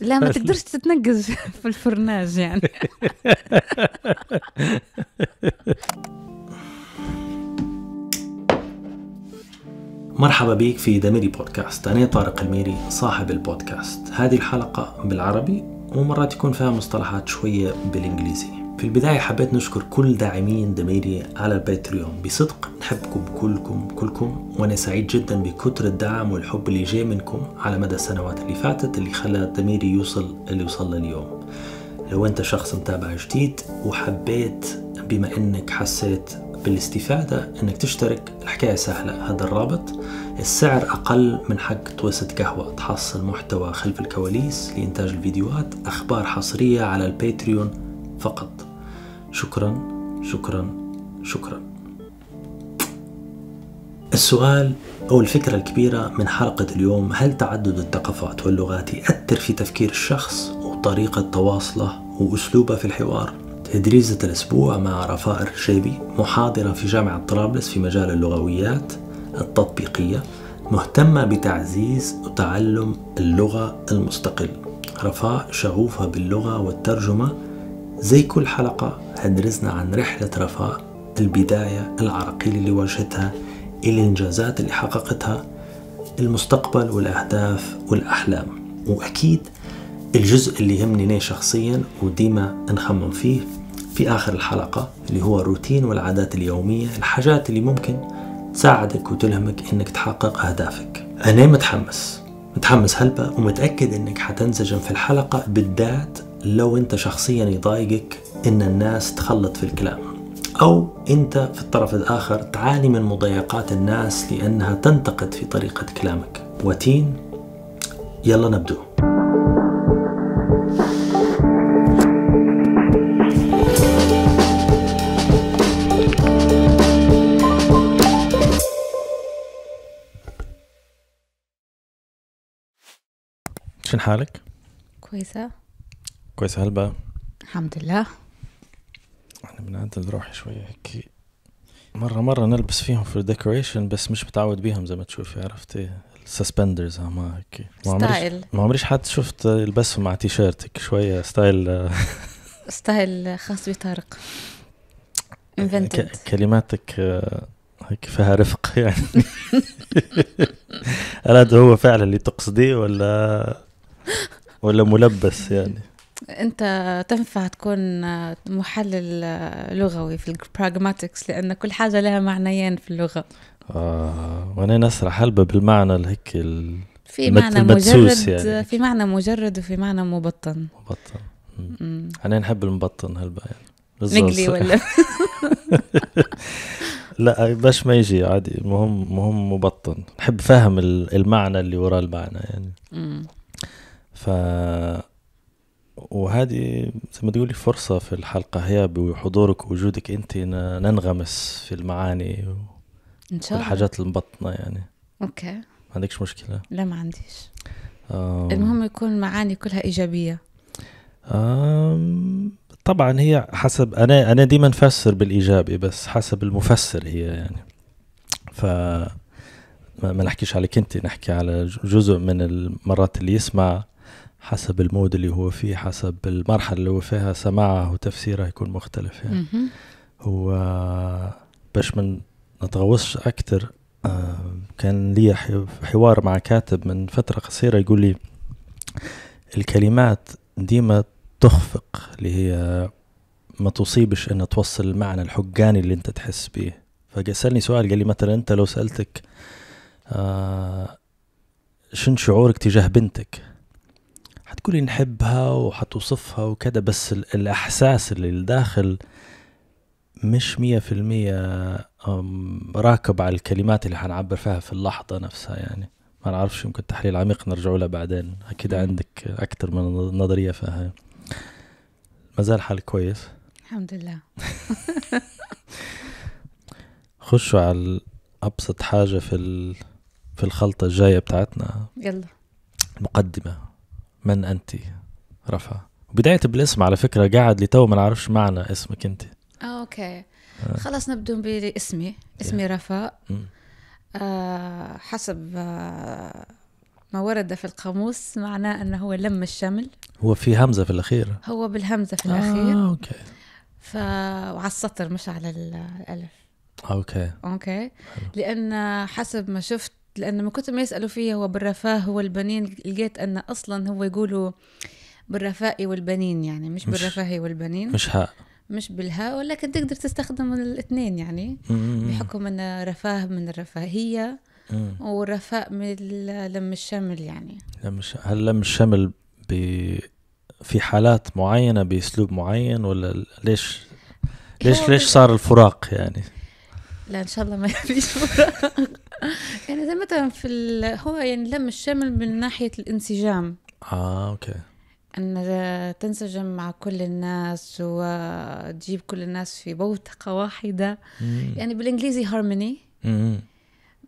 لا ما تقدرش تتنقز في الفرناج يعني مرحبا بك في دميري بودكاست أنا طارق الميري صاحب البودكاست هذه الحلقة بالعربي ومرات يكون فيها مصطلحات شوية بالإنجليزي في البداية حبيت نشكر كل داعمين دميري على الباتريون بصدق نحبكم كلكم كلكم وأنا سعيد جدا بكثر الدعم والحب اللي جاي منكم على مدى السنوات اللي فاتت اللي خلى دميري يوصل اللي وصل اليوم لو أنت شخص متابع جديد وحبيت بما أنك حسيت بالاستفادة أنك تشترك الحكاية سهلة هذا الرابط السعر أقل من حق توسة قهوة تحصل محتوى خلف الكواليس لإنتاج الفيديوهات أخبار حصرية على الباتريون فقط شكرا شكرا شكرا السؤال أو الفكرة الكبيرة من حلقة اليوم هل تعدد الثقافات واللغات يأثر في تفكير الشخص وطريقة تواصله وأسلوبه في الحوار؟ تدريزة الأسبوع مع رفاء الرشيبي محاضرة في جامعة طرابلس في مجال اللغويات التطبيقية مهتمة بتعزيز وتعلم اللغة المستقل رفاء شغوفة باللغة والترجمة زي كل حلقة هنرزنا عن رحلة رفاء البداية العراقيل اللي واجهتها الإنجازات اللي حققتها المستقبل والأهداف والأحلام وأكيد الجزء اللي يهمني شخصيا وديما نخمم فيه في آخر الحلقة اللي هو الروتين والعادات اليومية الحاجات اللي ممكن تساعدك وتلهمك إنك تحقق أهدافك أنا متحمس متحمس هلبة ومتأكد إنك حتنسجم في الحلقة بالذات لو انت شخصيا يضايقك ان الناس تخلط في الكلام او انت في الطرف الاخر تعاني من مضايقات الناس لانها تنتقد في طريقه كلامك وتين يلا نبدو شن حالك؟ كويسة كويسة بقى الحمد لله احنا بنعدل روحي شوية هيك مرة مرة نلبس فيهم في الديكوريشن بس مش متعود بيهم زي ما تشوفي عرفتي السسبندرز إيه؟ هما هيك ستايل ما عمريش حد شفت يلبسهم مع تيشيرتك شوية ستايل ستايل خاص بطارق انفنتد كلماتك هيك فيها رفق يعني هل هذا هو فعلا اللي تقصديه ولا ولا ملبس يعني انت تنفع تكون محلل لغوي في البراغماتكس لان كل حاجه لها معنيين في اللغه اه وانا نسرح حلبة بالمعنى الهيك في معنى مجرد يعني. في معنى مجرد وفي معنى مبطن مبطن مم. انا نحب المبطن هلبا يعني نقلي ولا لا باش ما يجي عادي مهم مهم مبطن نحب فاهم المعنى اللي وراء المعنى يعني امم ف وهذه زي ما تقولي فرصة في الحلقة هي بحضورك ووجودك أنت ننغمس في المعاني و... إن شاء الله الحاجات المبطنة يعني أوكي ما عندكش مشكلة؟ لا ما عنديش أم... المهم يكون المعاني كلها إيجابية أم... طبعا هي حسب أنا أنا ديما نفسر بالإيجابي بس حسب المفسر هي يعني ف ما نحكيش عليك أنت نحكي على جزء من المرات اللي يسمع حسب المود اللي هو فيه حسب المرحلة اللي هو فيها سماعه وتفسيره يكون مختلف يعني هو باش من نتغوصش أكتر آه، كان لي حوار مع كاتب من فترة قصيرة يقول لي الكلمات ديما تخفق اللي هي ما تصيبش أن توصل المعنى الحجاني اللي أنت تحس به فسألني سؤال قال لي مثلا أنت لو سألتك آه، شن شعورك تجاه بنتك حتقولي نحبها وحتوصفها وكذا بس الإحساس اللي الداخل مش مية في المية راكب على الكلمات اللي حنعبر فيها في اللحظة نفسها يعني ما نعرفش يمكن تحليل عميق نرجع لها بعدين أكيد عندك أكثر من نظرية فيها ما زال حالك كويس الحمد لله خشوا على أبسط حاجة في في الخلطة الجاية بتاعتنا يلا مقدمة من أنت رفا بداية بالاسم على فكرة قاعد لتو ما نعرفش معنى اسمك أنت آه، أوكي آه. خلاص نبدو باسمي اسمي yeah. رفا آه حسب آه، ما ورد في القاموس معناه أنه هو لم الشمل هو في همزة في الأخير هو بالهمزة في الأخير آه أوكي ف... وعلى السطر مش على الألف اوكي اوكي لان حسب ما شفت لأن من كنت ما يسألوا فيه هو بالرفاه والبنين لقيت أن أصلا هو يقولوا بالرفاء والبنين يعني مش, مش بالرفاه والبنين مش هاء مش بالهاء ولكن تقدر تستخدم الاثنين يعني بحكم أن رفاه من الرفاهية والرفاء من لم الشمل يعني لم هل لم الشمل ب... في حالات معينة بأسلوب معين ولا ليش ليش ليش صار الفراق يعني؟ لا ان شاء الله ما فيش فراق يعني زي مثلا في ال... هو يعني لم الشمل من ناحيه الانسجام اه اوكي أن تنسجم مع كل الناس وتجيب كل الناس في بوتقة واحدة مم. يعني بالإنجليزي هارموني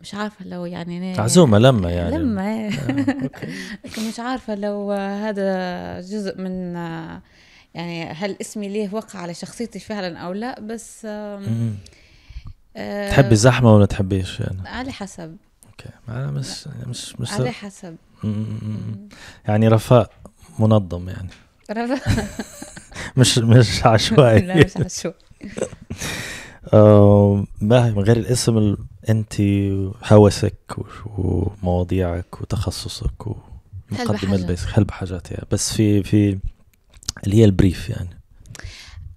مش عارفة لو يعني عزومة لما يعني لما إيه. آه، لكن مش عارفة لو هذا جزء من آه، يعني هل اسمي ليه وقع على شخصيتي فعلا أو لا بس مم. تحبي زحمه ولا تحبيش يعني على حسب اوكي انا مش مش مش على حسب يعني رفاء منظم يعني رفاء مش مش عشوائي لا مش عشوائي ما من غير الاسم انت هوسك ومواضيعك وتخصصك ومقدمات البيس هل بحاجات يعني بس في في اللي هي البريف يعني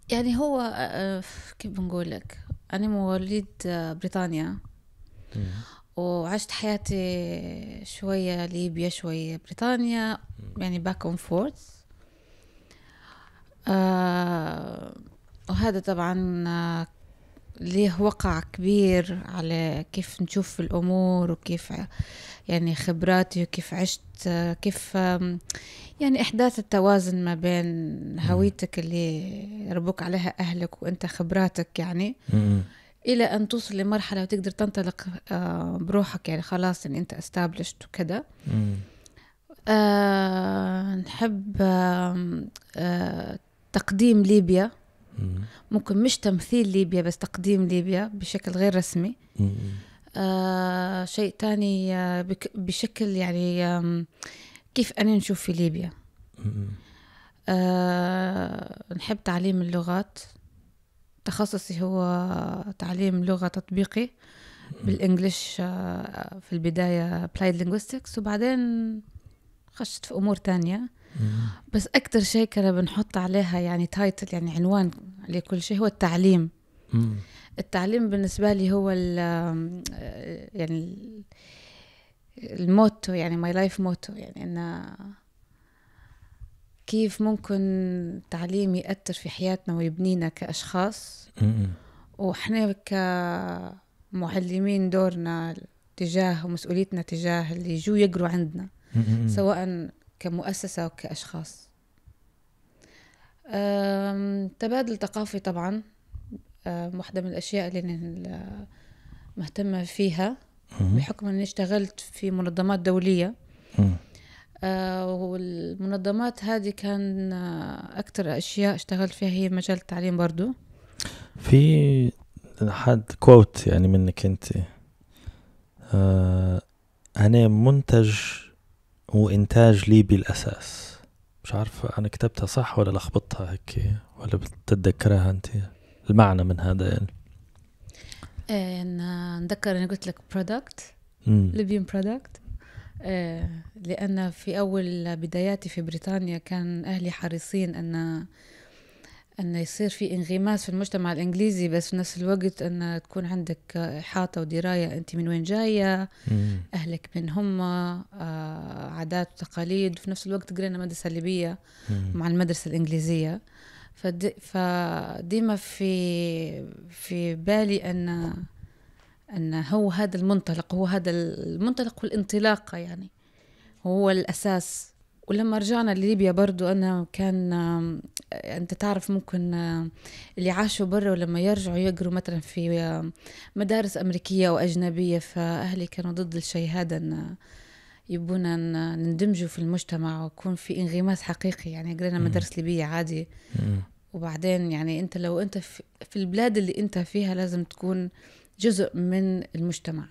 يعني هو آه، آه، كيف بنقول لك أنا مواليد آه، بريطانيا وعشت حياتي شوية ليبيا شوية بريطانيا يعني باك اون فورث وهذا طبعا آه، ليه وقع كبير على كيف نشوف الأمور وكيف يعني خبراتي وكيف عشت كيف يعني إحداث التوازن ما بين هويتك اللي ربوك عليها أهلك وأنت خبراتك يعني إلى أن توصل لمرحلة وتقدر تنطلق آه، بروحك يعني خلاص إن أنت استابلشت وكذا أه نحب أه أه تقديم ليبيا ممكن مش تمثيل ليبيا بس تقديم ليبيا بشكل غير رسمي آه، شيء ثاني آه، بشكل يعني كيف أنا نشوف في ليبيا آه نحب تعليم اللغات تخصصي هو تعليم لغة تطبيقي بالإنجليش آه في البداية applied linguistics وبعدين خشت في أمور تانية بس أكتر شيء كنا بنحط عليها يعني تايتل يعني عنوان لكل شيء هو التعليم مم. التعليم بالنسبة لي هو الـ آه، يعني الموتو يعني ماي لايف موتو يعني أن كيف ممكن التعليم يأثر في حياتنا ويبنينا كأشخاص وإحنا كمعلمين دورنا تجاه ومسؤوليتنا تجاه اللي يجوا يقروا عندنا سواء كمؤسسة أو كأشخاص تبادل ثقافي طبعا آه، واحدة من الأشياء اللي أنا مهتمة فيها بحكم أني اشتغلت في منظمات دولية آه، والمنظمات هذه كان أكثر أشياء اشتغلت فيها هي مجال التعليم برضو في حد كوت يعني منك أنت آه، أنا منتج وإنتاج لي بالأساس مش عارف أنا كتبتها صح ولا لخبطتها هيك ولا بتتذكرها أنت المعنى من هذا يعني آه، أنا نتذكر أنا قلت لك برودكت ليبيان برودكت لأن في أول بداياتي في بريطانيا كان أهلي حريصين أن أن يصير في انغماس في المجتمع الإنجليزي بس في نفس الوقت أن تكون عندك إحاطة ودراية أنت من وين جاية مم. أهلك من هم آه، عادات وتقاليد وفي نفس الوقت قرينا مدرسة ليبية مع المدرسة الإنجليزية فدي فديما في في بالي ان ان هو هذا المنطلق هو هذا المنطلق والانطلاقه يعني هو الاساس ولما رجعنا لليبيا برضو أنا كان أنت تعرف ممكن اللي عاشوا برا ولما يرجعوا يقروا مثلا في مدارس أمريكية وأجنبية فأهلي كانوا ضد الشيء هذا يبونا نندمجوا في المجتمع ويكون في انغماس حقيقي يعني قرينا مدارس ليبية عادي وبعدين يعني انت لو انت في البلاد اللي انت فيها لازم تكون جزء من المجتمع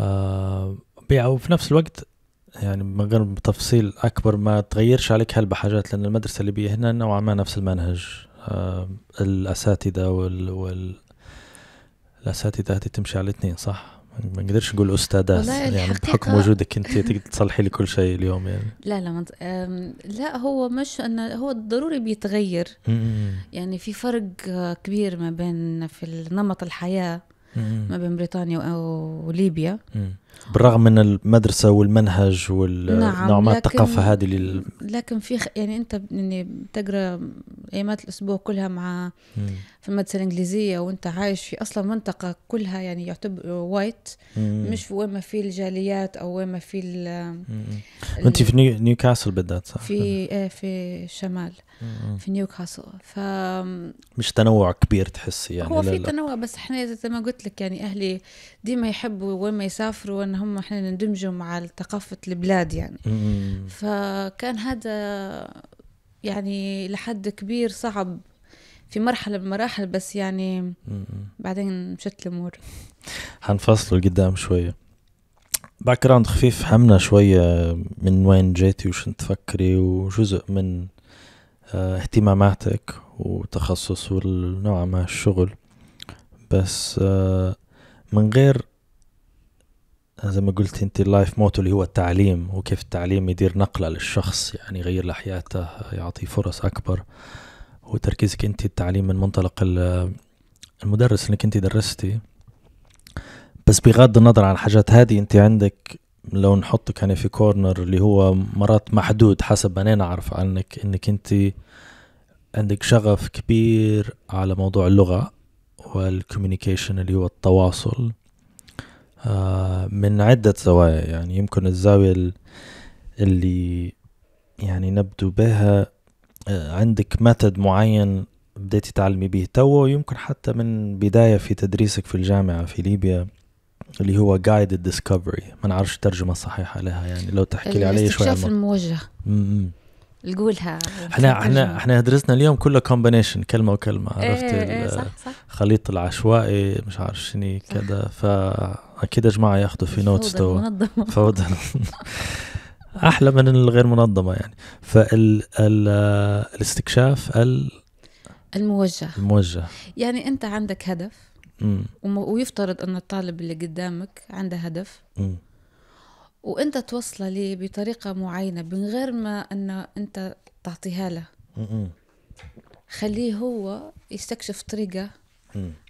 آه وفي نفس الوقت يعني من غير تفصيل اكبر ما تغيرش عليك هل حاجات لان المدرسه الليبيه هنا نوعا ما نفس المنهج آه الاساتذه وال, وال... الاساتذه هذه تمشي على الاثنين صح؟ ما نقدرش نقول استاذه يعني بحكم وجودك انت تقدر تصلحي لي كل شيء اليوم يعني لا لا منط... لا هو مش انه هو ضروري بيتغير يعني في فرق كبير ما بين في نمط الحياه ما بين بريطانيا وليبيا بالرغم من المدرسة والمنهج والنوع نعم من الثقافة هذه لل... لكن في خ... يعني أنت يعني تقرأ أيامات الأسبوع كلها مع مم. في المدرسة الإنجليزية وأنت عايش في أصلا منطقة كلها يعني يعتبر وايت مم. مش وين ما في الجاليات أو وين ما في ال... أنت في نيو... نيوكاسل بالذات صح؟ في إيه في الشمال مم. في نيوكاسل ف مش تنوع كبير تحسي يعني هو في تنوع بس احنا زي ما قلت لك يعني أهلي ديما يحبوا وين ما يسافروا ان هم احنا نندمجوا مع ثقافه البلاد يعني مم. فكان هذا يعني لحد كبير صعب في مرحله بمراحل بس يعني مم. بعدين مشت الامور حنفصلوا قدام شويه باك جراوند خفيف حمنا شويه من وين جيتي وشن تفكري وجزء من آه، اهتماماتك وتخصص والنوع ما الشغل بس آه، من غير زي ما قلت انت اللايف موتو اللي هو التعليم وكيف التعليم يدير نقله للشخص يعني يغير له حياته يعطيه فرص اكبر وتركيزك انت التعليم من منطلق المدرس انك انت درستي بس بغض النظر عن الحاجات هذه انت عندك لو نحطك يعني في كورنر اللي هو مرات محدود حسب ما انا نعرف عنك انك انت عندك شغف كبير على موضوع اللغه والكوميونيكيشن اللي هو التواصل آه، من عدة زوايا يعني يمكن الزاوية اللي يعني نبدو بها آه، عندك متد معين بديتي تعلمي به تو ويمكن حتى من بداية في تدريسك في الجامعة في ليبيا اللي هو guided discovery ما نعرفش الترجمة الصحيحة لها يعني لو تحكي لي عليه شوية الاستكشاف الموجه نقولها احنا احنا احنا درسنا اليوم كله كومبينيشن كلمه وكلمه عرفت ايه ايه صح صح الخليط العشوائي مش عارف شنو كذا ف اكيد يا جماعه ياخذوا في نوتس تو منظمه فوضى احلى من الغير منظمه يعني فال آه، ال الموجه الموجه يعني انت عندك هدف مم. ويفترض ان الطالب اللي قدامك عنده هدف مم. وانت توصله ليه بطريقه معينه من غير ما ان انت تعطيها له خليه هو يستكشف طريقه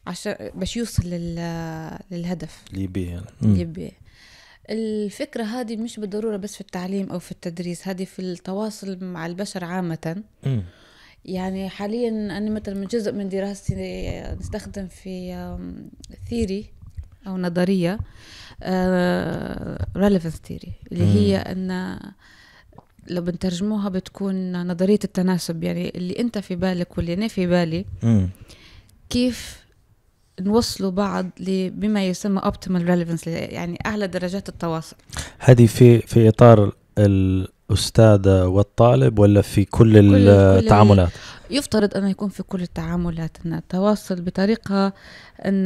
عشان باش يوصل للهدف اللي يبيه يعني اللي يبيه الفكرة هذه مش بالضرورة بس في التعليم أو في التدريس هذه في التواصل مع البشر عامة م. يعني حاليا أنا مثلا من جزء من دراستي نستخدم في ثيري أو نظرية آه، relevance theory اللي هي أن لو بنترجموها بتكون نظرية التناسب يعني اللي أنت في بالك واللي أنا في بالي م. كيف نوصلوا بعض بما يسمى اوبتيمال ريليفنس يعني اعلى درجات التواصل هذه في في اطار الاستاذه والطالب ولا في كل, كل التعاملات يفترض انه يكون في كل التعاملات ان التواصل بطريقه ان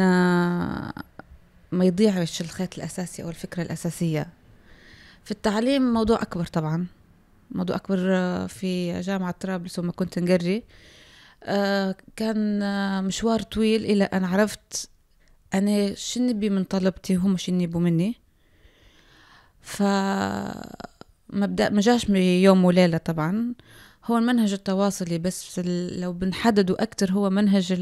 ما يضيعش الخيط الاساسي او الفكره الاساسيه في التعليم موضوع اكبر طبعا موضوع اكبر في جامعه طرابلس وما كنت نقري آه، كان آه، مشوار طويل إلى أن عرفت أنا شنبي من طلبتي هم شنبوا مني ف مبدأ ما جاش يوم وليلة طبعا هو المنهج التواصلي بس لو بنحدده أكتر هو منهج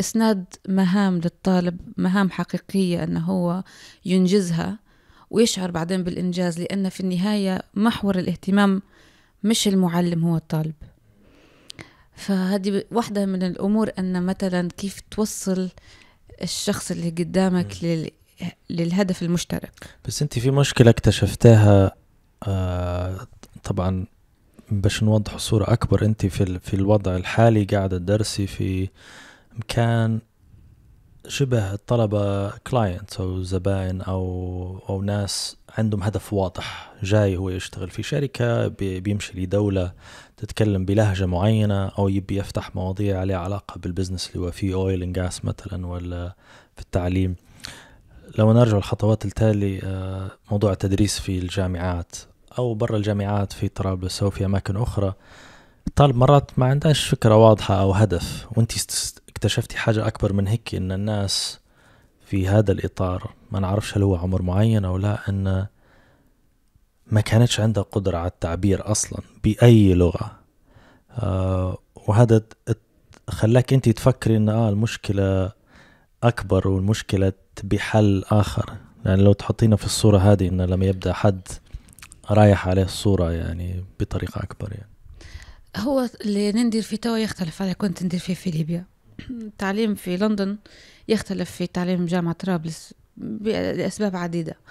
إسناد مهام للطالب مهام حقيقية أنه هو ينجزها ويشعر بعدين بالإنجاز لأن في النهاية محور الاهتمام مش المعلم هو الطالب فهذه واحدة من الأمور أن مثلا كيف توصل الشخص اللي قدامك لل... للهدف المشترك بس أنت في مشكلة اكتشفتها آه طبعا باش نوضح صورة أكبر أنت في, ال... في الوضع الحالي قاعدة تدرسي في مكان شبه الطلبة كلاينتس أو زبائن أو أو ناس عندهم هدف واضح جاي هو يشتغل في شركة بيمشي لدولة تتكلم بلهجة معينة أو يبي يفتح مواضيع عليها علاقة بالبزنس اللي هو فيه أويل اند جاس مثلا ولا في التعليم لو نرجع الخطوات التالي آه، موضوع التدريس في الجامعات أو برا الجامعات في طرابلس أو في أماكن أخرى الطالب مرات ما عندهاش فكرة واضحة أو هدف وانت اكتشفتي حاجة أكبر من هيك إن الناس في هذا الإطار ما نعرفش هل هو عمر معين أو لا إن ما كانتش عندها قدرة على التعبير أصلا بأي لغة آه وهذا خلاك أنت تفكري أن آه المشكلة أكبر والمشكلة بحل آخر يعني لو تحطينا في الصورة هذه أنه لما يبدأ حد رايح عليه الصورة يعني بطريقة أكبر يعني هو اللي ندير فيه توا يختلف على كنت ندير فيه في ليبيا التعليم في لندن يختلف في تعليم جامعة طرابلس لأسباب عديدة آه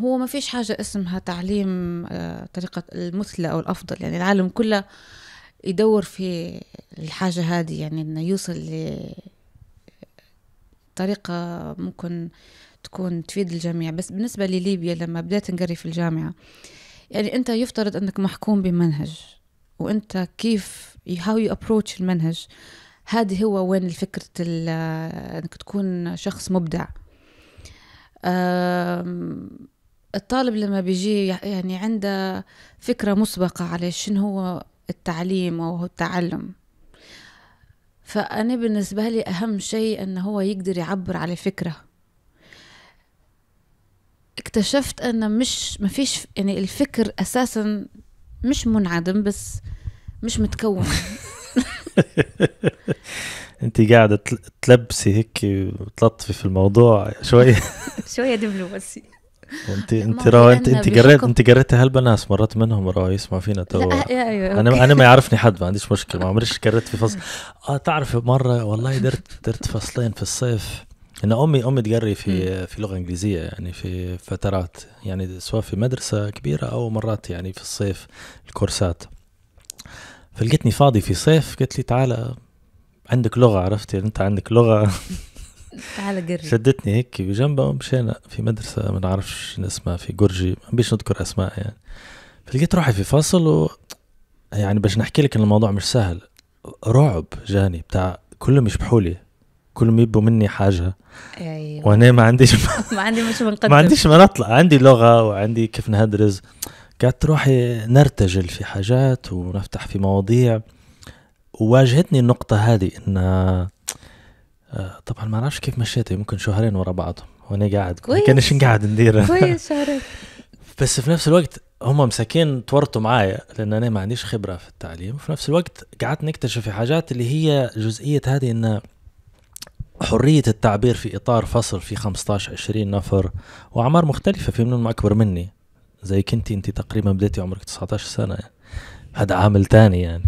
هو ما فيش حاجة اسمها تعليم آه، طريقة المثلى أو الأفضل يعني العالم كله يدور في الحاجة هذه يعني إنه يوصل لطريقة ممكن تكون تفيد الجميع بس بالنسبة لليبيا لما بدأت نقري في الجامعة يعني أنت يفترض أنك محكوم بمنهج وأنت كيف how you approach المنهج هذه هو وين الفكرة آه، انك تكون شخص مبدع الطالب لما بيجي يعني عنده فكرة مسبقة على شنو هو التعليم أو التعلم فأنا بالنسبة لي أهم شيء أن هو يقدر يعبر على فكرة اكتشفت أن مش ما فيش يعني الفكر أساسا مش منعدم بس مش متكون انت قاعده تلبسي هيك وتلطفي في الموضوع شويه شويه دبلوماسي انت انت انت انت قريت انت قريتي هالبناس مرات منهم راه يسمع فينا تو انا انا ما يعرفني حد ما عنديش مشكله ما عمريش قريت في فصل اه تعرف مره والله درت درت فصلين في الصيف انا امي امي تقري في في لغه انجليزيه يعني في فترات يعني سواء في مدرسه كبيره او مرات يعني في الصيف الكورسات فلقيتني فاضي في صيف قلت لي تعالى عندك لغه عرفتي يعني انت عندك لغه تعال قري شدتني هيك بجنبها ومشينا في مدرسه ما نعرفش اسمها في جورجي ما بيش نذكر اسماء يعني فلقيت روحي في فصل و يعني باش نحكي لك ان الموضوع مش سهل رعب جاني بتاع كلهم يشبحوا لي كلهم يبوا مني حاجه أيوة. وانا ما عنديش ما عندي مش منقدر ما عنديش ما نطلع عندي لغه وعندي كيف نهدرز قعدت روحي نرتجل في حاجات ونفتح في مواضيع وواجهتني النقطة هذه إن آه، طبعا ما نعرفش كيف مشيت يمكن شهرين ورا بعض وأنا قاعد كويس كانش قاعد ندير كويس شهرين بس في نفس الوقت هم مساكين تورطوا معايا لأن أنا ما عنديش خبرة في التعليم وفي نفس الوقت قعدت نكتشف في حاجات اللي هي جزئية هذه إن حرية التعبير في إطار فصل في 15 20 نفر وأعمار مختلفة في منهم أكبر مني زي كنتي أنت تقريبا بديتي عمرك 19 سنة هذا عامل تاني يعني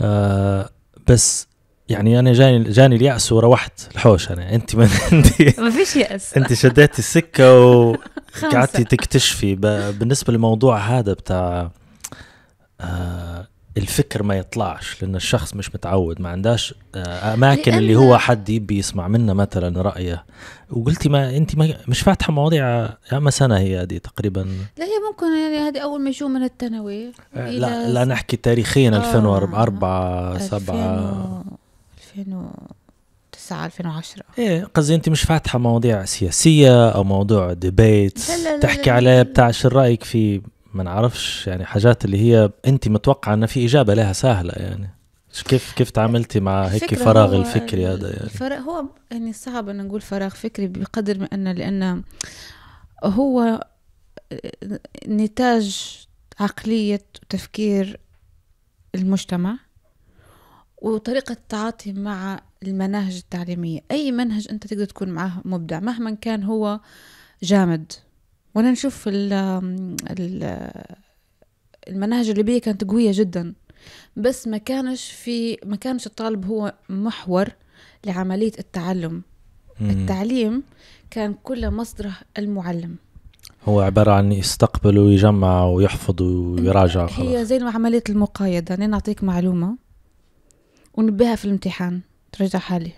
آه، بس يعني انا جاني جاني الياس وروحت الحوش انا انت ما انت ما فيش ياس انت شديتي السكه وقعدتي تكتشفي بالنسبه للموضوع هذا بتاع آه، الفكر ما يطلعش لان الشخص مش متعود ما عندهاش آه، اماكن اللي هو حد يبي يسمع منا مثلا رايه وقلتي ما انت ما مش فاتحه مواضيع اما سنه هي هذه تقريبا لا هي ممكن يعني هذه اول ما يجوا من الثانوي آه، لا لا نحكي تاريخيا 2004 4 7 2009 2010 ايه قصدي انت مش فاتحه مواضيع سياسيه او موضوع ديبيت تحكي عليه بتاع شو رايك في ما نعرفش يعني حاجات اللي هي انت متوقعه ان في اجابه لها سهله يعني كيف كيف تعاملتي مع هيك فراغ الفكري هذا يعني الفراغ هو يعني صعب ان نقول فراغ فكري بقدر ما انه لان هو نتاج عقليه وتفكير المجتمع وطريقة التعاطي مع المناهج التعليمية أي منهج أنت تقدر تكون معاه مبدع مهما كان هو جامد وانا نشوف ال ال المناهج الليبية كانت قوية جدا بس ما كانش في ما كانش الطالب هو محور لعملية التعلم مم. التعليم كان كله مصدره المعلم هو عبارة عن يستقبل ويجمع ويحفظ ويراجع خلاص. هي زي عملية المقايضة أنا نعطيك معلومة ونبيها في الامتحان ترجع حالي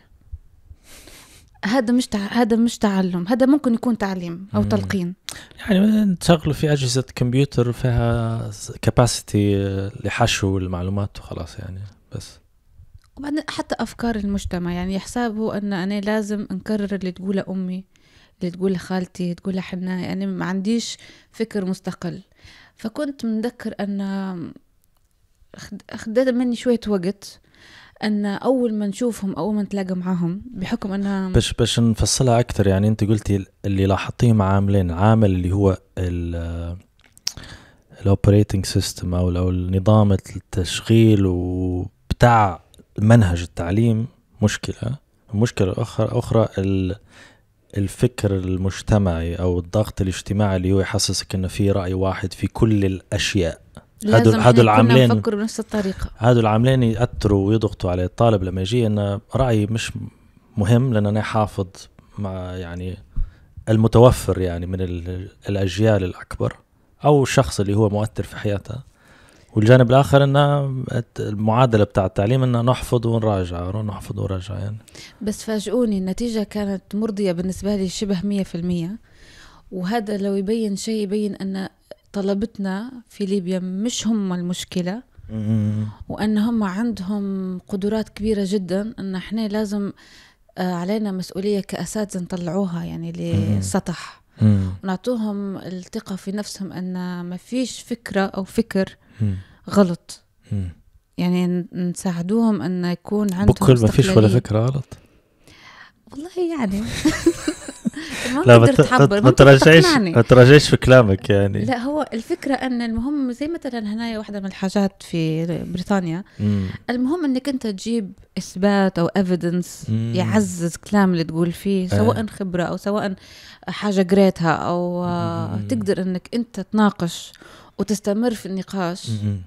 هذا مش تع... هذا مش تعلم هذا ممكن يكون تعليم او مم. تلقين يعني تشغلوا في اجهزه كمبيوتر فيها كاباسيتي لحشو المعلومات وخلاص يعني بس وبعدين حتى افكار المجتمع يعني يحسبوا ان انا لازم نكرر اللي تقوله امي اللي تقوله خالتي تقوله حنا يعني ما عنديش فكر مستقل فكنت متذكر ان اخذت مني شوية وقت ان اول ما نشوفهم اول ما نتلاقى معاهم بحكم انها باش باش نفصلها اكثر يعني انت قلتي اللي لاحظتيهم عاملين عامل اللي هو الاوبريتنج سيستم او او نظام التشغيل وبتاع منهج التعليم مشكله المشكله الاخرى اخرى الفكر المجتمعي او الضغط الاجتماعي اللي هو يحسسك انه في راي واحد في كل الاشياء هادو هادو العاملين نفكر بنفس الطريقه هادو العاملين ياثروا ويضغطوا على الطالب لما يجي ان رايي مش مهم لان انا حافظ مع يعني المتوفر يعني من الاجيال الاكبر او الشخص اللي هو مؤثر في حياته والجانب الاخر انه المعادله بتاع التعليم انه نحفظ ونراجع ونحفظ ونراجع يعني بس فاجئوني النتيجه كانت مرضيه بالنسبه لي شبه 100% وهذا لو يبين شيء يبين ان طلبتنا في ليبيا مش هم المشكلة وأن هم عندهم قدرات كبيرة جدا أن احنا لازم آه، علينا مسؤولية كأساتذة نطلعوها يعني للسطح ونعطوهم الثقة في نفسهم أن ما فيش فكرة أو فكر غلط يعني نساعدوهم أن يكون عندهم بكل ما فيش ولا فكرة غلط والله يعني ما لا ما تراجعيش ما تراجعيش في كلامك يعني لا هو الفكره ان المهم زي مثلا هنا واحده من الحاجات في بريطانيا مم. المهم انك انت تجيب اثبات او ايفيدنس يعزز كلام اللي تقول فيه سواء آه. خبره او سواء حاجه قريتها او آه، مم. تقدر انك انت تناقش وتستمر في النقاش مم.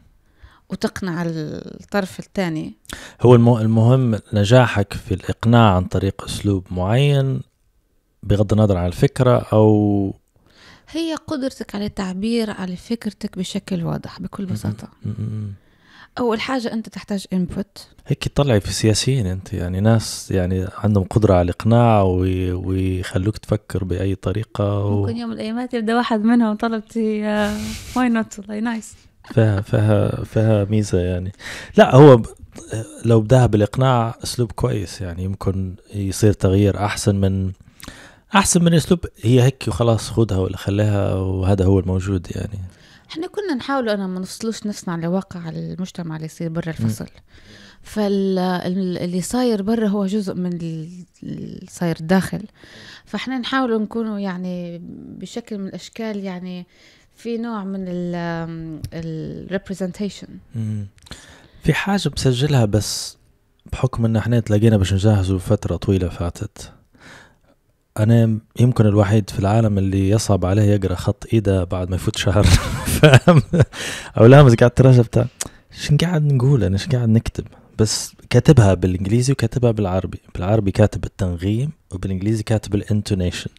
وتقنع الطرف الثاني هو المهم نجاحك في الإقناع عن طريق أسلوب معين بغض النظر عن الفكرة أو هي قدرتك على التعبير على فكرتك بشكل واضح بكل بساطة أول حاجة أنت تحتاج إنبوت هيك تطلعي في سياسيين أنت يعني ناس يعني عندهم قدرة على الإقناع ويخلوك تفكر بأي طريقة و... ممكن يوم من الأيامات يبدأ واحد منهم طلبتي واي نوت والله نايس فيها فيها فيها ميزة يعني لا هو لو بداها بالإقناع أسلوب كويس يعني يمكن يصير تغيير أحسن من احسن من اسلوب هي هيك وخلاص خدها ولا خليها وهذا هو الموجود يعني احنا كنا نحاول انا ما نفصلوش نفسنا على واقع المجتمع اللي يصير برا الفصل فاللي صاير برا هو جزء من اللي صاير داخل فاحنا نحاول نكونوا يعني بشكل من الاشكال يعني في نوع من الريبرزنتيشن في حاجه بسجلها بس بحكم ان احنا تلاقينا باش نجهزوا فتره طويله فاتت انا يمكن الوحيد في العالم اللي يصعب عليه يقرا خط ايده بعد ما يفوت شهر فاهم او لامس قاعد تراجع بتاع شن قاعد نقول انا شن قاعد نكتب بس كاتبها بالانجليزي وكاتبها بالعربي بالعربي كاتب التنغيم وبالانجليزي كاتب الانتونيشن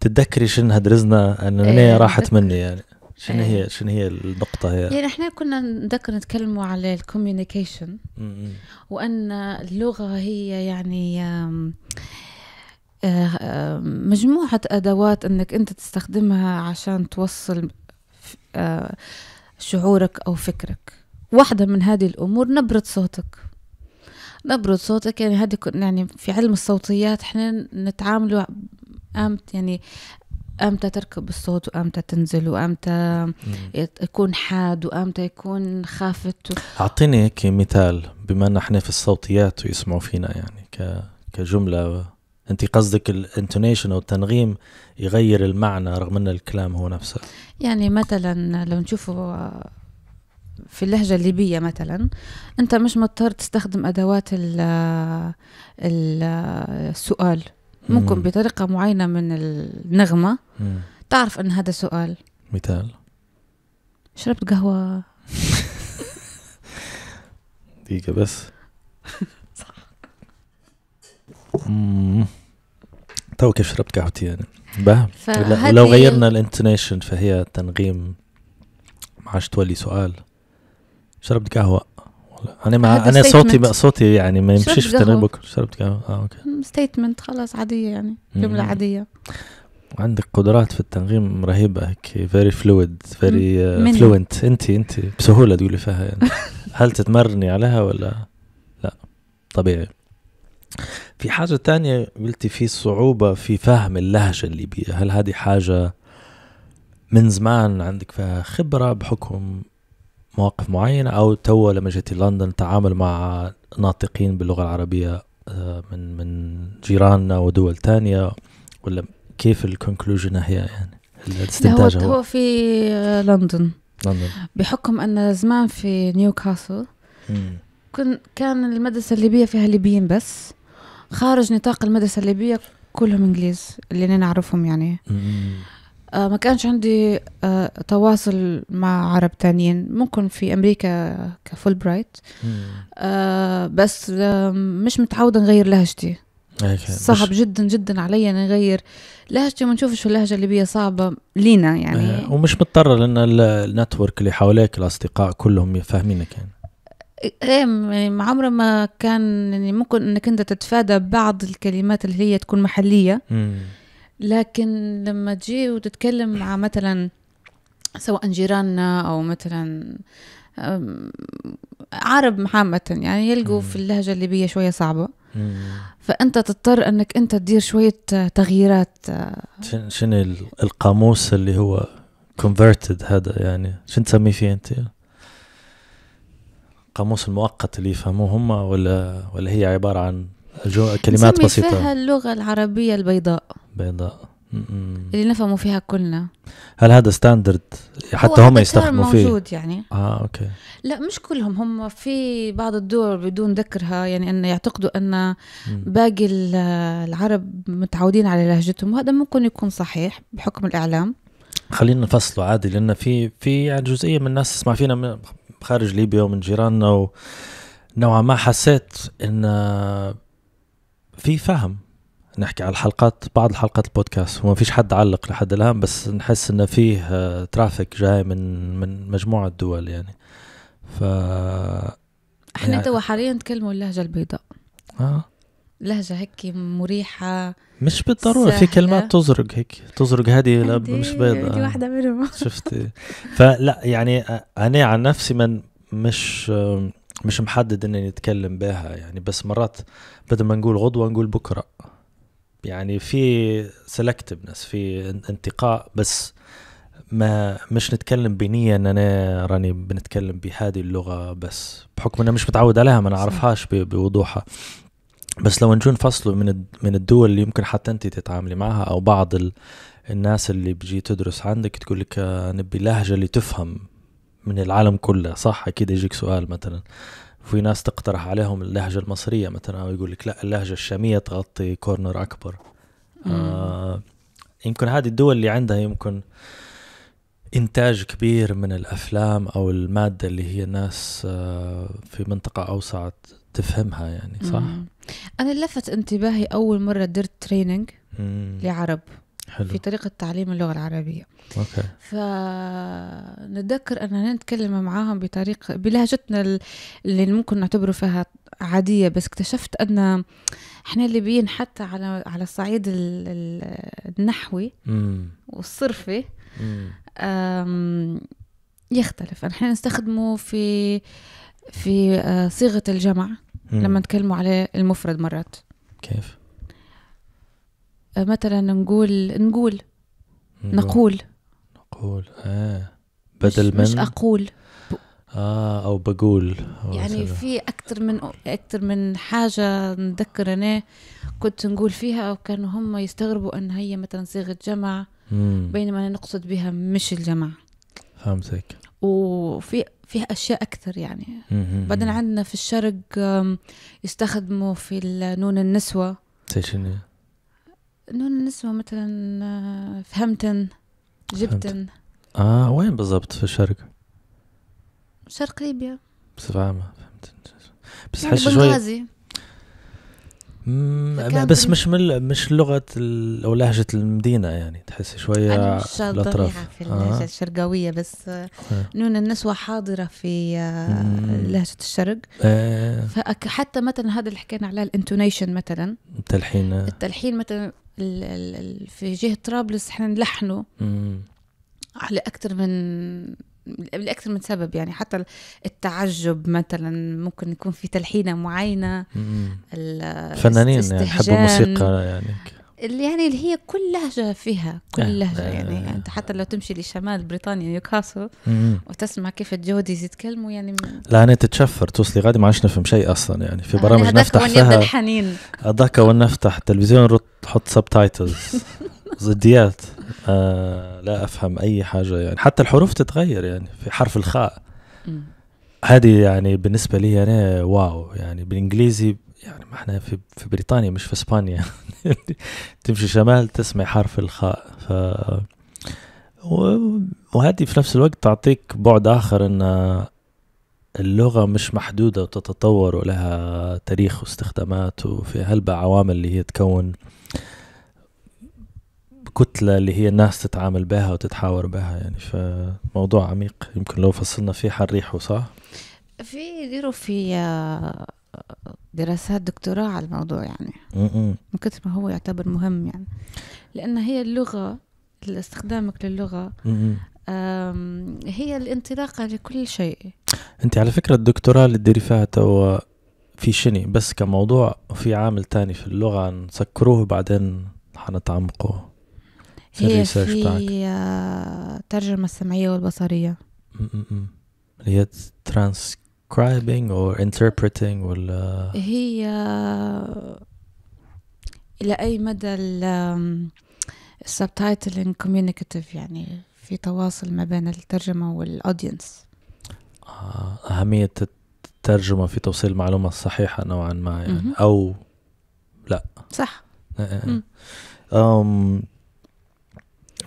تتذكري شن هدرزنا ان ايه راحت مني يعني شنو إيه. هي شنو هي النقطة هي؟ يعني احنا كنا نذكر نتكلموا على الكوميونيكيشن وان اللغة هي يعني آه، آه، مجموعة أدوات أنك أنت تستخدمها عشان توصل آه، شعورك أو فكرك واحدة من هذه الأمور نبرة صوتك نبرة صوتك يعني هذه يعني في علم الصوتيات احنا نتعاملوا أمت يعني امتى تركب الصوت وامتى تنزل وامتى يكون حاد وامتى يكون خافت و... اعطيني هيك مثال بما ان احنا في الصوتيات ويسمعوا فينا يعني ك... كجمله انت قصدك الانتونيشن او التنغيم يغير المعنى رغم ان الكلام هو نفسه يعني مثلا لو نشوفه في اللهجة الليبية مثلا أنت مش مضطر تستخدم أدوات الـ الـ السؤال ممكن مم. بطريقة معينة من النغمة مم. تعرف أن هذا سؤال مثال شربت قهوة دقيقة بس تو كيف شربت قهوتي يعني به لو غيرنا الانتونيشن فهي تنغيم ما عادش تولي سؤال شربت قهوه انا مع انا صوتي بقى صوتي يعني ما يمشيش في تنغيم بكره شربت قهوه اه اوكي ستيتمنت خلاص عاديه يعني جمله عاديه وعندك قدرات في التنغيم رهيبه هيك فيري فلويد فيري فلوينت انت انت بسهوله تقولي فيها يعني هل تتمرني عليها ولا لا طبيعي في حاجة تانية قلتي في صعوبة في فهم اللهجة الليبية هل هذه حاجة من زمان عندك فيها خبرة بحكم مواقف معينة أو تو لما جيتي لندن تعامل مع ناطقين باللغة العربية آه، من من جيراننا ودول تانية ولا كيف الكونكلوجن هي يعني الاستنتاج هو, هو في لندن لندن بحكم أن زمان في نيوكاسل كان المدرسة الليبية فيها ليبيين بس خارج نطاق المدرسة الليبية كلهم إنجليز اللي أنا نعرفهم يعني آه ما كانش عندي آه تواصل مع عرب تانيين ممكن في أمريكا كفول برايت آه بس آه مش متعودة نغير لهجتي صعب جدا جدا علي نغير لهجتي ما نشوفش اللهجه الليبيه صعبه لينا يعني آه، ومش مضطره لان النتورك اللي حواليك الاصدقاء كلهم فاهمينك يعني ايه ما يعني عمره ما كان يعني ممكن انك انت تتفادى بعض الكلمات اللي هي تكون محليه لكن لما تجي وتتكلم مع مثلا سواء جيراننا او مثلا عرب عامة يعني يلقوا في اللهجة الليبية شوية صعبة فأنت تضطر أنك أنت تدير شوية تغييرات شنو القاموس اللي هو كونفرتد هذا يعني شنو تسميه فيه أنت؟ القاموس المؤقت اللي يفهموه هم ولا ولا هي عباره عن كلمات بسيطه فيها اللغه العربيه البيضاء بيضاء م -م. اللي نفهموا فيها كلنا هل هذا ستاندرد حتى هم يستخدموا فيه موجود يعني اه اوكي لا مش كلهم هم في بعض الدول بدون ذكرها يعني ان يعتقدوا ان باقي العرب متعودين على لهجتهم وهذا ممكن يكون صحيح بحكم الاعلام خلينا نفصله عادي لان في في يعني جزئيه من الناس تسمع فينا خارج ليبيا ومن جيراننا و... نوعا ما حسيت ان في فهم نحكي على الحلقات بعض الحلقات البودكاست وما فيش حد علق لحد الان بس نحس ان فيه ترافيك جاي من من مجموعه دول يعني ف احنا يعني... توا حاليا نتكلموا اللهجه البيضاء اه لهجه هيك مريحه مش بالضروره في كلمات تزرق هيك تزرق هذه مش بيضاء دي واحده منهم شفتي فلا يعني انا عن نفسي من مش مش محدد اني نتكلم بها يعني بس مرات بدل ما نقول غدوه نقول بكره يعني في سلكتفنس في انتقاء بس ما مش نتكلم بنية ان انا راني بنتكلم بهذه اللغة بس بحكم انا مش متعود عليها ما نعرفهاش بوضوحها بس لو نجون فصلوا من من الدول اللي يمكن حتى انت تتعاملي معها او بعض ال... الناس اللي بيجي تدرس عندك تقول لك آه، نبي لهجه اللي تفهم من العالم كله صح اكيد يجيك سؤال مثلا في ناس تقترح عليهم اللهجه المصريه مثلا او يقول لك لا اللهجه الشاميه تغطي كورنر اكبر آه يمكن هذه الدول اللي عندها يمكن انتاج كبير من الافلام او الماده اللي هي ناس آه، في منطقه اوسع تفهمها يعني صح؟ مم. انا لفت انتباهي اول مره درت تريننج لعرب حلو. في طريقة تعليم اللغة العربية أوكي. فنتذكر أننا نتكلم معاهم بطريقة بلهجتنا اللي ممكن نعتبره فيها عادية بس اكتشفت أن احنا الليبيين حتى على على الصعيد النحوي والصرفي يختلف احنا نستخدمه في في آه، صيغة الجمع لما نتكلموا على المفرد مرات كيف أه، مثلا نقول نقول نقول نقول اه بدل مش من مش اقول اه او بقول أو يعني سلو. في اكثر من اكثر من حاجه نتذكر انا كنت نقول فيها او كانوا هم يستغربوا ان هي مثلا صيغه جمع بينما انا نقصد بها مش الجمع فهمتك وفي فيها اشياء اكثر يعني بعدين عندنا في الشرق يستخدموا في نون النسوه زي شنو؟ نون النسوه مثلا آه، فهمتن جبتن اه وين بالضبط في الشرق؟ شرق ليبيا بصفة عامة فهمت بس يعني حاسة شوي بس مش من مش لغه او لهجه المدينه يعني تحس شويه الاطراف في آه. اللهجه آه. الشرقاويه بس آه. نون النسوه حاضره في آه لهجه الشرق آه. فحتى مثلا هذا اللي حكينا عليه الانتونيشن مثلا التلحين آه. التلحين مثلا ال ال في جهه طرابلس احنا نلحنه على اكثر من لاكثر من سبب يعني حتى التعجب مثلا ممكن يكون في تلحينه معينه الفنانين يعني حبوا موسيقى يعني اللي يعني اللي هي كل لهجة فيها كل آه. لهجة آه. يعني, أنت حتى لو تمشي لشمال بريطانيا نيوكاسل وتسمع كيف الجوديز يتكلموا يعني م... لا أنا تتشفر توصلي غادي ما عادش نفهم شيء أصلا يعني في برامج آه نفتح فيها الحنين هذاك ونفتح تلفزيون نحط سب تايتلز ضديات آه لا افهم اي حاجه يعني حتى الحروف تتغير يعني في حرف الخاء هذه يعني بالنسبه لي انا واو يعني بالانجليزي يعني ما احنا في في بريطانيا مش في اسبانيا تمشي شمال تسمع حرف الخاء ف وهذه في نفس الوقت تعطيك بعد اخر ان اللغه مش محدوده وتتطور ولها تاريخ واستخدامات وفي هلبة عوامل اللي هي تكون الكتله اللي هي الناس تتعامل بها وتتحاور بها يعني فموضوع عميق يمكن لو فصلنا فيه حنريحه صح؟ في يديروا في آه، دراسات دكتوراه على الموضوع يعني من كثر ما هو يعتبر مهم يعني لان هي اللغه استخدامك للغه هي الانطلاقه لكل شيء انت على فكره الدكتوراه اللي تديري فيها تو في شني بس كموضوع وفي عامل تاني في اللغه نسكروه بعدين حنتعمقه في الريسيرش هي الترجمة آه، السمعية والبصرية هي transcribing or interpreting ولا هي إلى آه، أي مدى ال subtitling communicative يعني في تواصل ما بين الترجمة والأودينس آه، أهمية الترجمة في توصيل المعلومة الصحيحة نوعا ما يعني أو لا صح أم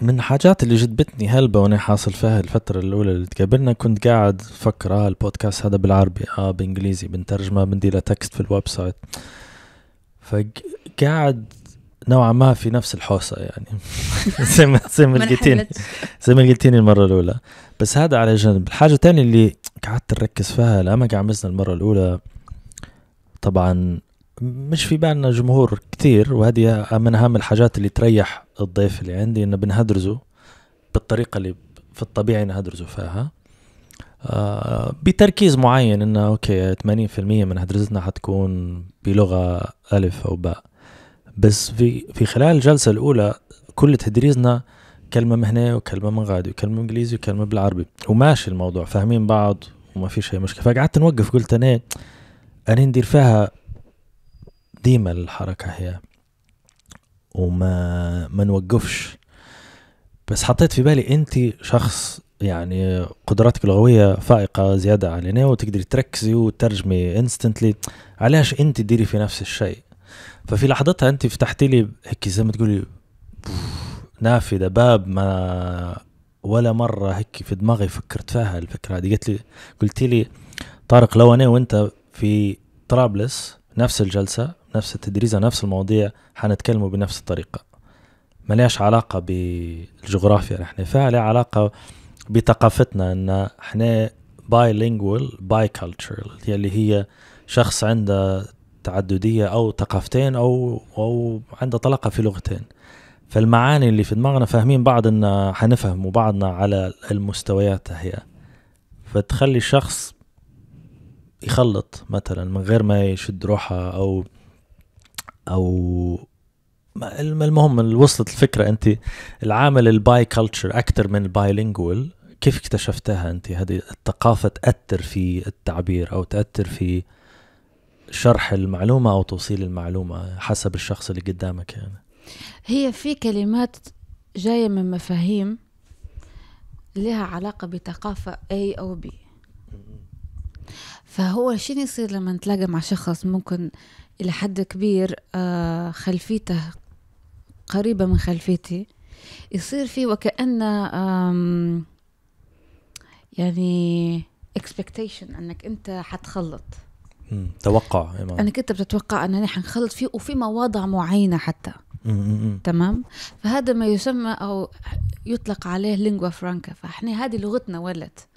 من حاجات اللي جذبتني هلبة وانا حاصل فيها الفترة الأولى اللي تقابلنا كنت قاعد فكر آه البودكاست هذا بالعربي آه بإنجليزي بنترجمه بنديله تكست في الويب سايت فقاعد نوعا ما في نفس الحوسه يعني زي ما زي ما لقيتيني زي ما لقيتيني المره الاولى بس هذا على جنب الحاجه الثانيه اللي قعدت نركز فيها لما قعمزنا المره الاولى طبعا مش في بالنا جمهور كثير وهذه من اهم الحاجات اللي تريح الضيف اللي عندي انه بنهدرزه بالطريقه اللي في الطبيعي نهدرزه فيها آه بتركيز معين انه اوكي 80% من هدرزتنا حتكون بلغه الف او باء بس في في خلال الجلسه الاولى كل تدريزنا كلمه من هنا وكلمه من غادي وكلمه انجليزي وكلمه بالعربي وماشي الموضوع فاهمين بعض وما فيش اي مشكله فقعدت نوقف قلت انا انا ندير فيها ديما الحركة هي وما ما نوقفش بس حطيت في بالي انت شخص يعني قدراتك اللغويه فائقه زياده علينا وتقدري تركزي وترجمي انستنتلي علاش انت ديري في نفس الشيء ففي لحظتها انت فتحتي لي هيك زي ما تقولي نافذه باب ما ولا مره هيك في دماغي فكرت فيها الفكره هذه قلت لي قلت لي طارق لو انا وانت في طرابلس نفس الجلسه نفس على نفس المواضيع حنتكلموا بنفس الطريقة ما ليش علاقة بالجغرافيا نحن فعلا علاقة بثقافتنا ان احنا باي لينجوال باي اللي هي شخص عنده تعددية او ثقافتين او او عنده طلاقة في لغتين فالمعاني اللي في دماغنا فاهمين بعض ان حنفهم بعضنا على المستويات هي فتخلي الشخص يخلط مثلا من غير ما يشد روحه او او المهم وصلت الفكره انت العامل الباي كلتشر اكثر من البايلينجوال كيف اكتشفتها انت هذه الثقافه تاثر في التعبير او تاثر في شرح المعلومه او توصيل المعلومه حسب الشخص اللي قدامك يعني هي في كلمات جايه من مفاهيم لها علاقه بثقافه اي او بي فهو شنو يصير لما نتلاقى مع شخص ممكن إلى حد كبير آه، خلفيته قريبة من خلفيتي يصير في وكأن يعني اكسبكتيشن انك انت حتخلط توقع إيمان. انك انت بتتوقع انني حنخلط فيه وفي مواضع معينه حتى تمام فهذا ما يسمى او يطلق عليه لينغوا فرانكا فاحنا هذه لغتنا ولت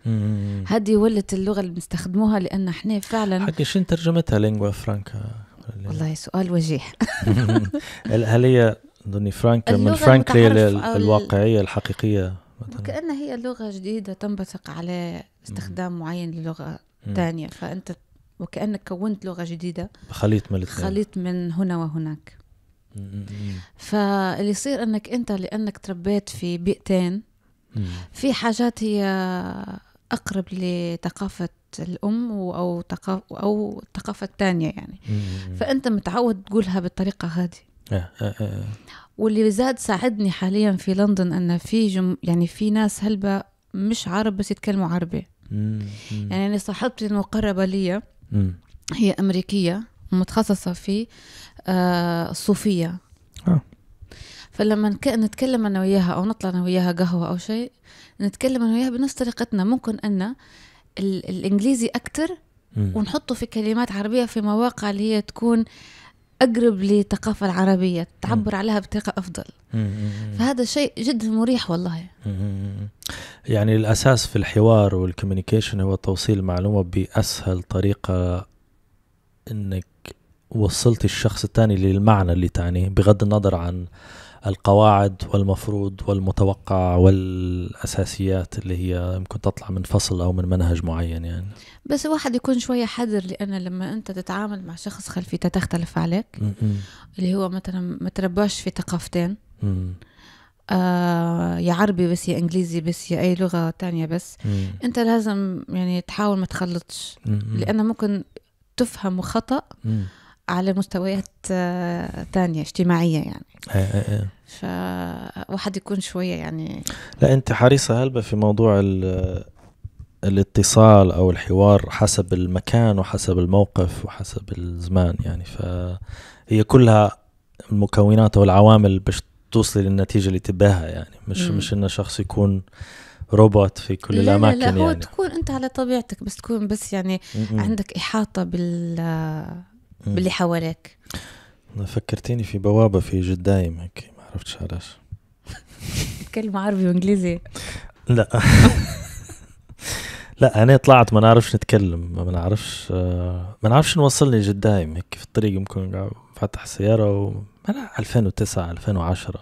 هذه ولت اللغه اللي بنستخدموها لان احنا فعلا حكي شنو ترجمتها لينغوا فرانكا والله سؤال وجيه هل هي ظني فرانك من فرانكلي الواقعيه الحقيقية مثلا كأنها هي لغة جديدة تنبثق على استخدام معين للغة ثانية فأنت وكأنك كونت لغة جديدة خليط من الاثنين خليط من هنا وهناك فاللي يصير أنك أنت لأنك تربيت في بيئتين في حاجات هي أقرب لثقافة الأم أو ثقافة أو الثقافة ثانيه يعني مم. فأنت متعود تقولها بالطريقة هذه آه،, آه آه آه. واللي زاد ساعدني حاليا في لندن أن في جم... يعني في ناس هلبة مش عرب بس يتكلموا عربي مم. يعني أنا صاحبتي المقربة لي هي أمريكية متخصصة في آه الصوفية آه. فلما نتكلم انا وياها او نطلع انا وياها قهوه او شيء نتكلم انا وياها بنفس طريقتنا ممكن ان الانجليزي اكثر ونحطه في كلمات عربيه في مواقع اللي هي تكون اقرب للثقافه العربيه تعبر عليها بطريقه افضل فهذا شيء جدا مريح والله يعني الاساس في الحوار والكوميونيكيشن هو توصيل المعلومه باسهل طريقه انك وصلت الشخص الثاني للمعنى اللي تعنيه بغض النظر عن القواعد والمفروض والمتوقع والاساسيات اللي هي ممكن تطلع من فصل او من منهج معين يعني بس الواحد يكون شويه حذر لان لما انت تتعامل مع شخص خلفيته تختلف عليك م-م. اللي هو مثلا ما ترباش في ثقافتين آه يا عربي بس يا انجليزي بس يا اي لغه تانية بس مم. انت لازم يعني تحاول ما تخلطش لانه ممكن تفهم خطا مم. على مستويات ثانية آه، اجتماعية يعني ايه, إيه،, إيه. فواحد يكون شوية يعني لا أنت حريصة هلبة في موضوع الاتصال أو الحوار حسب المكان وحسب الموقف وحسب الزمان يعني فهي كلها المكونات أو العوامل باش توصلي للنتيجة اللي تباها يعني مش م. مش إنه شخص يكون روبوت في كل لا الاماكن لا, لا هو يعني. تكون انت على طبيعتك بس تكون بس يعني م -م. عندك احاطه بال باللي حواليك فكرتيني في بوابه في جدايم هيك ما عرفتش علاش كلمة عربي وانجليزي لا لا انا طلعت ما نعرفش نتكلم ما نعرفش ما نعرفش نوصلني جدايم هيك في الطريق يمكن فتح سياره و... 2009 2010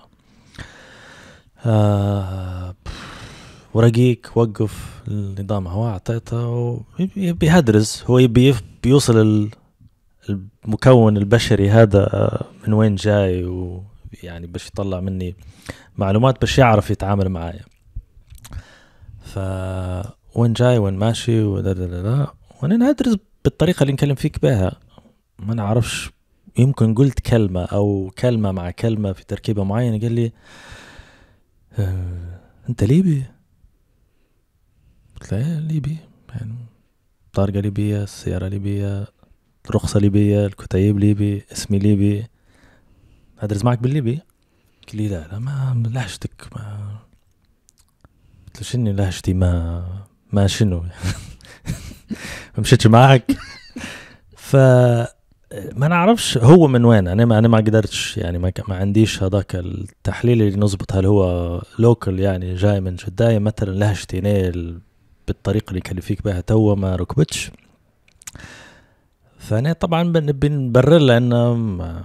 آه ورقيق وقف النظام هو اعطيته بيهدرز هو يبي بيوصل المكون البشري هذا آه، من وين جاي ويعني باش يطلع مني معلومات باش يعرف يتعامل معايا ف وين جاي وين ماشي وانا ندرس بالطريقه اللي نكلم فيك بها ما نعرفش يمكن قلت كلمة أو كلمة مع كلمة في تركيبة معينة قال لي آه، أنت ليبي؟ قلت له إيه، ليبي يعني طارقة ليبية السيارة ليبية رخصة ليبية الكتيب ليبي اسمي ليبي أدرس معك بالليبي قال لي لا لا ما لهجتك ما قلت له شنو لهجتي ما ما شنو ما مشيتش معك ف ما نعرفش هو من وين انا ما انا ما قدرتش يعني ما, ما عنديش هذاك التحليل اللي نظبط هل هو لوكال يعني جاي من جداية مثلا لهجتي بالطريقه اللي كان فيك بها تو ما ركبتش فانا طبعا نبي نبرر لها انه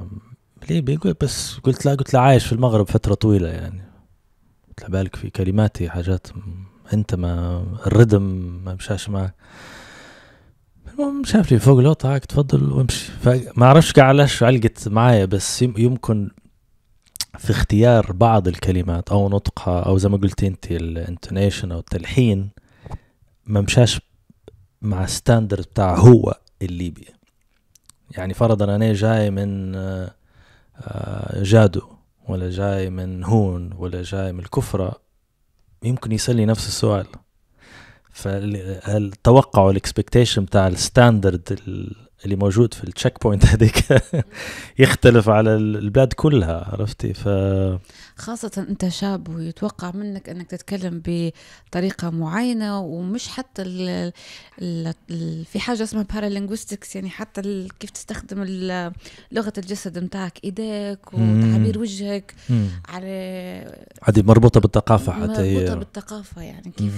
ليبي بس قلت لها قلت لها عايش في المغرب فتره طويله يعني قلت لها بالك في كلماتي حاجات انت ما الردم ما مشاش معك المهم شاف لي فوق الوطا هاك تفضل وامشي فما اعرفش علاش علقت معايا بس يمكن في اختيار بعض الكلمات او نطقها او زي ما قلت انت الانتونيشن او التلحين ما مشاش مع ستاندرد بتاع هو الليبي يعني فرضا انا جاي من آه، جادو ولا جاي من هون ولا جاي من الكفرة يمكن يسألني نفس السؤال فالتوقع والاكسبكتيشن بتاع الستاندرد اللي موجود في التشيك بوينت هذيك يختلف على البلاد كلها عرفتي ف خاصة أنت شاب ويتوقع منك أنك تتكلم بطريقة معينة ومش حتى ال... ال... في حاجة اسمها بارالينغوستكس يعني حتى كيف تستخدم لغة الجسد متاعك إيديك وتعابير وجهك على هذه مربوطة بالثقافة حتى مربوطة بالثقافة يعني كيف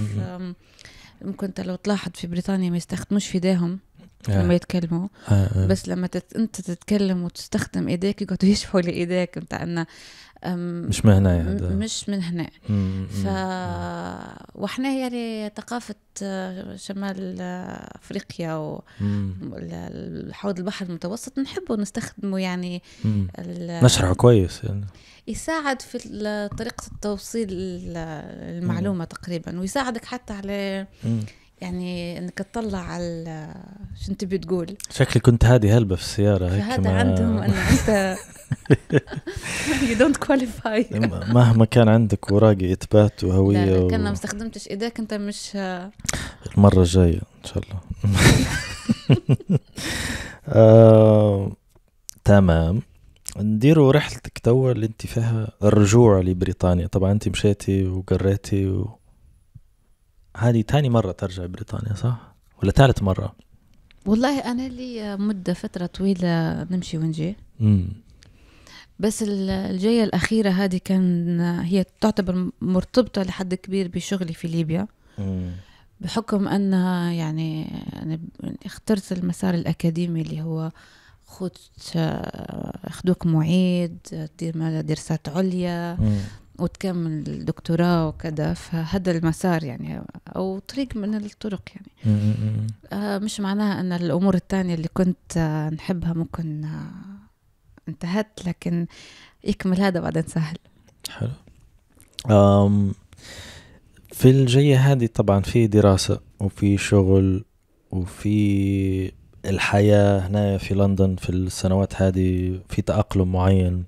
ممكن أنت لو تلاحظ في بريطانيا ما يستخدموش في إيديهم لما آه. يتكلموا آه، آه. بس لما تت... انت تتكلم وتستخدم ايديك يقعدوا يشبهوا لايديك متاع انه يعني، مش من هنا م... مش من هنا ف واحنا يعني ثقافه شمال افريقيا وحوض البحر المتوسط نحبه نستخدمه يعني نشرحه كويس يعني يساعد في طريقه توصيل المعلومه مم. تقريبا ويساعدك حتى على مم. يعني انك تطلع على شو انت بتقول شكلي كنت هادي هلبة في السيارة هيك ما... عندهم انه انت يو دونت كواليفاي مهما كان عندك وراقي اثبات وهوية لا كان ما استخدمتش ايديك انت مش المرة الجاية ان شاء الله آه، تمام نديروا رحلتك توا اللي انت فيها الرجوع لبريطانيا طبعا انت مشيتي وقريتي و... هذه ثاني مرة ترجع بريطانيا صح؟ ولا ثالث مرة؟ والله أنا لي مدة فترة طويلة نمشي ونجي امم بس الجاية الأخيرة هذه كان هي تعتبر مرتبطة لحد كبير بشغلي في ليبيا مم. بحكم أنها يعني أنا اخترت المسار الأكاديمي اللي هو خذ آه، اخدوك معيد تدير دراسات عليا مم. وتكمل الدكتوراه وكذا فهذا المسار يعني او طريق من الطرق يعني آه مش معناها ان الامور الثانيه اللي كنت آه نحبها ممكن آه انتهت لكن يكمل هذا بعدين سهل حلو أم في الجية هذه طبعا في دراسة وفي شغل وفي الحياة هنا في لندن في السنوات هذه في تأقلم معين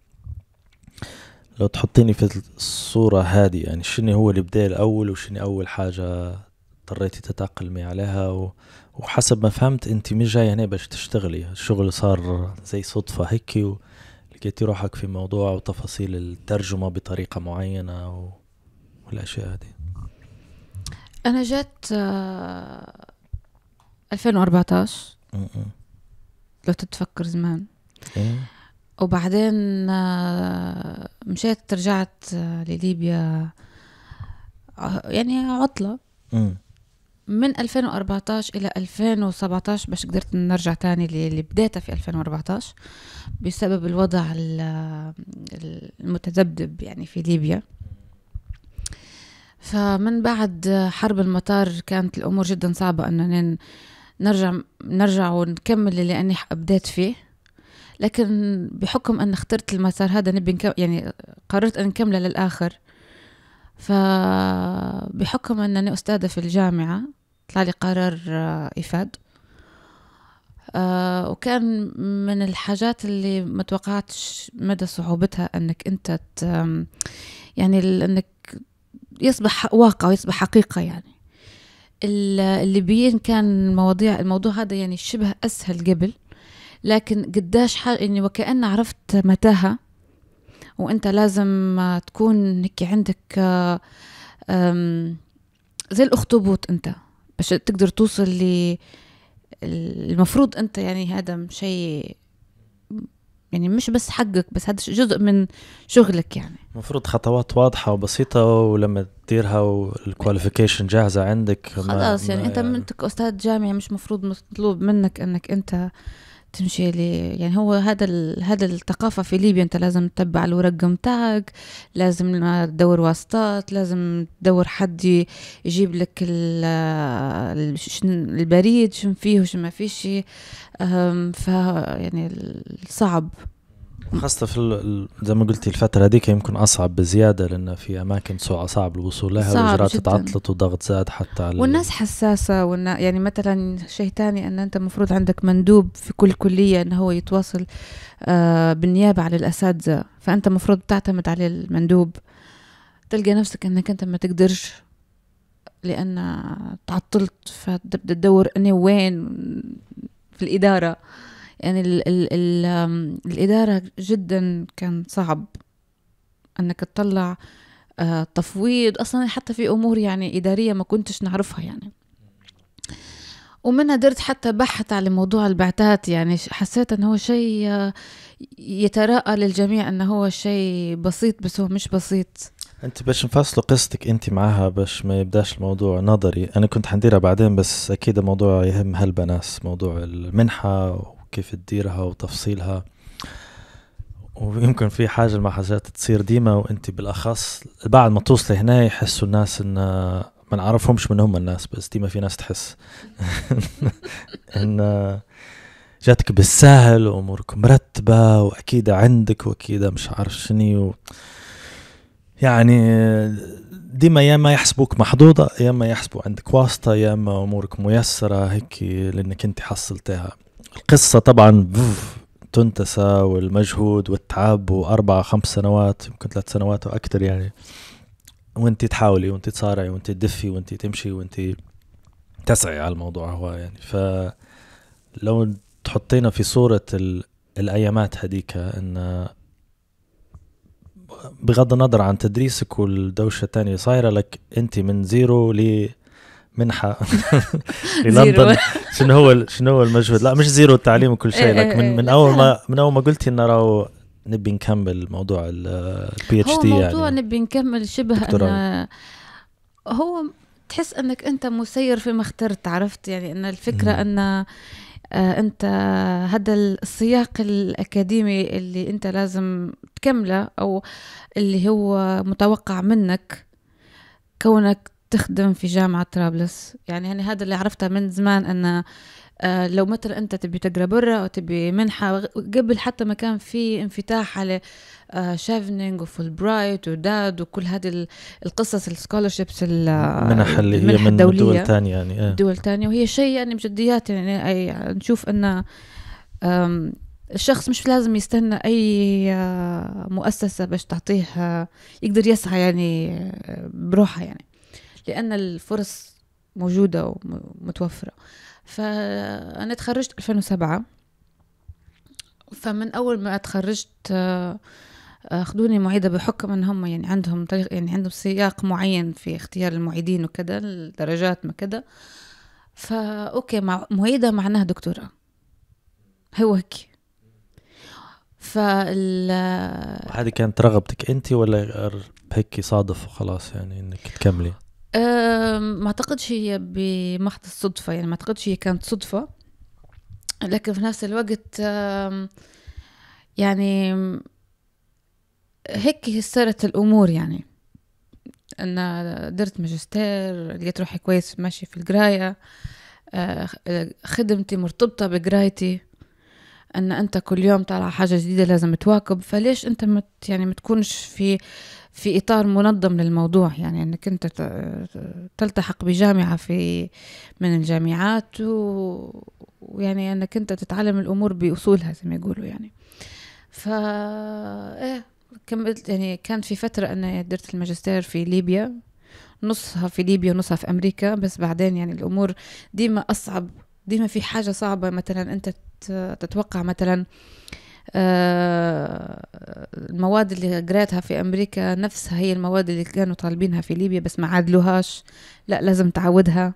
لو تحطيني في الصورة هذه يعني شنو هو البداية الأول وشنو أول حاجة اضطريتي تتأقلمي عليها و... وحسب ما فهمت أنت مش جاية هنا باش تشتغلي الشغل صار زي صدفة هيك و... لقيتي روحك في موضوع وتفاصيل الترجمة بطريقة معينة و... والأشياء هذه أنا جات 2014 آه، م-م. لو تتفكر زمان إيه؟ وبعدين آه، مشيت رجعت آه، لليبيا آه، يعني عطلة من 2014 إلى 2017 باش قدرت نرجع تاني اللي بديتها في 2014 بسبب الوضع المتذبذب يعني في ليبيا فمن بعد حرب المطار كانت الأمور جدا صعبة أننا نرجع نرجع ونكمل اللي أنا بديت فيه لكن بحكم أن اخترت المسار هذا نبي يعني قررت أن نكمله للآخر فبحكم أنني أستاذة في الجامعة طلع لي قرار آه، إفاد آه وكان من الحاجات اللي ما توقعتش مدى صعوبتها انك انت يعني انك يصبح واقع ويصبح حقيقة يعني الليبيين كان المواضيع الموضوع هذا يعني شبه أسهل قبل لكن قداش حاجة يعني وكأن عرفت متاهة وانت لازم تكون هيك عندك زي الاخطبوط انت باش تقدر توصل ل المفروض انت يعني هذا شيء يعني مش بس حقك بس هذا جزء من شغلك يعني المفروض خطوات واضحة وبسيطة ولما تديرها والكواليفيكيشن جاهزة عندك خلاص يعني, يعني انت منتك استاذ جامعي مش مفروض مطلوب منك انك انت تمشي لي يعني هو هذا هذا الثقافه في ليبيا انت لازم تتبع الورق متاعك لازم تدور واسطات لازم تدور حد يجيب لك البريد شن فيه وش ما فيش ف يعني صعب خاصة في زي ما قلتي الفترة هذيك يمكن أصعب بزيادة لأن في أماكن سوء صعب الوصول لها والإجراءات تعطلت وضغط زاد حتى على والناس حساسة والنا يعني مثلا شيء ثاني أن أنت المفروض عندك مندوب في كل كلية أن هو يتواصل آه بالنيابة على الأساتذة فأنت المفروض تعتمد على المندوب تلقى نفسك أنك أنت ما تقدرش لأن تعطلت فتبدأ تدور أني وين في الإدارة يعني ال ال الـ الإدارة جدا كان صعب أنك تطلع آه، تفويض أصلا حتى في أمور يعني إدارية ما كنتش نعرفها يعني ومنها درت حتى بحث على موضوع البعثات يعني حسيت أنه هو شيء آه، يتراءى للجميع أنه هو شيء بسيط بس هو مش بسيط انت باش نفصلوا قصتك انت معها باش ما يبداش الموضوع نظري انا كنت حنديرها بعدين بس اكيد الموضوع يهم هالبناس موضوع المنحه كيف تديرها وتفصيلها ويمكن في حاجة حاجات تصير ديما وانت بالاخص بعد ما توصلي هنا يحسوا الناس ان ما نعرفهمش من هم الناس بس ديما في ناس تحس ان جاتك بالسهل وامورك مرتبة واكيد عندك واكيد مش عارف و يعني ديما يا ما يحسبوك محظوظة يا ما يحسبوا عندك واسطة يا ما امورك ميسرة هيك لانك انت حصلتها القصة طبعا تنتسى والمجهود والتعب وأربع خمس سنوات يمكن ثلاث سنوات وأكثر يعني وانت تحاولي وانت تصارعي وانت تدفي وانت تمشي وانت تسعي على الموضوع هو يعني فلو تحطينا في صورة الأيامات هديك إن بغض النظر عن تدريسك والدوشة الثانية صايرة لك أنت من زيرو ل منحه للندن شنو هو شنو هو المجهود لا مش زيرو التعليم وكل شيء إيه، إيه، لك من, إيه، من اول ما من اول ما قلتي انه راهو نبي نكمل موضوع البي اتش دي يعني موضوع نبي نكمل شبه أنا هو تحس انك انت مسير فيما اخترت عرفت يعني ان الفكره ان آه، انت هذا السياق الاكاديمي اللي انت لازم تكمله او اللي هو متوقع منك كونك تخدم في جامعة طرابلس يعني يعني هذا اللي عرفته من زمان أن آه، لو مثلا أنت تبي تقرأ برا أو تبي منحة قبل حتى ما كان في انفتاح على شافنينج وفول برايت وداد وكل هذه القصص السكولرشيبس المنح اللي هي من دول ثانية يعني آه. دول ثانية وهي شيء يعني بجديات يعني أي نشوف أن الشخص مش لازم يستنى أي آه، مؤسسة باش تعطيه آه، يقدر يسعى يعني بروحه يعني لأن الفرص موجودة ومتوفرة فأنا تخرجت 2007 فمن أول ما تخرجت آه، اخذوني معيدة بحكم أن هم يعني عندهم يعني عندهم سياق معين في اختيار المعيدين وكذا الدرجات ما كذا فا أوكي مع معيدة معناها دكتورة هو هيك فال هذه كانت رغبتك انت ولا هيك صادف وخلاص يعني انك تكملي ما اعتقدش هي بمحض الصدفة يعني ما اعتقدش هي كانت صدفة لكن في نفس الوقت يعني هيك صارت الأمور يعني أنا درت ماجستير لقيت روحي كويس ماشية في القراية أه، خدمتي مرتبطة بقرايتي أن أنت كل يوم طالع حاجة جديدة لازم تواكب فليش أنت مت يعني ما تكونش في في إطار منظم للموضوع يعني أنك أنت تلتحق بجامعة في من الجامعات ويعني أنك أنت تتعلم الأمور بأصولها زي ما يقولوا يعني ف إيه كملت يعني كان في فترة أنا درت الماجستير في ليبيا نصها في ليبيا ونصها في أمريكا بس بعدين يعني الأمور ديما أصعب ديما في حاجة صعبة مثلا أنت تتوقع مثلا آه آه، المواد اللي قريتها في أمريكا نفسها هي المواد اللي كانوا طالبينها في ليبيا بس ما عادلوهاش لا لازم تعودها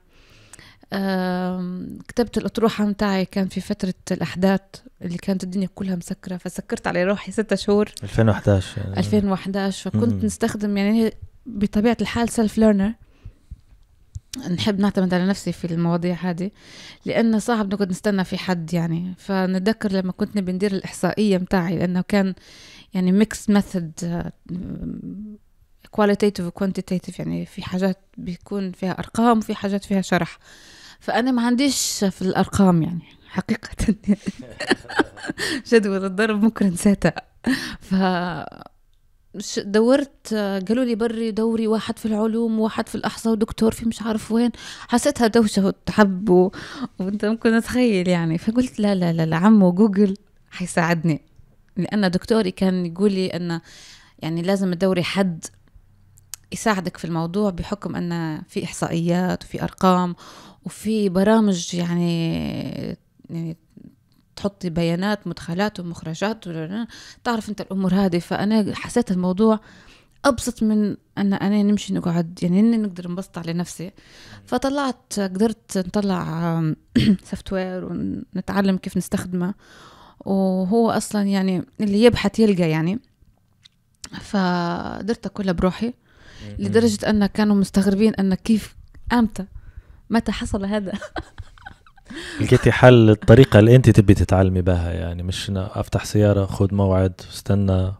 كتبت الأطروحة متاعي كان في فترة الأحداث اللي كانت الدنيا كلها مسكرة فسكرت على روحي ستة شهور 2011 2011 فكنت نستخدم يعني بطبيعة الحال سيلف ليرنر نحب نعتمد على نفسي في المواضيع هذه لأنه صعب نقعد نستنى في حد يعني فنتذكر لما كنت نبي ندير الإحصائية متاعي لأنه كان يعني ميكس ميثود كواليتيتيف وكوانتيتيف يعني في حاجات بيكون فيها أرقام وفي حاجات فيها شرح فأنا ما عنديش في الأرقام يعني حقيقة جدول الضرب ممكن نسيتها ف دورت آه، قالوا لي بري دوري واحد في العلوم واحد في الاحصاء ودكتور في مش عارف وين حسيتها دوشه وتحب وانت ممكن تخيل يعني فقلت لا لا لا, لا عمو جوجل حيساعدني لان دكتوري كان يقول لي ان يعني لازم تدوري حد يساعدك في الموضوع بحكم ان في احصائيات وفي ارقام وفي برامج يعني يعني تحطي بيانات مدخلات ومخرجات تعرف انت الامور هذه فانا حسيت الموضوع ابسط من ان انا نمشي نقعد يعني اني نقدر نبسط على نفسي فطلعت قدرت نطلع سوفت وير ونتعلم كيف نستخدمه وهو اصلا يعني اللي يبحث يلقى يعني فقدرت كلها بروحي لدرجه ان كانوا مستغربين ان كيف امتى متى حصل هذا لقيتي حل الطريقه اللي انت تبي تتعلمي بها يعني مش افتح سياره خذ موعد استنى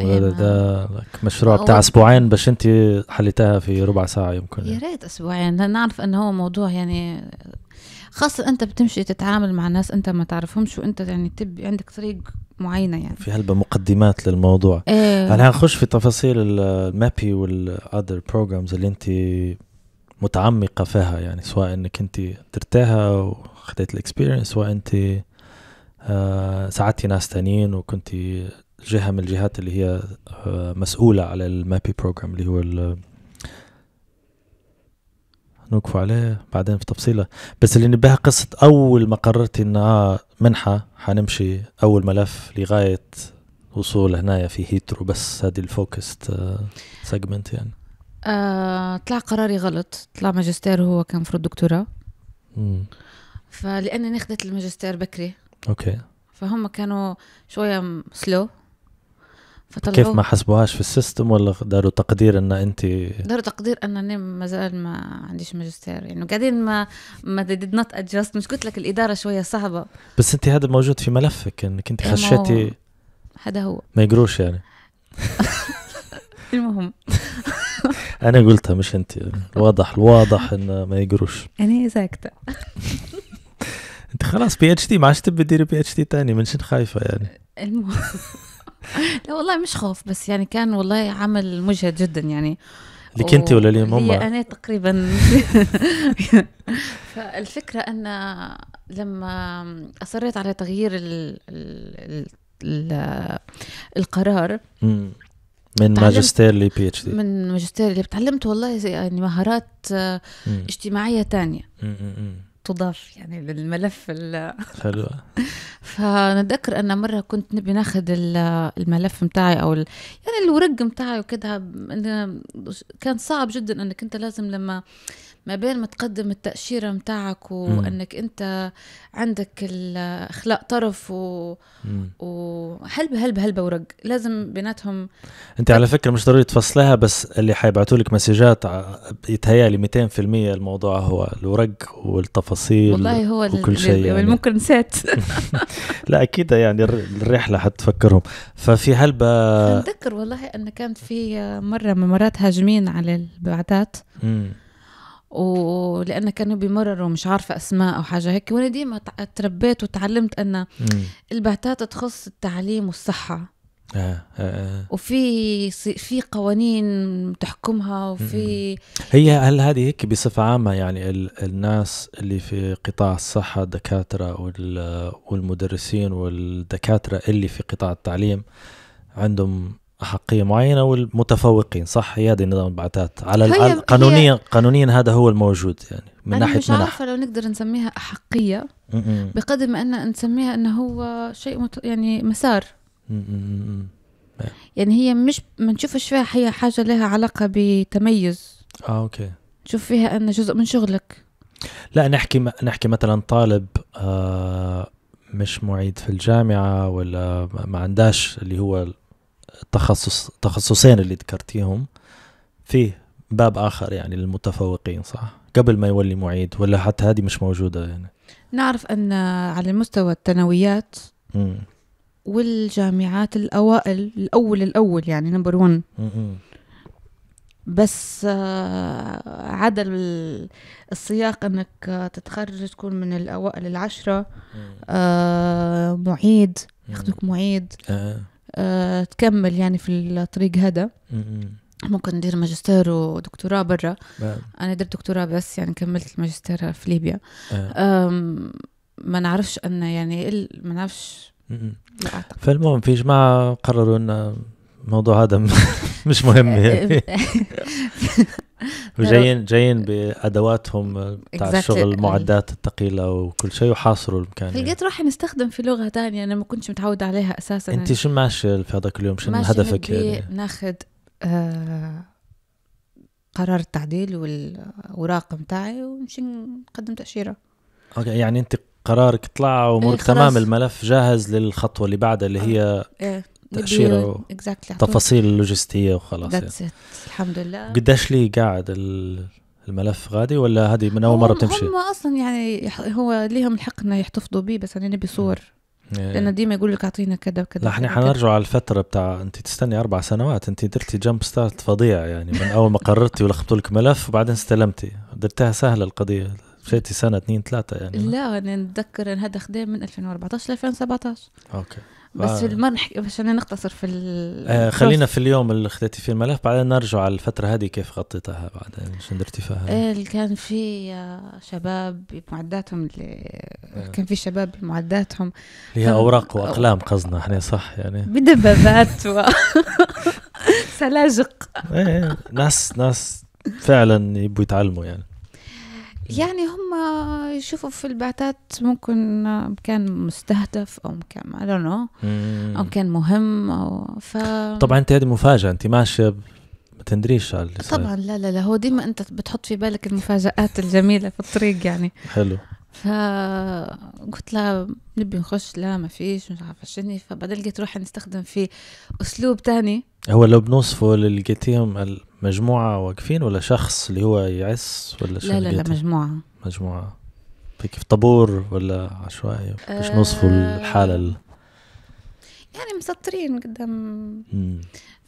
إيه، وهذا ده مشروع بتاع اسبوعين باش انت حليتها في ربع ساعه يمكن يا ريت اسبوعين لان نعرف انه هو موضوع يعني خاصة أنت بتمشي تتعامل مع ناس أنت ما تعرفهمش وأنت يعني تب عندك طريق معينة يعني في هلبة مقدمات للموضوع إيه. هنخش في تفاصيل المابي والأذر بروجرامز اللي أنت متعمقة فيها يعني سواء أنك أنت درتها خديت الاكسبيرينس وانت آه، ساعدتي ناس تانيين وكنت جهه من الجهات اللي هي آه، مسؤوله على المابي بروجرام اللي هو نوقفوا عليه بعدين في تفصيله بس اللي نبه قصه اول ما قررت آه منحه حنمشي اول ملف لغايه وصول هنايا في هيترو بس هذه الفوكست سيجمنت آه، يعني آه، طلع قراري غلط طلع ماجستير هو كان المفروض دكتوراه فلاني اخذت الماجستير بكري اوكي فهم كانوا شويه سلو فطلعوا كيف ما حسبوهاش في السيستم ولا داروا تقدير ان انت داروا تقدير انني ما زال ما عنديش ماجستير يعني قاعدين ما ما ديد نوت ادجست مش قلت لك الاداره شويه صعبه بس انت هذا موجود في ملفك انك انت خشيتي إمم. هذا هو ما يقروش يعني المهم انا قلتها مش انت يعني واضح الواضح انه ما يقروش انا ساكته انت خلاص بي اتش دي ما عادش تبي ديري بي اتش دي ثاني شنو خايفه يعني المهم لا والله مش خوف بس يعني كان والله عمل مجهد جدا يعني اللي كنت ولا اللي هم انا تقريبا فالفكره ان لما اصريت على تغيير الـ الـ القرار من ماجستير لي بي اتش دي من ماجستير اللي تعلمت والله يعني مهارات اجتماعيه ثانيه تضاف يعني للملف حلوة فنتذكر أنا مرة كنت نبي ناخذ الملف متاعي أو ال... يعني الورق متاعي وكده كان صعب جدا أنك أنت لازم لما ما بين ما تقدم التأشيرة متاعك وأنك أنت عندك الأخلاق طرف و... وحلب هلب هلبة هلبة ورق لازم بيناتهم أنت على فكرة مش ضروري تفصلها بس اللي حيبعتوا لك مسجات يتهيألي 200% الموضوع هو الورق والتفاصيل والله هو وكل شيء يعني. ممكن نسيت لا أكيد يعني الرحلة حتفكرهم ففي هلبة أتذكر والله أن كانت في مرة من مرات هاجمين على البعثات ولانه كانوا بيمرروا مش عارفه اسماء او حاجه هيك وانا ديما تربيت وتعلمت ان البهتات تخص التعليم والصحه آه آه, آه. وفي في قوانين تحكمها وفي هي هل هذه هيك بصفه عامه يعني الناس اللي في قطاع الصحه الدكاتره والمدرسين والدكاتره اللي في قطاع التعليم عندهم احقيه معينه والمتفوقين صح هي هذه نظام البعثات على قانونيا قانونيا هذا هو الموجود يعني من أنا ناحيه مش منح. عارفه لو نقدر نسميها احقيه بقدر ما ان نسميها انه هو شيء مت... يعني مسار يعني هي مش ما نشوفش فيها هي حاجه لها علاقه بتميز اه اوكي نشوف فيها انه جزء من شغلك لا نحكي نحكي مثلا طالب آه مش معيد في الجامعه ولا ما عندهاش اللي هو التخصص التخصصين اللي ذكرتيهم فيه باب اخر يعني للمتفوقين صح قبل ما يولي معيد ولا حتى هذه مش موجوده يعني نعرف ان على مستوى الثانويات والجامعات الاوائل الاول الاول يعني نمبر 1 بس آه، عدا السياق انك تتخرج تكون من الاوائل العشره آه، معيد ياخذوك معيد آه. آه، تكمل يعني في الطريق هذا ممكن ندير ماجستير ودكتوراه برا انا درت دكتوراه بس يعني كملت الماجستير في ليبيا آه. ما نعرفش ان يعني ما نعرفش فالمهم في جماعه قرروا ان الموضوع هذا مش مهم يعني وجايين جايين بادواتهم بتاع الشغل المعدات الثقيله وكل شيء وحاصروا المكان لقيت يعني. راح نستخدم في لغه تانية انا ما كنتش متعود عليها اساسا انت شو ماشي في هذاك اليوم شو هدفك يعني ناخذ آه قرار التعديل والاوراق متاعي ونمشي نقدم تاشيره اوكي يعني انت قرارك طلع وامورك إيه، تمام الملف جاهز للخطوه اللي بعدها اللي آه، هي إيه. تاشيره exactly. تفاصيل اللوجستيه وخلاص يعني. That's يعني. it. الحمد لله قداش لي قاعد الملف غادي ولا هذه من اول مره بتمشي هم اصلا يعني هو ليهم الحق انه يحتفظوا بيه بس انا نبي صور إيه. لانه ديما يقول لك اعطينا كذا وكذا احنا حنرجع على الفتره بتاع انت تستني اربع سنوات انت درتي جمب ستارت فظيع يعني من اول ما قررتي ولخبطوا لك ملف وبعدين استلمتي درتها سهله القضيه مشيتي سنه اثنين ثلاثه يعني لا انا نتذكر هذا خدام من 2014 ل 2017 اوكي بس ف... ما نحكي عشان نختصر في ال... آه خلينا في اليوم اللي اختتي فيه الملف بعدين نرجع على الفتره هذه كيف غطيتها بعدين شو درتي فيها آه كان في آه، شباب بمعداتهم اللي آه. كان في شباب بمعداتهم اللي هي اوراق واقلام قصدنا احنا صح يعني بدبابات و سلاجق ايه ناس ناس فعلا يبوا يتعلموا يعني يعني هم يشوفوا في البعثات ممكن مكان مستهدف او مكان I don't know او مكان مهم او ف طبعا انت هذه مفاجاه انت ماشيه ما تندريش على اللي طبعا لا لا لا هو ديما انت بتحط في بالك المفاجات الجميله في الطريق يعني حلو فقلت لها نبي نخش لا ما فيش مش عارفه شني فبدل لقيت روحي نستخدم في اسلوب تاني هو لو بنوصفه اللي لقيتيهم المجموعه واقفين ولا شخص اللي هو يعس ولا شو لا لا لا مجموعه مجموعه كيف طابور ولا عشوائي مش أه نوصفوا الحاله يعني مسطرين قدام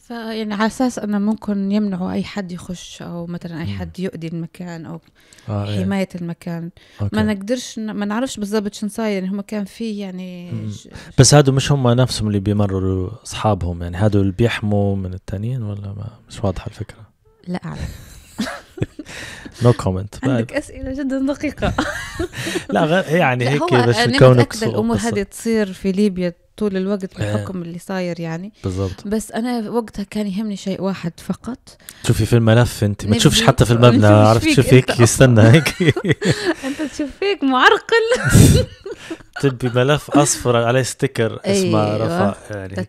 فيعني على اساس انه ممكن يمنعوا اي حد يخش او مثلا اي حد يؤذي المكان او آه إيه. حمايه إيه. المكان أوكي. ما نقدرش ما نعرفش بالضبط شو صاير يعني هم كان في يعني ج... بس هادو مش هم نفسهم اللي بيمرروا اصحابهم يعني هادو اللي بيحموا من التانيين ولا ما مش واضحه الفكره لا اعرف نو كومنت عندك اسئله جدا دقيقه لا يعني هيك بس يعني كونك الامور هذه تصير في ليبيا طول الوقت إيه. بحكم اللي صاير يعني بالضبط بس انا وقتها كان يهمني شيء واحد فقط تشوفي في الملف انت ما تشوفش حتى في المبنى عرفت شو فيك يستنى هيك انت تشوف فيك معرقل تبي ملف اصفر عليه ستيكر اسمه أيوة. رفاء رفع يعني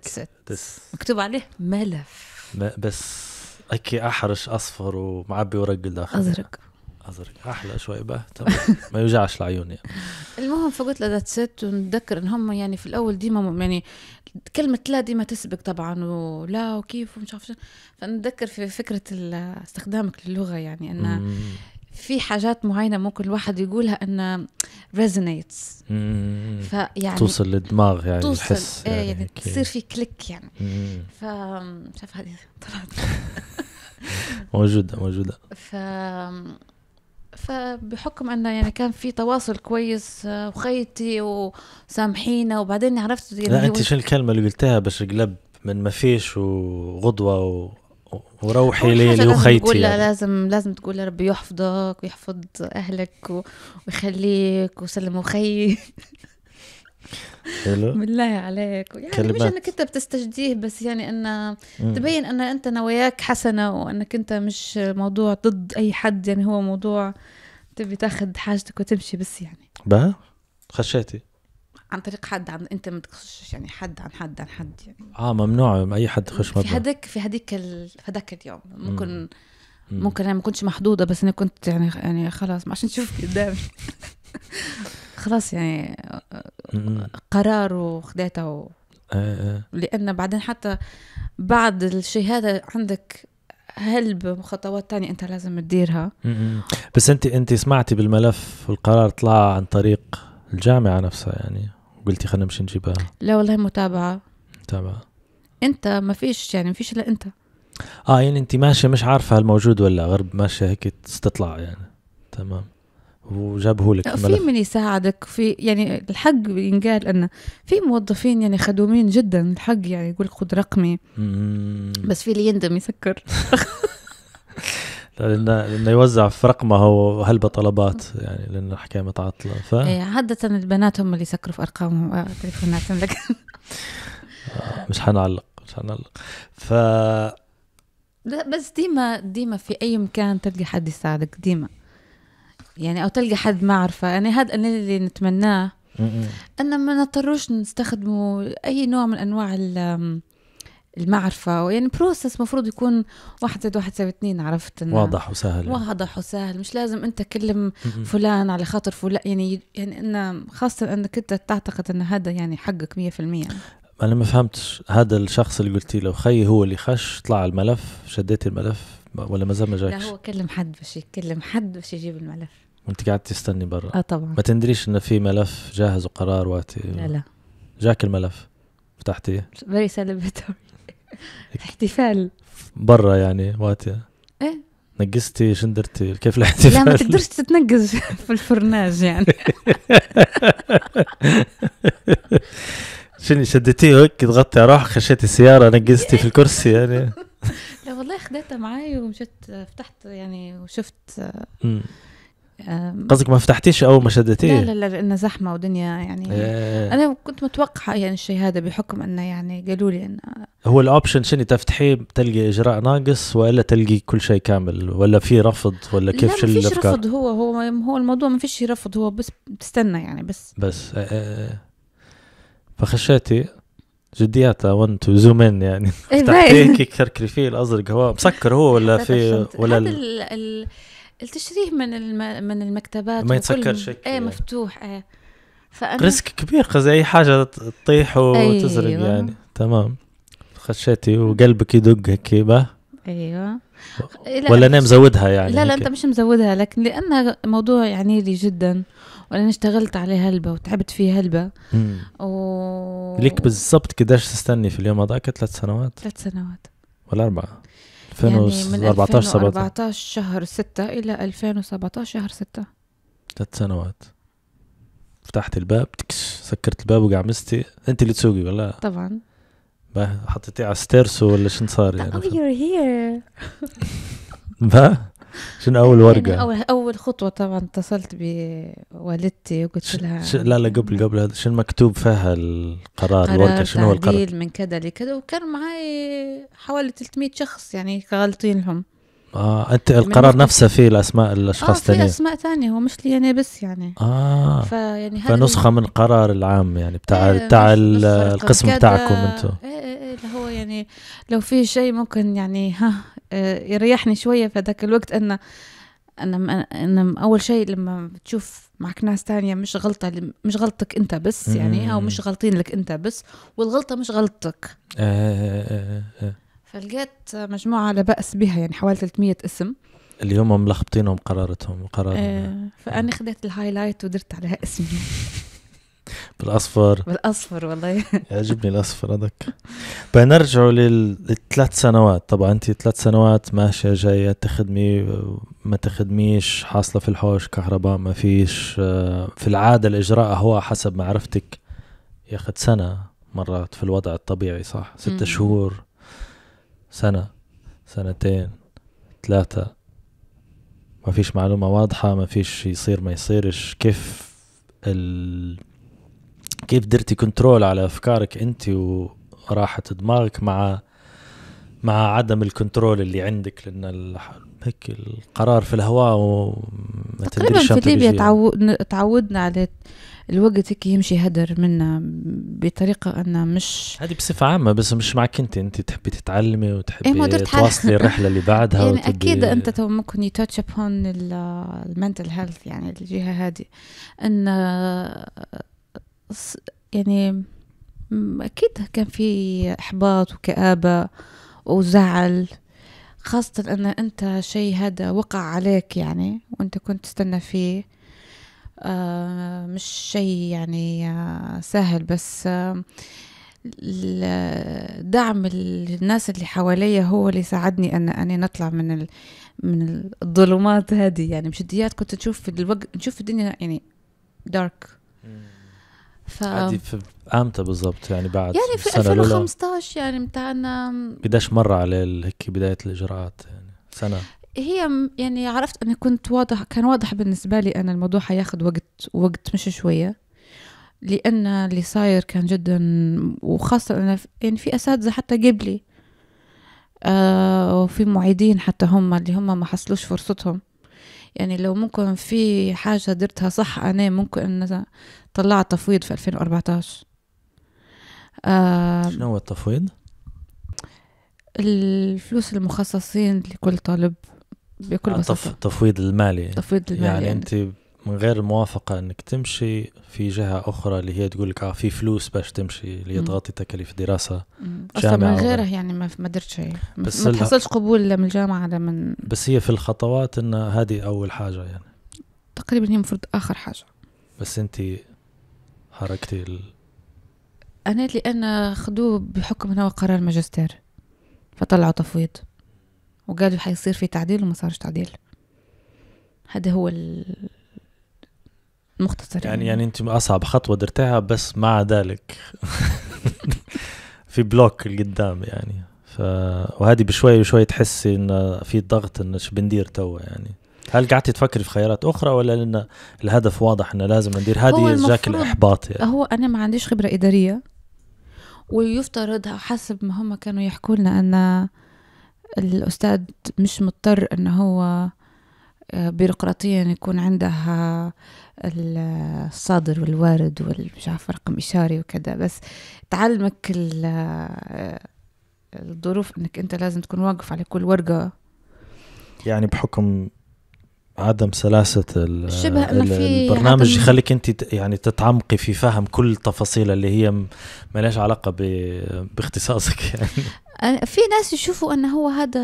مكتوب عليه ملف بس هيك احرش اصفر ومعبي ورق داخل ازرق ازرق احلى شوي بقى تمام ما يوجعش العيون يعني المهم فقلت له ذات ست ونتذكر ان هم يعني في الاول ديما يعني كلمه لا ديما تسبق طبعا ولا وكيف ومش عارف فنتذكر في فكره استخدامك للغه يعني ان في حاجات معينة ممكن الواحد يقولها أن ريزونيتس فيعني توصل للدماغ يعني توصل الحس يعني, إيه، يعني, يعني تصير في كليك يعني ف شاف هذه طلعت موجودة موجودة ف فبحكم انه يعني كان في تواصل كويس آه، وخيتي وسامحينا وبعدين عرفت يعني لا انت شو الكلمه اللي قلتها باش قلب من ما فيش وغضوه و... وروحي لي وخيتي تقول يعني. لازم لازم تقول ربي يحفظك ويحفظ اهلك ويخليك وسلم وخيك حلو بالله عليك يعني كلمات. مش انك انت بتستجديه بس يعني ان تبين ان انت نواياك حسنه وانك انت مش موضوع ضد اي حد يعني هو موضوع تبي تاخذ حاجتك وتمشي بس يعني بقى خشيتي عن طريق حد عن انت ما تخشش يعني حد عن حد عن حد يعني اه ممنوع اي حد يخش في هذيك في هذيك ال... في هذاك اليوم ممكن مم. ممكن انا ما كنتش محدوده بس انا كنت يعني يعني خلاص ما عشان تشوف قدامي خلاص يعني قرار وخداته آه،, آه. لان بعدين حتى بعد الشيء هذا عندك هلب بخطوات تانية انت لازم تديرها بس انت انت سمعتي بالملف والقرار طلع عن طريق الجامعه نفسها يعني وقلتي خلينا نمشي نجيبها لا والله متابعه متابعه انت ما فيش يعني ما فيش الا انت اه يعني انت ماشيه مش عارفه هل موجود ولا غرب ماشيه هيك تستطلع يعني تمام وجابه لك في من يساعدك في يعني الحق ينقال انه في موظفين يعني خدومين جدا الحق يعني يقول خذ رقمي بس في اللي يندم يسكر لانه لانه يوزع في رقمه هو هلبة طلبات يعني لان الحكايه متعطله ف إيه، عاده البنات هم اللي يسكروا في ارقامهم آه، تليفوناتهم لكن آه، مش حنعلق مش حنعلق ف لا بس ديما ديما في اي مكان تلقى حد يساعدك ديما يعني او تلقى حد معرفه يعني هذا انا اللي نتمناه ان ما نضطروش نستخدموا اي نوع من انواع المعرفة يعني بروسس مفروض يكون واحد زائد واحد يساوي اثنين عرفت واضح وسهل واضح وسهل مش لازم انت تكلم فلان على خاطر فلان يعني يعني إن خاصة انك انت تعتقد ان هذا يعني حقك 100% يعني. انا ما فهمتش هذا الشخص اللي قلتي له خي هو اللي خش طلع الملف شديتي الملف ولا ما زال ما جاكش؟ لا هو كلم حد باش يكلم حد باش يجيب الملف وانت قاعد تستني برا اه طبعا ما تندريش انه في ملف جاهز وقرار وقتي لا لا جاك الملف فتحتيه فيري سيلبريتوري احتفال برا يعني وقتها ايه نقزتي شن درتي كيف الاحتفال لا ما تقدرش تتنقز في الفرناج يعني شنو شدتيه هيك تغطي على روحك خشيتي السيارة نقزتي في الكرسي يعني لا والله خديتها معي ومشيت فتحت يعني وشفت آه، قصدك ما فتحتيش اول ما شدتيه لا لا لانه زحمه ودنيا يعني إيه. انا كنت متوقعه يعني الشيء هذا بحكم انه يعني قالوا لي انه هو الاوبشن شنو تفتحيه تلقي اجراء ناقص ولا تلقي كل شيء كامل ولا في رفض ولا كيف شو الافكار؟ رفض هو هو هو الموضوع ما فيش رفض هو بس تستنى يعني بس بس آه، آه، آه. يعني. إيه. فخشيتي تو زوم ان يعني فتحتيه إيه. كركري فيه الازرق هو مسكر هو ولا في ولا هذا التشريح من الم... من المكتبات ما يتسكر شكل ايه مفتوح ايه فأنا ريسك كبير خذ اي حاجه تطيح وتزرق أيوة. يعني تمام خشيتي وقلبك يدق هيك به ايوه ولا انا مزودها يعني لا لا انت مش مزودها لكن لانها موضوع يعني لي جدا وانا اشتغلت عليه هلبه وتعبت فيه هلبه و... ليك بالضبط قديش تستني في اليوم هذاك ثلاث سنوات ثلاث سنوات ولا اربعه 2014 يعني من 2014 شهر 6 إلى 2017 شهر 6 ثلاث سنوات فتحت الباب تكس سكرت الباب وقعمستي انت اللي تسوقي ولا طبعا باه حطيتيه على ستيرسو ولا شنو صار يعني oh you're here شنو اول يعني ورقه؟ يعني اول اول خطوه طبعا اتصلت بوالدتي وقلت لها ش... لا لا قبل قبل هذا شنو مكتوب فيها القرار الورقه شنو هو القرار؟ من كذا لكذا وكان معي حوالي 300 شخص يعني غالطين لهم اه انت القرار نفسه فيه الاسماء الاشخاص الثانيين آه في اسماء ثانيه هو مش لي انا بس يعني اه فيعني فنسخه من القرار العام يعني بتاع آه بتاع القسم بتاعكم انتم إيه،, ايه ايه اللي هو يعني لو في شيء ممكن يعني ها آه، يريحني شوية في ذاك الوقت أنه انا انا اول شيء لما تشوف معك ناس تانية مش غلطة مش غلطك انت بس يعني او مش غلطين لك انت بس والغلطة مش غلطتك آه، آه، فلقيت مجموعة لا بأس بها يعني حوالي 300 اسم اللي هم ملخبطينهم قرارتهم قرارهم فأنا خذيت الهايلايت ودرت عليها اسمي بالاصفر بالاصفر والله يعجبني الاصفر هذاك بنرجعوا للثلاث سنوات طبعا انت ثلاث سنوات ماشيه جايه تخدمي ما تخدميش حاصله في الحوش كهرباء ما فيش آه، في العاده الاجراء هو حسب معرفتك ياخذ سنه مرات في الوضع الطبيعي صح ستة شهور سنه سنتين ثلاثه ما فيش معلومه واضحه ما فيش يصير ما يصيرش كيف ال كيف درتي كنترول على افكارك انت وراحه دماغك مع مع عدم الكنترول اللي عندك لان هيك القرار في الهواء وما تقريبا في ليبيا تعودنا على الوقت هيك يمشي هدر منا بطريقه انها مش هذه بصفه عامه بس مش معك انت انت تحبي تتعلمي إيه، وتحبي إيه تواصلي الرحله اللي بعدها يعني وتبي... اكيد انت تو ممكن يتوتش ابون المنتل هيلث يعني الجهه هذه ان يعني أكيد كان في إحباط وكآبة وزعل خاصة أن أنت شيء هذا وقع عليك يعني وأنت كنت تستنى فيه آه مش شيء يعني آه، سهل بس آه دعم الناس اللي حواليا هو اللي ساعدني ان اني نطلع من ال من الظلمات هذه يعني مشديات كنت تشوف الوقت نشوف الدنيا يعني دارك ف... عادي في امتى بالضبط يعني بعد يعني في 2015 يعني بتاعنا قديش مر على هيك بدايه الاجراءات يعني سنه هي يعني عرفت اني كنت واضح كان واضح بالنسبه لي ان الموضوع حياخد وقت وقت مش شويه لان اللي صاير كان جدا وخاصه انا يعني في اساتذه حتى قبلي آه وفي معيدين حتى هم اللي هم ما حصلوش فرصتهم يعني لو ممكن في حاجة درتها صح أنا ممكن أن طلعت تفويض في 2014 آه شنو هو التفويض؟ الفلوس المخصصين لكل طالب بكل آه، بساطة التفويض المالي تفويض المالي يعني, يعني. أنت من غير الموافقة انك تمشي في جهة اخرى اللي هي تقول لك اه في فلوس باش تمشي اللي هي تغطي تكاليف دراسة اصلا من غيرها يعني ما درت شيء بس ما تحصلش قبول من الجامعة لا من بس هي في الخطوات ان هذه اول حاجة يعني تقريبا هي المفروض اخر حاجة بس انت حركتي ال... انا لان خدوه بحكم انه قرار ماجستير فطلعوا تفويض وقالوا حيصير في تعديل وما صارش تعديل هذا هو ال... مختصر يعني, يعني يعني انت اصعب خطوه درتها بس مع ذلك في بلوك القدام يعني ف وهذه بشوي بشوي تحسي ان في ضغط انه شو بندير تو يعني هل قعدتي تفكري في خيارات اخرى ولا لان الهدف واضح انه لازم ندير هذه جاك الاحباط يعني. هو انا ما عنديش خبره اداريه ويفترض حسب ما هم كانوا يحكوا لنا ان الاستاذ مش مضطر ان هو بيروقراطيا يكون عندها الصادر والوارد والمش عارف رقم إشاري وكذا بس تعلمك الظروف انك انت لازم تكون واقف على كل ورقة يعني بحكم عدم سلاسه شبه البرنامج يخليك انت يعني تتعمقي في فهم كل التفاصيل اللي هي ما لهاش علاقه باختصاصك يعني في ناس يشوفوا انه هو هذا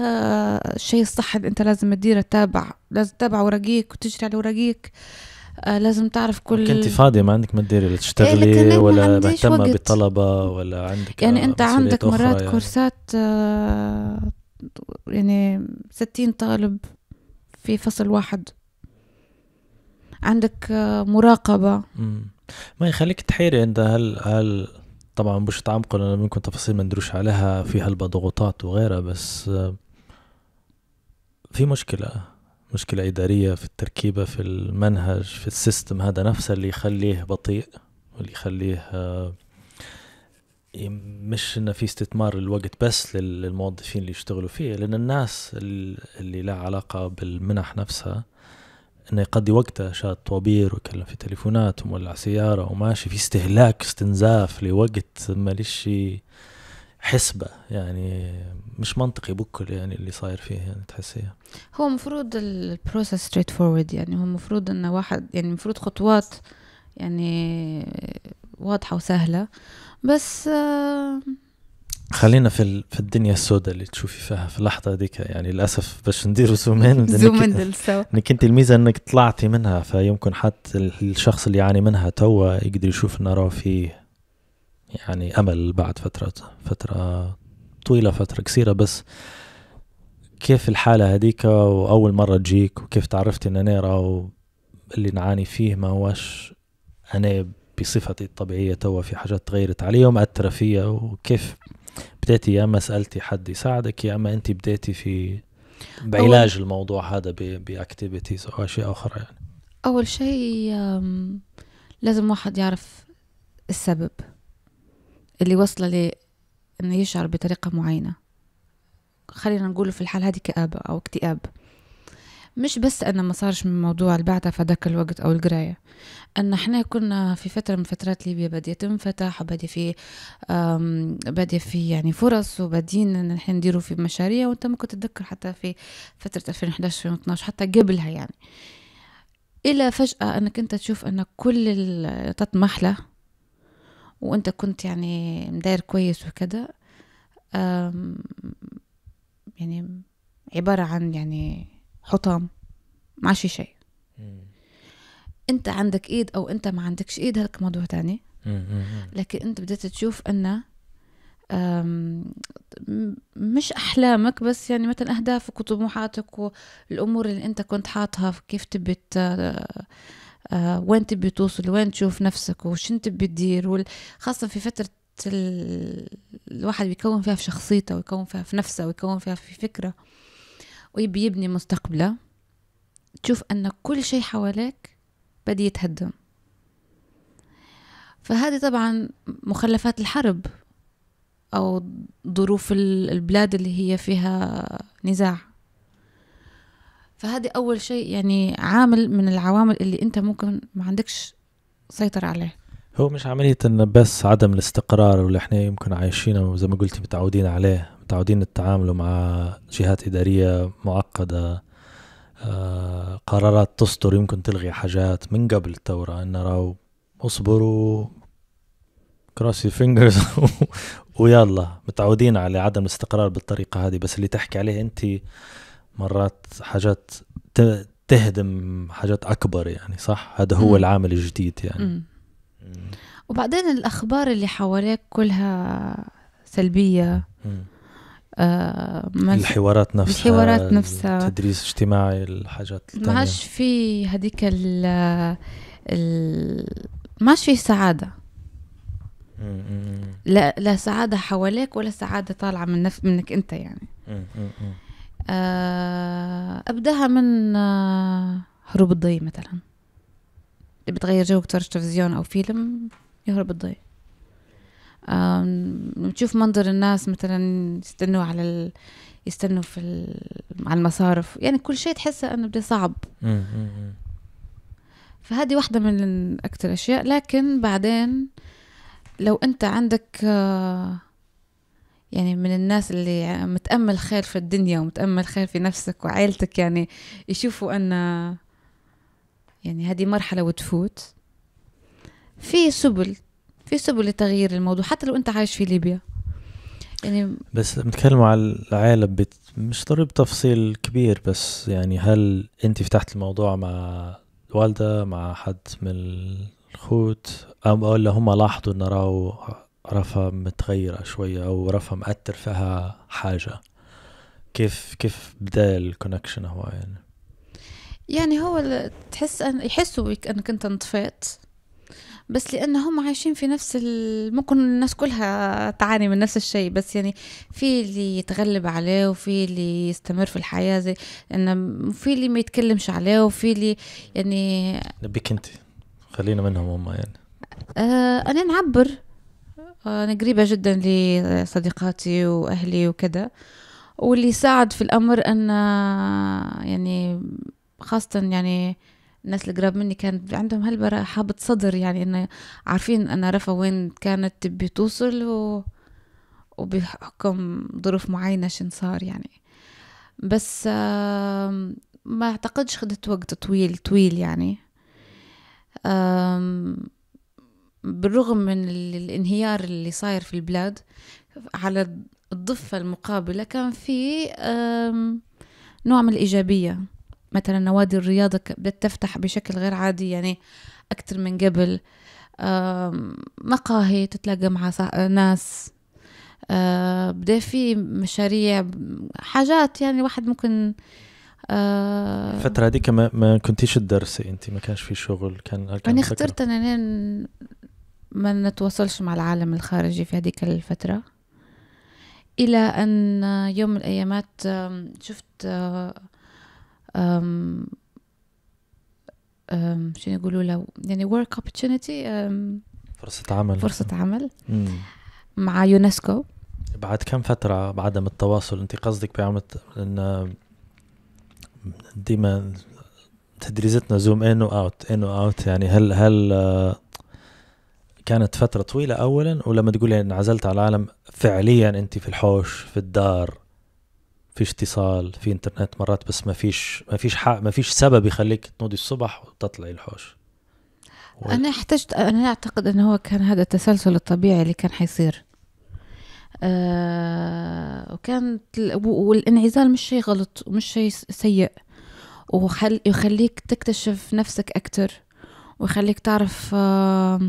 الشيء الصح اللي انت لازم تديره تتابع لازم تتابع اوراقيك وتجري على اوراقيك آه، لازم تعرف كل كنت فاضيه ما عندك ما تديري إيه، تشتغلي إيه ولا مهتمه وقت. بالطلبه ولا عندك يعني انت عندك مرات يعني. كورسات آه، يعني 60 طالب في فصل واحد عندك آه، مراقبة ما يخليك تحيري انت هل هل طبعا مش تعمق انا ممكن تفاصيل ما ندروش عليها في هلبا ضغوطات وغيرها بس آه، في مشكلة مشكلة إدارية في التركيبة في المنهج في السيستم هذا نفسه اللي يخليه بطيء واللي يخليه آه، مش انه في استثمار الوقت بس للموظفين اللي يشتغلوا فيه لان الناس اللي لها علاقه بالمنح نفسها انه يقضي وقته شاد طوابير ويكلم في تليفونات ومولع سياره وماشي في استهلاك استنزاف لوقت ماليش حسبه يعني مش منطقي بكل يعني اللي صاير فيه يعني تحسيه هو المفروض البروسيس ستريت فورورد يعني هو المفروض انه واحد يعني المفروض خطوات يعني واضحه وسهله بس خلينا في في الدنيا السوداء اللي تشوفي فيها في اللحظه هذيك يعني للاسف باش نديروا زومين زومين سوا انك انت الميزه انك طلعتي منها فيمكن حتى الشخص اللي يعاني منها توا يقدر يشوف انه راه فيه يعني امل بعد فتره فتره طويله فتره قصيره بس كيف الحاله هذيك واول مره تجيك وكيف تعرفتي ان انا راه اللي نعاني فيه ما هوش انا بصفتي الطبيعية توا في حاجات تغيرت عليهم أثر فيا وكيف بديتي يا اما سالتي حد يساعدك يا اما انت بديتي في بعلاج الموضوع هذا باكتيفيتيز او اشياء اخرى يعني اول شيء لازم واحد يعرف السبب اللي وصله ل انه يشعر بطريقه معينه خلينا نقول في الحال هذه كآبة او اكتئاب مش بس أن ما صارش من موضوع البعثة في ذاك الوقت أو القراية أن احنا كنا في فترة من فترات ليبيا بادية تنفتح وبادية في بدي في يعني فرص وبدينا أن احنا في مشاريع وأنت ممكن تتذكر حتى في فترة 2011 2012 حتى قبلها يعني إلى فجأة أنك أنت تشوف أن كل تطمح له وأنت كنت يعني مداير كويس وكذا يعني عبارة عن يعني حطام ما شي شيء انت عندك ايد او انت ما عندكش ايد هلك موضوع تاني لكن انت بدأت تشوف انه مش احلامك بس يعني مثلا اهدافك وطموحاتك والامور اللي انت كنت حاطها كيف تبي آه، وين تبي توصل وين تشوف نفسك وش انت تبي تدير خاصه في فتره الواحد بيكون فيها في شخصيته ويكون فيها في نفسه ويكون فيها في فكره ويبي يبني مستقبله تشوف أن كل شيء حواليك بدي يتهدم فهذه طبعا مخلفات الحرب أو ظروف البلاد اللي هي فيها نزاع فهذه أول شيء يعني عامل من العوامل اللي أنت ممكن ما عندكش سيطرة عليه هو مش عملية بس عدم الاستقرار واللي احنا يمكن عايشينه وزي ما قلتي متعودين عليه متعودين التعامل مع جهات إدارية معقدة آه، قرارات تصدر يمكن تلغي حاجات من قبل الثورة إن راو اصبروا كراسي فينجرز ويلا متعودين على عدم الاستقرار بالطريقة هذه بس اللي تحكي عليه أنت مرات حاجات تهدم حاجات أكبر يعني صح هذا هو م. العامل الجديد يعني م. وبعدين الأخبار اللي حواليك كلها سلبية م. آه، الحوارات نفسها الحوارات نفسها التدريس الاجتماعي الحاجات ما عادش في هذيك ال ما عادش في سعاده لا لا سعاده حواليك ولا سعاده طالعه من نف... منك انت يعني آه، ابداها من آه، هروب الضي مثلا بتغير جو تفرج تلفزيون او فيلم يهرب الضي بتشوف منظر الناس مثلا يستنوا على ال... يستنوا في ال... على المصارف يعني كل شيء تحسه انه بده صعب فهذه واحدة من أكثر الأشياء لكن بعدين لو أنت عندك آه، يعني من الناس اللي متأمل خير في الدنيا ومتأمل خير في نفسك وعائلتك يعني يشوفوا أن يعني هذه مرحلة وتفوت في سبل في سبل لتغيير الموضوع حتى لو انت عايش في ليبيا يعني بس بنتكلم على العالم بت... مش ضروري بتفصيل كبير بس يعني هل انت فتحت الموضوع مع الوالدة مع حد من الخوت ام ولا هم لاحظوا ان راهو رفا متغيرة شوية او رفا مأثر فيها حاجة كيف كيف بدا الكونكشن هو يعني يعني هو تحس أن يحسوا انك انت انطفيت بس لأن هم عايشين في نفس ممكن الناس كلها تعاني من نفس الشيء بس يعني في اللي يتغلب عليه وفي اللي يستمر في الحياه زي إن في اللي ما يتكلمش عليه وفي اللي يعني نبيك انت خلينا منهم هم يعني آه انا نعبر انا قريبه جدا لصديقاتي واهلي وكذا واللي ساعد في الامر ان يعني خاصه يعني الناس اللي قراب مني كان عندهم هالبرا حابة صدر يعني انه عارفين انا رفا وين كانت توصل و... وبحكم ظروف معينة شن صار يعني بس ما اعتقدش خدت وقت طويل طويل يعني بالرغم من الانهيار اللي صاير في البلاد على الضفة المقابلة كان في نوع من الإيجابية مثلا نوادي الرياضة بدأت تفتح بشكل غير عادي يعني أكتر من قبل مقاهي تتلاقى مع ناس آه، بدا في مشاريع حاجات يعني الواحد ممكن آه، الفترة هذيك ما, ما كنتيش تدرسي انت ما كانش في شغل كان, كان انا اخترت ان انا ما نتواصلش مع العالم الخارجي في هذيك الفترة الى ان يوم من الايامات شفت آه، أم أم شنو يقولوا له يعني work opportunity فرصة عمل فرصة عمل مم. مع يونسكو بعد كم فترة بعدم التواصل انت قصدك بعمل ان ديما تدريزتنا زوم ان واوت ان واوت يعني هل هل آه، كانت فترة طويلة اولا ولما تقولي انعزلت على العالم فعليا انت في الحوش في الدار فيش اتصال في انترنت مرات بس ما فيش ما فيش حق ما فيش سبب يخليك تنودي الصبح وتطلعي الحوش و... انا احتجت انا اعتقد انه هو كان هذا التسلسل الطبيعي اللي كان حيصير آه وكانت والانعزال مش شيء غلط ومش شيء سيء وخل يخليك تكتشف نفسك اكثر ويخليك تعرف آه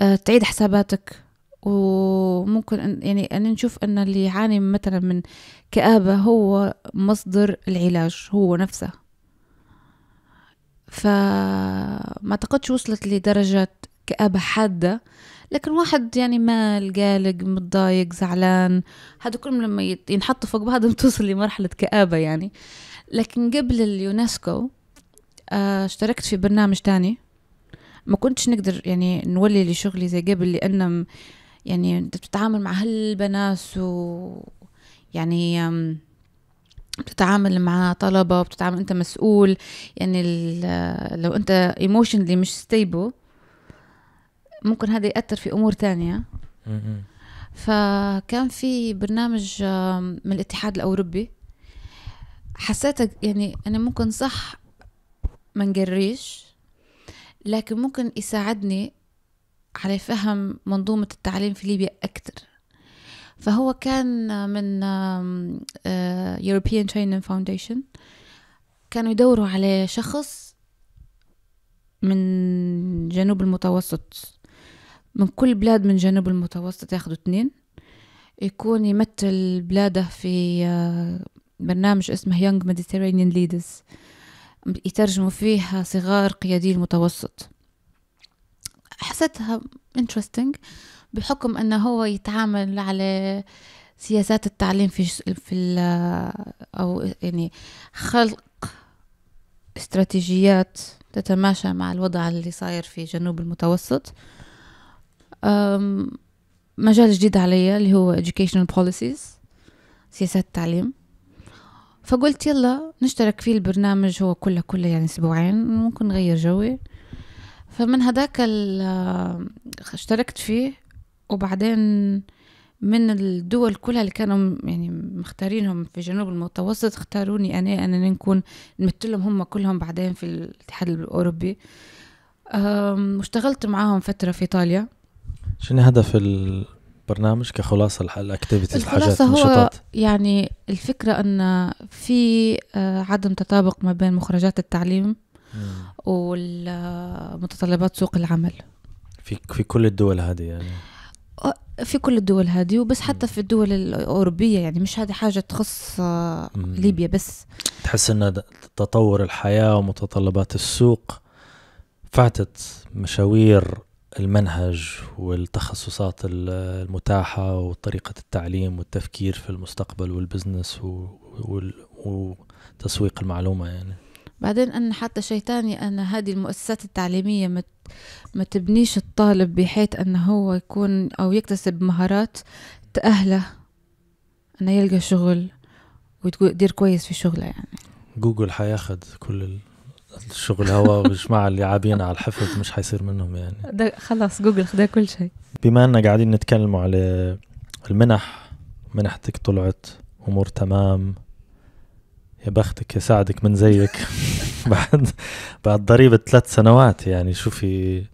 آه تعيد حساباتك وممكن يعني أن نشوف أن اللي يعاني مثلا من كآبة هو مصدر العلاج هو نفسه فما أعتقدش وصلت لدرجة كآبة حادة لكن واحد يعني مال قالق متضايق زعلان هذا كل لما ينحط فوق بعض توصل لمرحلة كآبة يعني لكن قبل اليونسكو آه، اشتركت في برنامج تاني ما كنتش نقدر يعني نولي لشغلي زي قبل لأن يعني انت بتتعامل مع هالبنات و يعني بتتعامل مع طلبة وبتتعامل انت مسؤول يعني آه، لو انت ايموشنلي مش ستيبل ممكن هذا يأثر في امور تانية فكان في برنامج من الاتحاد الاوروبي حسيت يعني انا ممكن صح ما نقريش لكن ممكن يساعدني على فهم منظومة التعليم في ليبيا أكثر فهو كان من آه، European Training Foundation كانوا يدوروا على شخص من جنوب المتوسط من كل بلاد من جنوب المتوسط ياخدوا اتنين يكون يمثل بلاده في آه، برنامج اسمه يونج Mediterranean Leaders يترجموا فيه صغار قيادي المتوسط حسيتها انترستنج بحكم انه هو يتعامل على سياسات التعليم في في ال او يعني خلق استراتيجيات تتماشى مع الوضع اللي صاير في جنوب المتوسط مجال جديد عليا اللي هو educational policies سياسات التعليم فقلت يلا نشترك فيه البرنامج هو كله كله يعني اسبوعين ممكن نغير جوي فمن هداك اشتركت فيه وبعدين من الدول كلها اللي كانوا يعني مختارينهم في جنوب المتوسط اختاروني انا انني نكون نمثلهم هم كلهم بعدين في الاتحاد الاوروبي واشتغلت معاهم فتره في ايطاليا شنو هدف البرنامج كخلاصه الاكتيفيتيز الحاجات النشاطات يعني الفكره ان في أه، عدم تطابق ما بين مخرجات التعليم ومتطلبات سوق العمل في في كل الدول هذه يعني في كل الدول هذه وبس حتى في الدول الأوروبية يعني مش هذه حاجة تخص آه، ليبيا بس تحس أن تطور الحياة ومتطلبات السوق فاتت مشاوير المنهج والتخصصات المتاحة وطريقة التعليم والتفكير في المستقبل والبزنس وتسويق المعلومة يعني بعدين أن حتى شيء تاني أن هذه المؤسسات التعليمية مت ما تبنيش الطالب بحيث أنه هو يكون أو يكتسب مهارات تأهله أنه يلقى شغل ويدير كويس في شغله يعني جوجل حياخد كل الشغل هوا والجماعة اللي عابين على الحفظ مش حيصير منهم يعني ده خلاص جوجل خدا كل شيء بما أننا قاعدين نتكلموا على المنح منحتك طلعت أمور تمام بختك يساعدك من زيك بعد بعد ضريبة ثلاث سنوات يعني شوفي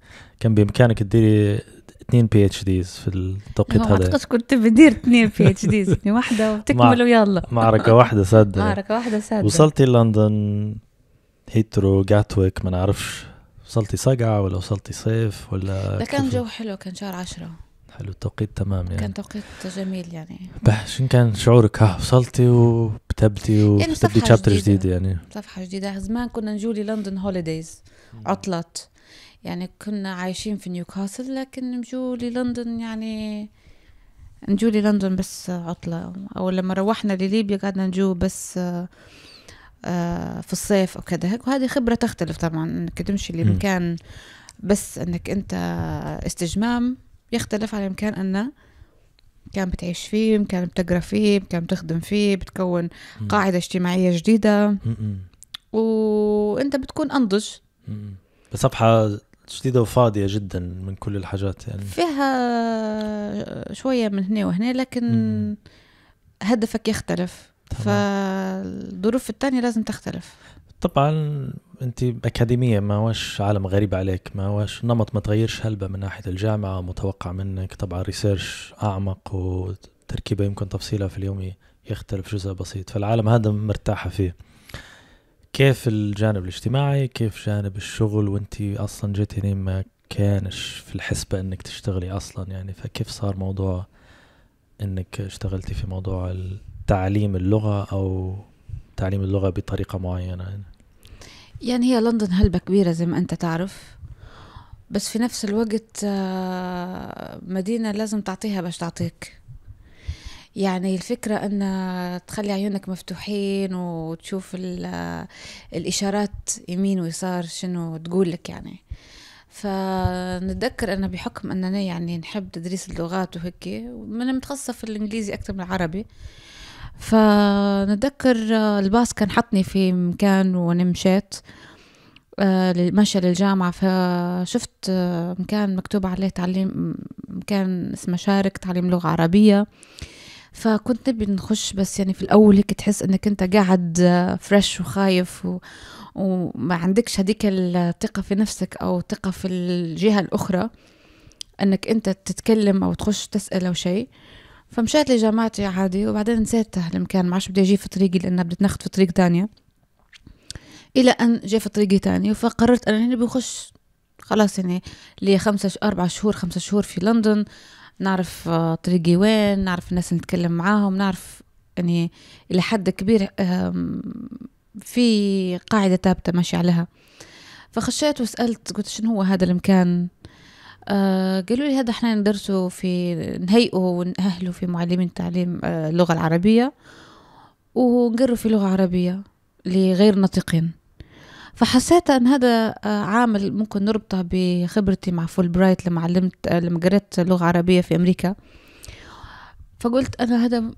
كان بإمكانك تديري اثنين بي اتش ديز في التوقيت هذا اعتقد كنت بدير اثنين بي اتش ديز يعني واحدة وتكمل ويلا معركة واحدة سادة معركة واحدة سادة وصلتي لندن هيترو جاتويك ما نعرفش وصلتي صقعة ولا وصلتي صيف ولا ده كان جو حلو كان شهر عشرة حلو التوقيت تمام يعني كان توقيت جميل يعني شن كان شعورك ها وصلتي وبتبدي يعني وبتبدي شابتر جديد يعني صفحة جديدة زمان كنا نجولي لندن هوليديز عطلت يعني كنا عايشين في نيوكاسل لكن نجولي لندن يعني نجولي لندن بس عطلة أو لما روحنا لليبيا قعدنا نجو بس آه، في الصيف وكذا هيك وهذه خبرة تختلف طبعا انك تمشي لمكان بس انك انت استجمام يختلف على المكان أنه مكان بتعيش فيه مكان بتقرا فيه مكان بتخدم فيه بتكون قاعدة اجتماعية وانت بتكون أنضج صفحة جديدة وفاضية جدا من كل الحاجات يعني فيها شوية من هنا وهنا لكن هدفك يختلف فالظروف الثانيه لازم تختلف طبعا انت اكاديميه ما واش عالم غريب عليك ما واش نمط ما تغيرش هلبة من ناحيه الجامعه متوقع منك طبعا ريسيرش اعمق وتركيبه يمكن تفصيلها في اليوم يختلف جزء بسيط فالعالم هذا مرتاحه فيه كيف الجانب الاجتماعي كيف جانب الشغل وانت اصلا جيت هنا ما كانش في الحسبة انك تشتغلي اصلا يعني فكيف صار موضوع انك اشتغلتي في موضوع تعليم اللغة أو تعليم اللغة بطريقة معينة يعني؟, يعني هي لندن هلبة كبيرة زي ما أنت تعرف بس في نفس الوقت آه، مدينة لازم تعطيها باش تعطيك يعني الفكرة أن تخلي عيونك مفتوحين وتشوف الإشارات يمين ويسار شنو تقول لك يعني فنتذكر أنا بحكم أننا يعني نحب تدريس اللغات وهيك من متخصصة في الإنجليزي أكثر من العربي فنتذكر آه، الباص كان حطني في مكان وانا آه، مشيت ماشية للجامعة فشفت آه، مكان مكتوب عليه تعليم مكان اسمه شارك تعليم لغة عربية فكنت نبي نخش بس يعني في الأول هيك تحس إنك أنت قاعد فريش وخايف و... وما عندكش هذيك الثقة في نفسك أو ثقة في الجهة الأخرى إنك أنت تتكلم أو تخش تسأل أو شيء فمشيت لجامعتي عادي وبعدين نسيت المكان ما عادش بدي اجيه في طريقي لانها تنخت في طريق تانية الى ان جي في طريقي تاني فقررت انا هنا بخش خلاص يعني لي خمسة أربع شهور خمسة شهور في لندن نعرف آه، طريقي وين نعرف الناس اللي نتكلم معاهم نعرف يعني إلى حد كبير في قاعدة ثابتة ماشي عليها فخشيت وسألت قلت شنو هو هذا المكان آه قالوا لي هذا احنا ندرسه في نهيئه ونأهله في معلمين تعليم آه، اللغة العربية ونقروا في لغة عربية لغير ناطقين فحسيت ان هذا آه، عامل ممكن نربطه بخبرتي مع فول برايت لما علمت آه، لما قريت لغه عربيه في امريكا فقلت انا هذا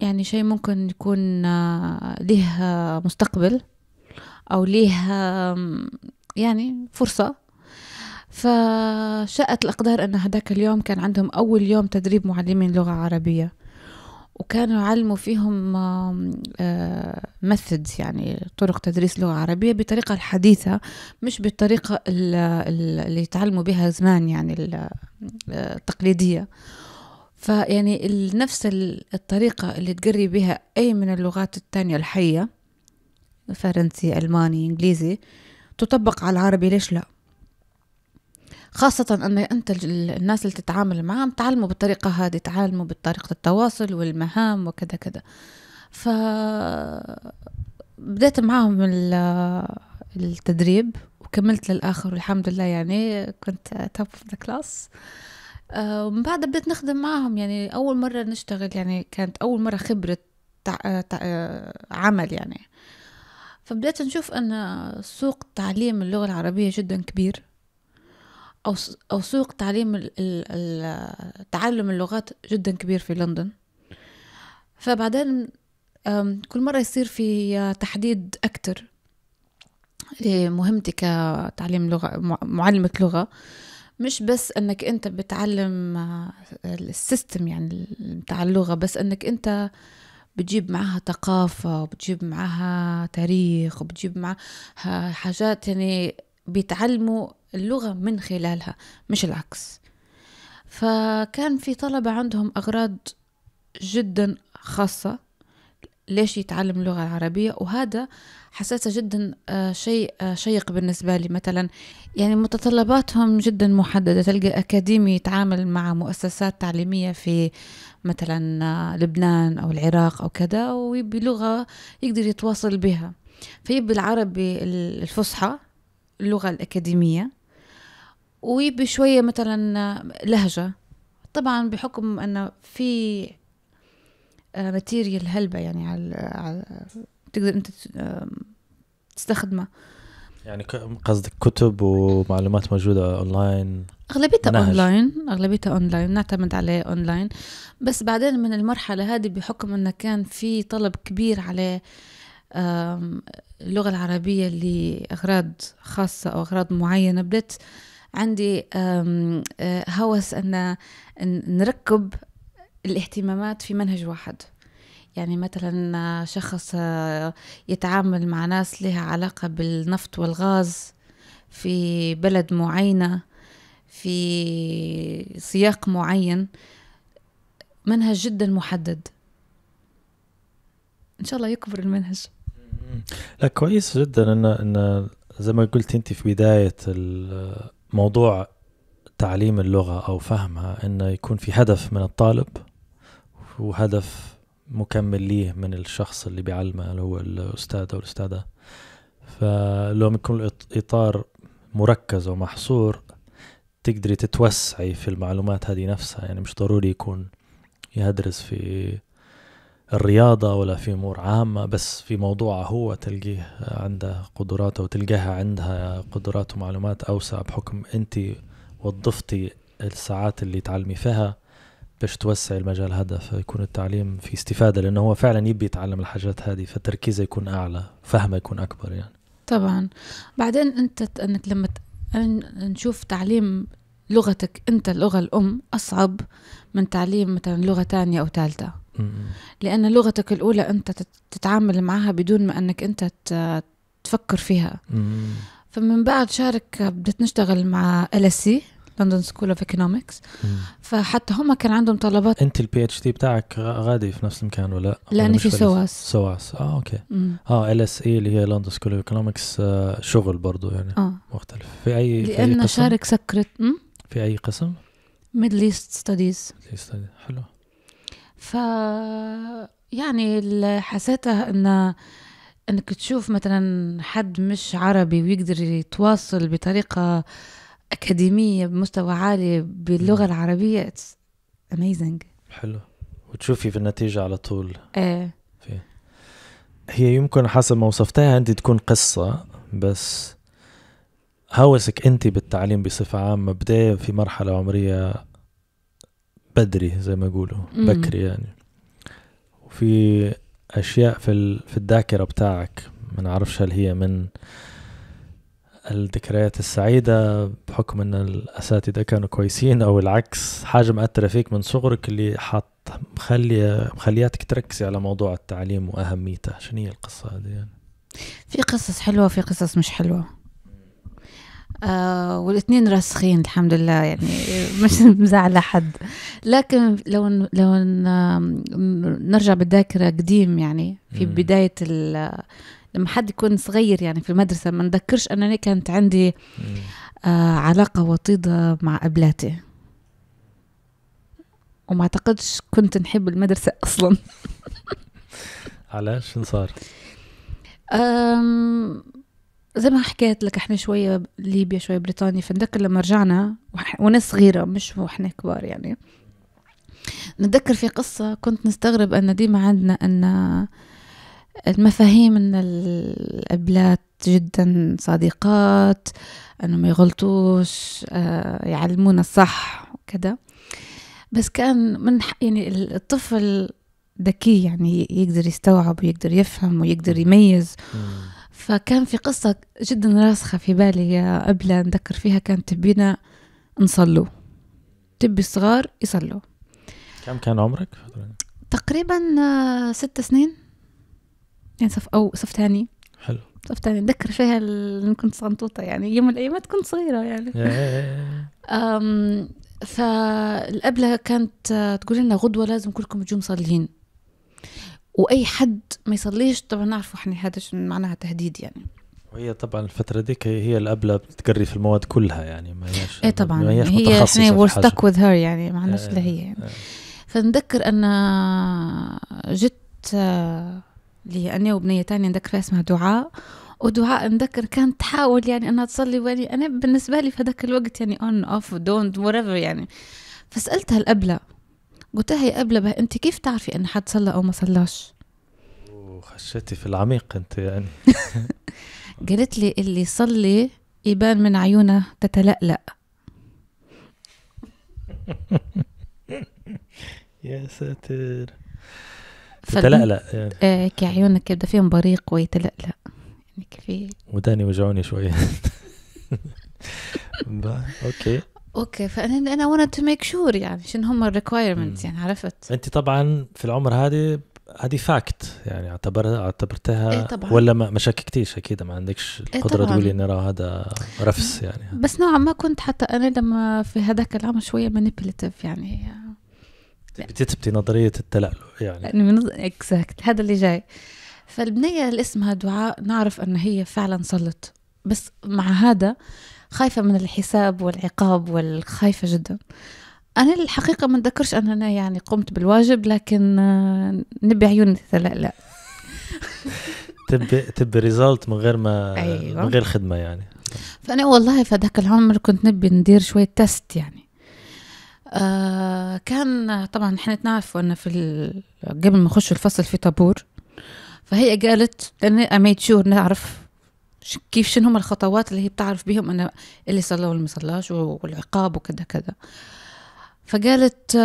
يعني شيء ممكن يكون له مستقبل او له يعني فرصه فشاءت الأقدار أن هداك اليوم كان عندهم أول يوم تدريب معلمين لغة عربية وكانوا يعلموا فيهم مثد آه، يعني طرق تدريس لغة عربية بطريقة الحديثة مش بالطريقة اللي يتعلموا بها زمان يعني آه، التقليدية فيعني نفس الطريقة اللي تقري بها أي من اللغات التانية الحية فرنسي ألماني إنجليزي تطبق على العربي ليش لأ خاصة أن أنت الناس اللي تتعامل معهم تعلموا بالطريقة هذه تعلموا بطريقة التواصل والمهام وكذا كذا ف بدأت معاهم التدريب وكملت للآخر والحمد لله يعني كنت توب اوف ذا كلاس ومن بعد بدأت نخدم معاهم يعني أول مرة نشتغل يعني كانت أول مرة خبرة آه، آه، عمل يعني فبدأت نشوف أن سوق تعليم اللغة العربية جدا كبير أو سوق تعليم تعلم اللغات جدا كبير في لندن فبعدين كل مرة يصير في تحديد أكتر لمهمتي كتعليم لغة معلمة لغة مش بس أنك أنت بتعلم آه، السيستم يعني بتاع اللغة بس أنك أنت بتجيب معها ثقافة وبتجيب معها تاريخ وبتجيب معها حاجات يعني بيتعلموا اللغة من خلالها مش العكس فكان في طلبة عندهم أغراض جدا خاصة ليش يتعلم اللغة العربية وهذا حساسة جدا آه، شيء آه، شيق بالنسبة لي مثلا يعني متطلباتهم جدا محددة تلقى أكاديمي يتعامل مع مؤسسات تعليمية في مثلا آه، لبنان أو العراق أو كذا وبلغة يقدر يتواصل بها فيبي العربي الفصحى اللغة الأكاديمية وبشوية مثلا لهجة طبعا بحكم أنه في ماتيريال آه، هلبة يعني على تقدر أنت تستخدمه يعني قصدك كتب ومعلومات موجودة أونلاين أغلبيتها أونلاين أغلبيتها أونلاين نعتمد عليه أونلاين بس بعدين من المرحلة هذه بحكم أنه كان في طلب كبير عليه اللغة العربية لأغراض خاصة أو أغراض معينة بدت عندي آه، هوس أن نركب الاهتمامات في منهج واحد يعني مثلا شخص آه، يتعامل مع ناس لها علاقة بالنفط والغاز في بلد معينة في سياق معين منهج جدا محدد إن شاء الله يكبر المنهج لا كويس جدا ان ان زي ما قلت انت في بدايه الموضوع تعليم اللغه او فهمها انه يكون في هدف من الطالب وهدف مكمل ليه من الشخص اللي بيعلمه اللي هو الاستاذ او الاستاذه فلو يكون الاطار مركز ومحصور تقدري تتوسعي في المعلومات هذه نفسها يعني مش ضروري يكون يدرس في الرياضة ولا في أمور عامة بس في موضوع هو تلقيه عنده قدراته وتلقاها عندها قدرات ومعلومات أوسع بحكم أنت وظفتي الساعات اللي تعلمي فيها باش توسع المجال هذا فيكون التعليم في استفادة لأنه هو فعلا يبي يتعلم الحاجات هذه فتركيزه يكون أعلى فهمه يكون أكبر يعني طبعا بعدين أنت أنك لما نشوف تعليم لغتك أنت اللغة الأم أصعب من تعليم مثلا لغة ثانية أو ثالثة لأن لغتك الأولى أنت تتعامل معها بدون ما أنك أنت تفكر فيها فمن بعد شارك بدأت نشتغل مع سي لندن سكول اوف ايكونومكس فحتى هم كان عندهم طلبات انت البي اتش دي بتاعك غادي في نفس المكان ولا لا انا في سواس سواس اه اوكي مم. اه ال اس اي اللي هي لندن سكول اوف ايكونومكس شغل برضه يعني آه. مختلف في اي لان في أي قسم؟ شارك سكرت في اي قسم؟ ميدل ايست ستاديز ميدل ايست ستاديز حلو ف يعني اللي حسيته انك تشوف مثلا حد مش عربي ويقدر يتواصل بطريقه اكاديميه بمستوى عالي باللغه العربيه اميزنج حلو وتشوفي في النتيجه على طول ايه في هي يمكن حسب ما وصفتها انت تكون قصه بس هوسك انت بالتعليم بصفه عامه بدا في مرحله عمريه بدري زي ما يقولوا بكري يعني وفي اشياء في في الذاكره بتاعك ما نعرفش هل هي من الذكريات السعيده بحكم ان الاساتذه كانوا كويسين او العكس حاجه مأثره فيك من صغرك اللي حط مخلي مخلياتك تركزي على موضوع التعليم واهميته شنو هي القصه هذه يعني؟ في قصص حلوه وفي قصص مش حلوه آه والاثنين راسخين الحمد لله يعني مش مزعله حد لكن لو لو نرجع بالذاكره قديم يعني في بدايه لما حد يكون صغير يعني في المدرسه ما نذكرش انني كانت عندي آه علاقه وطيده مع ابلاتي وما اعتقدش كنت نحب المدرسه اصلا علاش شو صار؟ زي ما حكيت لك احنا شوية ليبيا شوية بريطانيا فنتذكر لما رجعنا وانا صغيرة مش واحنا كبار يعني نتذكر في قصة كنت نستغرب أن ديما عندنا أن المفاهيم ان الابلات جدا صديقات أنه ما يغلطوش آه، يعلمونا الصح وكذا بس كان من يعني الطفل ذكي يعني يقدر يستوعب ويقدر يفهم ويقدر يميز فكان في قصة جدا راسخة في بالي يا قبل نذكر فيها كانت تبينا نصلوا تبي الصغار يصلوا كم كان عمرك؟ تقريبا آه، ست سنين يعني صف أو صف ثاني حلو صف ثاني أتذكر فيها لما كنت صنطوطة يعني يوم من الأيامات كنت صغيرة يعني فالأبلة كانت آه، تقول لنا غدوة لازم كلكم تجوا مصلين واي حد ما يصليش طبعا نعرفوا احنا هذا معناها تهديد يعني وهي طبعا الفتره ذيك هي الابله بتقري في المواد كلها يعني ما هيش ايه طبعا ما هيش هي احنا وير ستك وذ هير يعني ما عندناش آه، الا هي يعني. آه. فنذكر ان جت آه، لي انا وبنيه ثانيه نذكر اسمها دعاء ودعاء نذكر كانت تحاول يعني انها تصلي واني انا بالنسبه لي في هذاك الوقت يعني اون اوف دونت وريفر يعني فسالتها الابله قلت لها يا قبلة انت كيف تعرفي ان حد صلى او ما صلاش وخشيتي في العميق انت يعني قالت لي اللي صلي يبان من عيونه تتلألأ يا ساتر تتلألأ يعني آه كعيونك يبدا فيهم بريق ويتلألأ يعني كيف وداني وجعوني شوية اوكي اوكي فانا انا ونت تو ميك شور يعني شنو هم الريكوايرمنت يعني عرفت انت طبعا في العمر هذه هذه فاكت يعني اعتبرها اعتبرتها إيه طبعا. ولا ما, شككتيش اكيد ما عندكش إيه، القدره إيه تقولي ان هذا رفس يعني بس نوعا ما كنت حتى انا لما في هذاك العام شويه مانيبيليتيف يعني بتثبتي نظريه التلألؤ يعني اكزاكت يعني هذا اللي جاي فالبنيه اللي اسمها دعاء نعرف ان هي فعلا صلت بس مع هذا خايفة من الحساب والعقاب والخايفة جدا أنا الحقيقة ما أتذكرش أن أنا يعني قمت بالواجب لكن آه، نبي لا تتلألأ تبي تبي ريزالت من غير ما أيوة. من غير خدمة يعني فأنا والله في ذاك العمر كنت نبي ندير شوية تست يعني آه كان طبعا احنا نعرف أن في قبل ما نخش الفصل في طابور فهي قالت أنا أميت شور نعرف كيف شنو هم الخطوات اللي هي بتعرف بهم انا اللي صلى واللي ما صلاش والعقاب وكذا كذا فقالت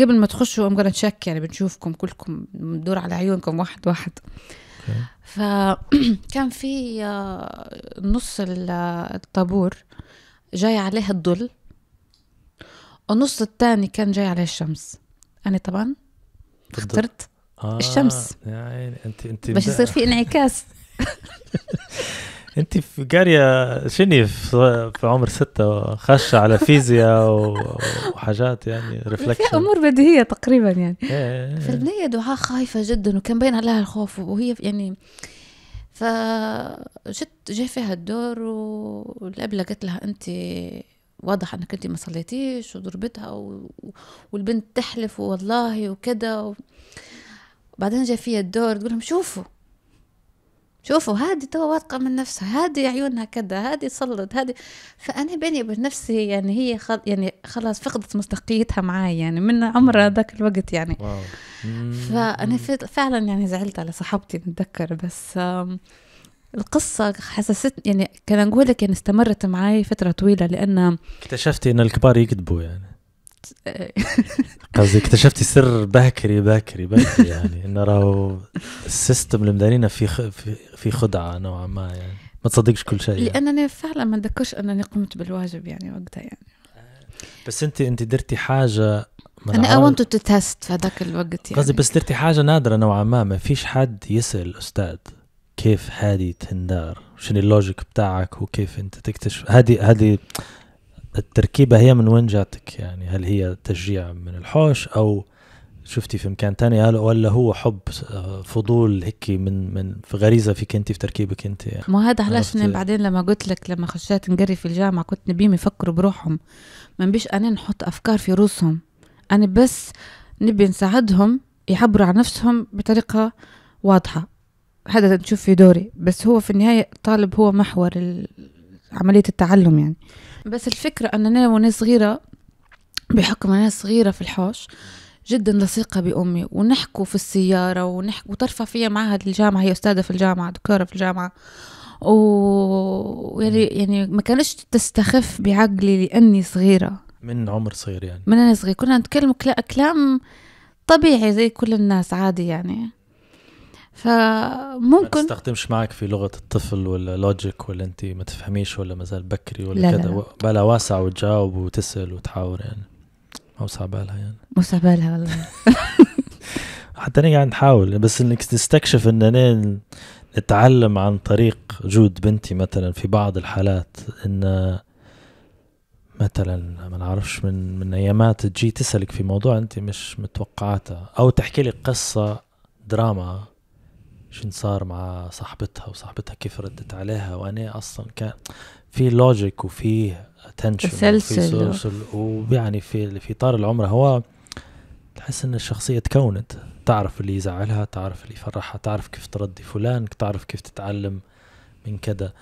قبل ما تخشوا ام شك يعني بنشوفكم كلكم ندور على عيونكم واحد واحد فكان في آه، نص الطابور جاي عليه الظل والنص الثاني كان جاي عليه الشمس انا طبعا اخترت آه، الشمس يا عيني انت انت بس يصير في انعكاس انت في قريه شني في عمر ستة خاشة على فيزياء وحاجات يعني ريفلكشن في امور بديهيه تقريبا يعني إيه، إيه، إيه. فالبنيه دعاء خايفه جدا وكان باين عليها الخوف وهي يعني فجت جاي فيها الدور والابله قالت لها انت واضح انك انت ما صليتيش وضربتها و... والبنت تحلف والله وكذا وبعدين بعدين جا فيها الدور تقول لهم شوفوا شوفوا هذه تو واثقة من نفسها هذه عيونها كذا هذه صلت هذه فأنا بيني وبين نفسي يعني هي خل... يعني خلاص فقدت مصداقيتها معي يعني من عمرها ذاك الوقت يعني واو. فأنا فعلا يعني زعلت على صاحبتي نتذكر بس القصة حسستني يعني كان أقول لك يعني استمرت معي فترة طويلة لأن اكتشفتي أن الكبار يكذبوا يعني آه. قصدي اكتشفتي سر باكري باكري باكري يعني انه راهو السيستم اللي مدارينا في في خدعه نوعا ما يعني ما تصدقش كل شيء يعني. فعلا ما اتذكرش انني قمت بالواجب يعني وقتها يعني بس انت انت درتي حاجه انا اي ونت تو تيست في هذاك الوقت يعني قصدي بس درتي حاجه نادره نوعا ما ما فيش حد يسال استاذ كيف هذه تندار شنو اللوجيك بتاعك وكيف انت تكتشف هذه هذه التركيبة هي من وين جاتك يعني هل هي تشجيع من الحوش أو شفتي في مكان تاني هل ولا هو حب آه، فضول هيك من من في غريزه فيك انت في تركيبك انت يعني. ما هذا علاش بعدين لما قلت لك لما خشيت نقري في الجامعه كنت نبيهم يفكروا بروحهم ما نبيش انا نحط افكار في روسهم انا بس نبي نساعدهم يعبروا عن نفسهم بطريقه واضحه هذا نشوف في دوري بس هو في النهايه الطالب هو محور عملية التعلم يعني بس الفكرة أن أنا وأنا صغيرة بحكم أنا صغيرة في الحوش جدا لصيقة بأمي ونحكوا في السيارة ونحكوا وترفع فيها معها الجامعة هي أستاذة في الجامعة دكتورة في الجامعة ويعني يعني ما كانتش تستخف بعقلي لأني صغيرة من عمر صغير يعني من أنا صغير كنا نتكلم كلام طبيعي زي كل الناس عادي يعني فممكن ما تستخدمش معك في لغه الطفل ولا لوجيك ولا انت ما تفهميش ولا مازال بكري ولا كذا بلا واسع وتجاوب وتسال وتحاور يعني اوسع بالها يعني اوسع بالها والله حتى انا قاعد نحاول بس انك تستكشف ان انا نتعلم عن طريق جود بنتي مثلا في بعض الحالات ان مثلا ما نعرفش من من ايامات تجي تسالك في موضوع انت مش متوقعاته او تحكي لك قصه دراما شن صار مع صاحبتها وصاحبتها كيف ردت عليها وانا اصلا كان في لوجيك وفي اتنشن تسلسل ويعني في في اطار العمر هو تحس ان الشخصيه تكونت تعرف اللي يزعلها تعرف اللي يفرحها تعرف كيف تردي فلان تعرف كيف تتعلم من كذا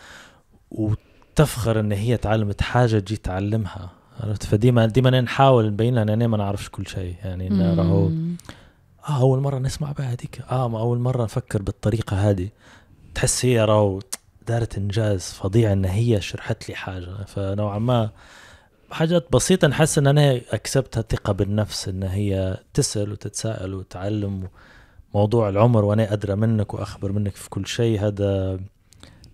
وتفخر ان هي تعلمت حاجه تجي تعلمها عرفت فديما ديما نحاول نبين لها ان انا ما نعرفش كل شيء يعني راهو اه اول مره نسمع بها هذيك اه ما اول مره نفكر بالطريقه هذه تحس هي راو دارت انجاز فظيع ان هي شرحت لي حاجه فنوعا ما حاجات بسيطه نحس ان انا اكسبتها ثقه بالنفس ان هي تسال وتتساءل وتعلم موضوع العمر وانا ادرى منك واخبر منك في كل شيء هذا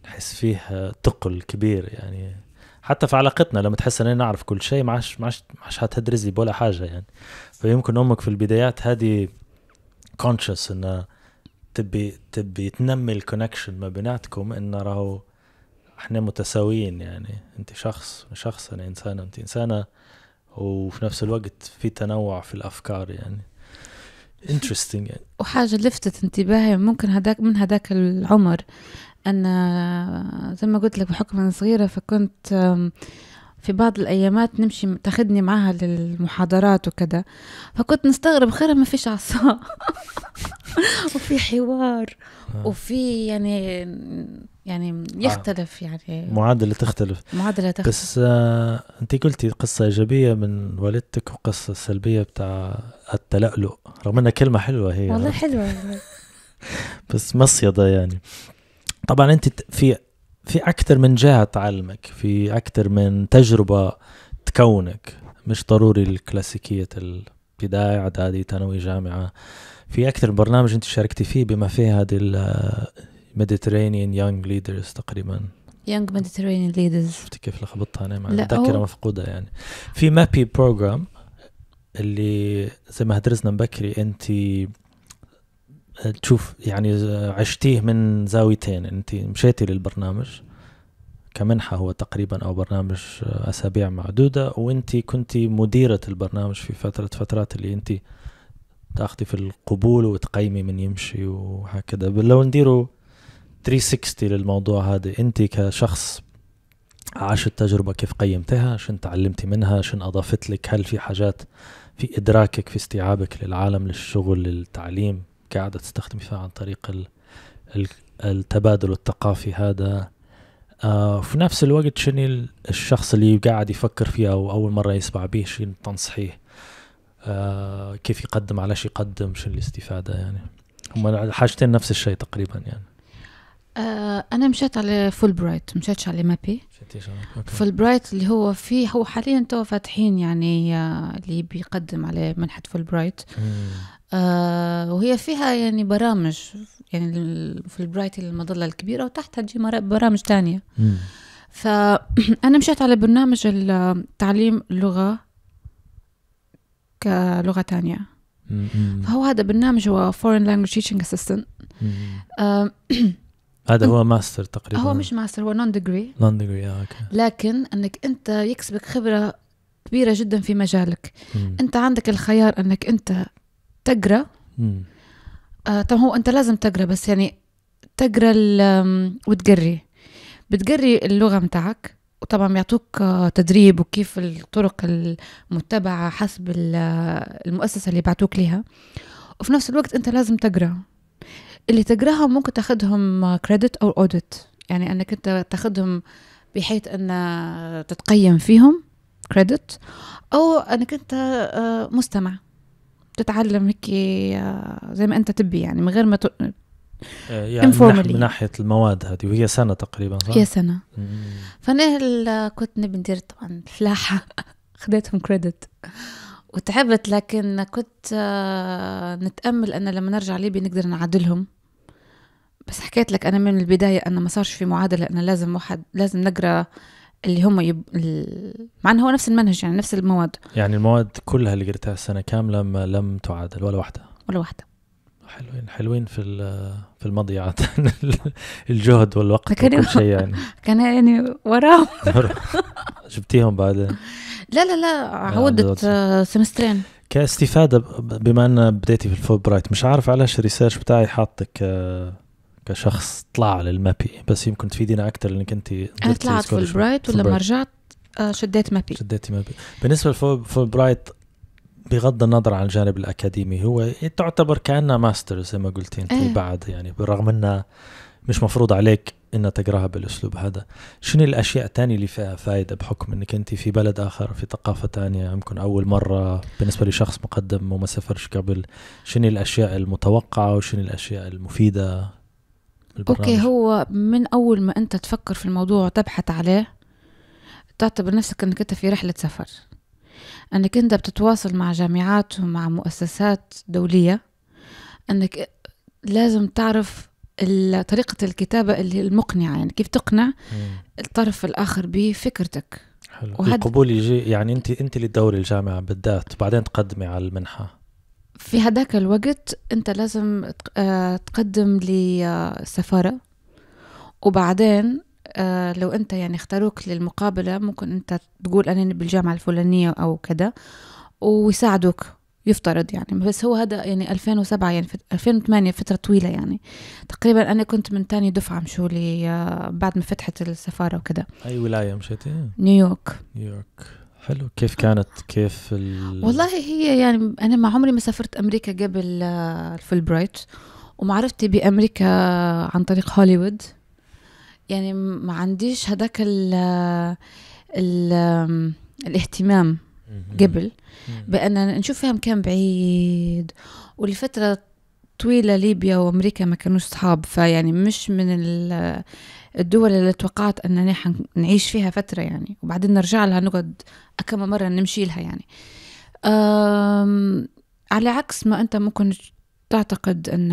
نحس فيه ثقل كبير يعني حتى في علاقتنا لما تحس اني نعرف كل شيء ما عادش ما عادش حتدرس لي بولا حاجه يعني فيمكن امك في البدايات هذه كونشس انه تبي تبي تنمي الكونكشن ما بيناتكم انه راهو احنا متساويين يعني انت شخص شخص انا انسانه انت انسانه وفي نفس الوقت في تنوع في الافكار يعني انترستنج يعني. وحاجه لفتت انتباهي ممكن هذاك من هذاك العمر انا زي ما قلت لك بحكم انا صغيره فكنت في بعض الأيامات نمشي تاخدني معاها للمحاضرات وكذا فكنت نستغرب خيرها ما فيش عصا وفي حوار آه. وفي يعني يعني يختلف يعني معادلة تختلف معادلة تختلف بس آه انت قلتي قصة ايجابية من والدتك وقصة سلبية بتاع التلألؤ رغم انها كلمة حلوة هي والله حلوة بس مصيدة يعني طبعا انت في في أكثر من جهة تعلمك في أكثر من تجربة تكونك مش ضروري الكلاسيكية البداية إعدادي ثانوي جامعة في أكثر برنامج أنت شاركتي فيه بما فيه هذه الميديترينيان يونج ليدرز تقريبا يونج ميديترينيان ليدرز شفتي كيف لخبطتها أنا مع الذاكرة مفقودة يعني في مابي بروجرام اللي زي ما درسنا مبكري أنت تشوف يعني عشتيه من زاويتين انت مشيتي للبرنامج كمنحة هو تقريبا أو برنامج آه، أسابيع معدودة وأنت كنت مديرة البرنامج في فترة فترات اللي أنت تاخذي في القبول وتقيمي من يمشي وهكذا لو نديروا 360 للموضوع هذا أنت كشخص عاشت التجربة كيف قيمتها شن تعلمتي منها شن أضافت لك هل في حاجات في إدراكك في استيعابك للعالم للشغل للتعليم قاعدة تستخدمي فيها عن طريق التبادل الثقافي هذا آه في نفس الوقت شنو الشخص اللي قاعد يفكر فيها او اول مره يسمع به شنو تنصحيه آه كيف يقدم على شي يقدم شنو الاستفاده يعني هم حاجتين نفس الشيء تقريبا يعني آه انا مشيت على فول برايت مشيتش على مابي فول برايت اللي هو فيه هو حاليا تو فاتحين يعني آه، اللي بيقدم على منحه فول برايت آه وهي فيها يعني برامج يعني في البرايتي المظله الكبيره وتحتها تجي برامج تانية مم. فانا مشيت على برنامج تعليم اللغه كلغه تانية فهو هذا برنامج هو فورين لانجويج teaching اسيستنت آه، هذا هو ماستر تقريبا هو مش ماستر هو نون ديجري نون ديجري اه اوكي لكن انك انت يكسبك خبره كبيره جدا في مجالك مم. انت عندك الخيار انك انت تقرا آه طبعا هو انت لازم تقرا بس يعني تقرا وتقري بتقري اللغه متاعك وطبعا بيعطوك آه، تدريب وكيف الطرق المتبعه حسب آه، المؤسسه اللي بعتوك ليها وفي نفس الوقت انت لازم تقرا اللي تقراها ممكن تاخذهم كريدت آه، او اوديت يعني انك انت تاخذهم بحيث ان تتقيم فيهم كريدت او انك انت مستمع بتتعلم هيك آه، زي ما انت تبي يعني من غير ما ت... آه، يعني informally. من ناحيه المواد هذه وهي سنه تقريبا صح؟ هي سنه فانا كنت نبي ندير طبعا فلاحه خديتهم كريدت وتعبت لكن كنت آه، نتامل ان لما نرجع ليبيا نقدر نعادلهم بس حكيت لك انا من البدايه انه ما صارش في معادله انا لازم واحد لازم نقرا اللي هم يب... مع انه هو نفس المنهج يعني نفس المواد يعني المواد كلها اللي قريتها السنه كامله ما لم تعادل ولا واحده ولا واحده حلوين حلوين في في المضيعات الجهد والوقت كان وكل شيء يعني كان يعني وراهم جبتيهم بعدين لا لا لا عودت سمسترين كاستفاده بما ان بديتي في الفول برايت مش عارف علاش الريسيرش بتاعي حاطك آه، كشخص طلع على المابي بس يمكن تفيدينا اكثر لانك انت انا طلعت في برايت ولما رجعت آه، شديت مابي شديتي مابي بالنسبه لفول برايت بغض النظر عن الجانب الاكاديمي هو تعتبر كانها ماستر زي ما قلتي انت ايه. بعد يعني بالرغم انها مش مفروض عليك انها تقراها بالاسلوب هذا شنو الاشياء الثانيه اللي فيها فائده بحكم انك انت في بلد اخر في ثقافه ثانيه يمكن اول مره بالنسبه لشخص مقدم وما سافرش قبل شنو الاشياء المتوقعه وشنو الاشياء المفيده البرامج اوكي هو من اول ما انت تفكر في الموضوع وتبحث عليه تعتبر نفسك انك انت في رحله سفر انك انت بتتواصل مع جامعات ومع مؤسسات دوليه انك لازم تعرف طريقة الكتابة اللي المقنعة يعني كيف تقنع مم. الطرف الآخر بفكرتك حلو القبول يجي يعني أنت أنت اللي تدوري الجامعة بالذات وبعدين تقدمي على المنحة في هذاك الوقت انت لازم آه، تقدم لسفارة آه، وبعدين آه، لو انت يعني اختاروك للمقابلة ممكن انت تقول انا بالجامعة الفلانية او كذا ويساعدوك يفترض يعني بس هو هذا يعني 2007 يعني 2008 فترة طويلة يعني تقريبا أنا كنت من تاني دفعة مشولي بعد ما فتحت السفارة وكذا أي ولاية مشيتي؟ نيويورك نيويورك حلو كيف كانت كيف ال... والله هي يعني انا ما عمري ما سافرت امريكا قبل الفلبرايت آه، ومعرفتي بامريكا عن طريق هوليوود يعني ما عنديش هذاك ال آه، الاهتمام قبل بان فيها مكان بعيد ولفتره طويله ليبيا وامريكا ما كانوش صحاب فيعني مش من الدول اللي توقعت أننا نعيش فيها فترة يعني وبعدين نرجع لها نقعد كم مرة نمشي لها يعني على عكس ما أنت ممكن تعتقد أن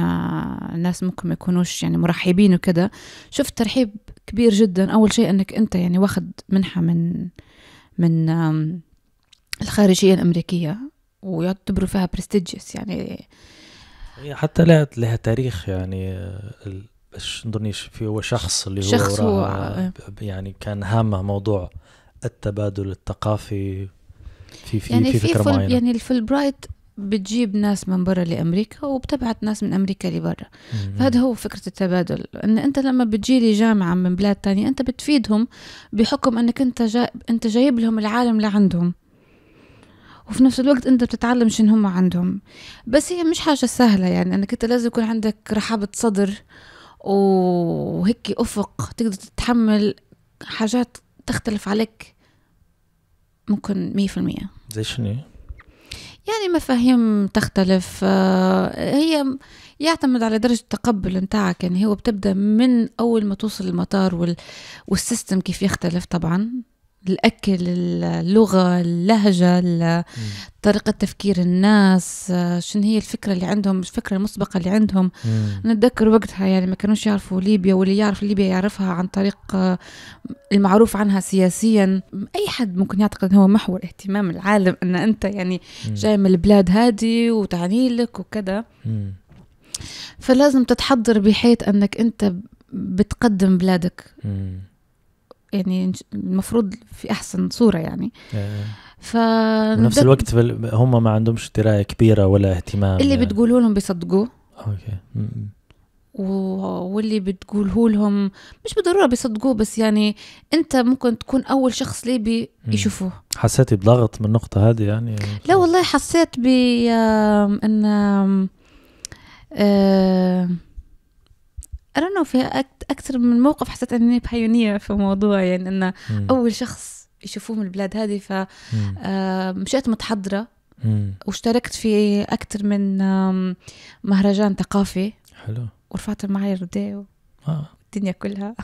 الناس ممكن ما يكونوش يعني مرحبين وكذا شفت ترحيب كبير جدا أول شيء أنك أنت يعني واخد منحة من من الخارجية الأمريكية ويعتبروا فيها برستيجيوس يعني حتى لها لها تاريخ يعني آه، نظنيش في هو شخص اللي هو شخص هو آه. يعني كان هامه موضوع التبادل الثقافي في في يعني في, في فكره في معينه يعني في البرايت بتجيب ناس من برا لامريكا وبتبعت ناس من امريكا لبرا فهذا هو فكره التبادل ان انت لما بتجي لي جامعه من بلاد تانية انت بتفيدهم بحكم انك انت جاي انت جايب لهم العالم لعندهم وفي نفس الوقت انت بتتعلم شنو هم عندهم بس هي مش حاجه سهله يعني انك انت لازم يكون عندك رحابه صدر وهيك أفق تقدر تتحمل حاجات تختلف عليك ممكن مية في المية زي شنو؟ يعني مفاهيم تختلف آه، هي يعتمد على درجة التقبل نتاعك يعني هو بتبدأ من أول ما توصل المطار والسيستم كيف يختلف طبعا الأكل اللغة اللهجة طريقة تفكير الناس آه، شنو هي الفكرة اللي عندهم الفكرة المسبقة اللي عندهم نتذكر وقتها يعني ما كانوش يعرفوا ليبيا واللي يعرف ليبيا يعرفها عن طريق آه، المعروف عنها سياسيا أي حد ممكن يعتقد أنه هو محور اهتمام العالم أن أنت يعني جاي من البلاد هذه وتعني لك وكذا فلازم تتحضر بحيث أنك أنت بتقدم بلادك يعني المفروض في احسن صوره يعني آه. ف نفس الوقت هم ما عندهمش درايه كبيره ولا اهتمام اللي يعني. بتقولوا لهم بيصدقوه اوكي و... واللي بتقوله لهم مش بالضروره بيصدقوه بس يعني انت ممكن تكون اول شخص ليبي بيشوفوه حسيتي بضغط من النقطه هذه يعني لا والله حسيت ب ان آه، رانو في أكثر من موقف حسيت أني بايونير في موضوع يعني أنه أول شخص يشوفوه من البلاد هذه فمشيت متحضرة واشتركت في أكثر من مهرجان ثقافي حلو ورفعت معي رداء آه. الدنيا كلها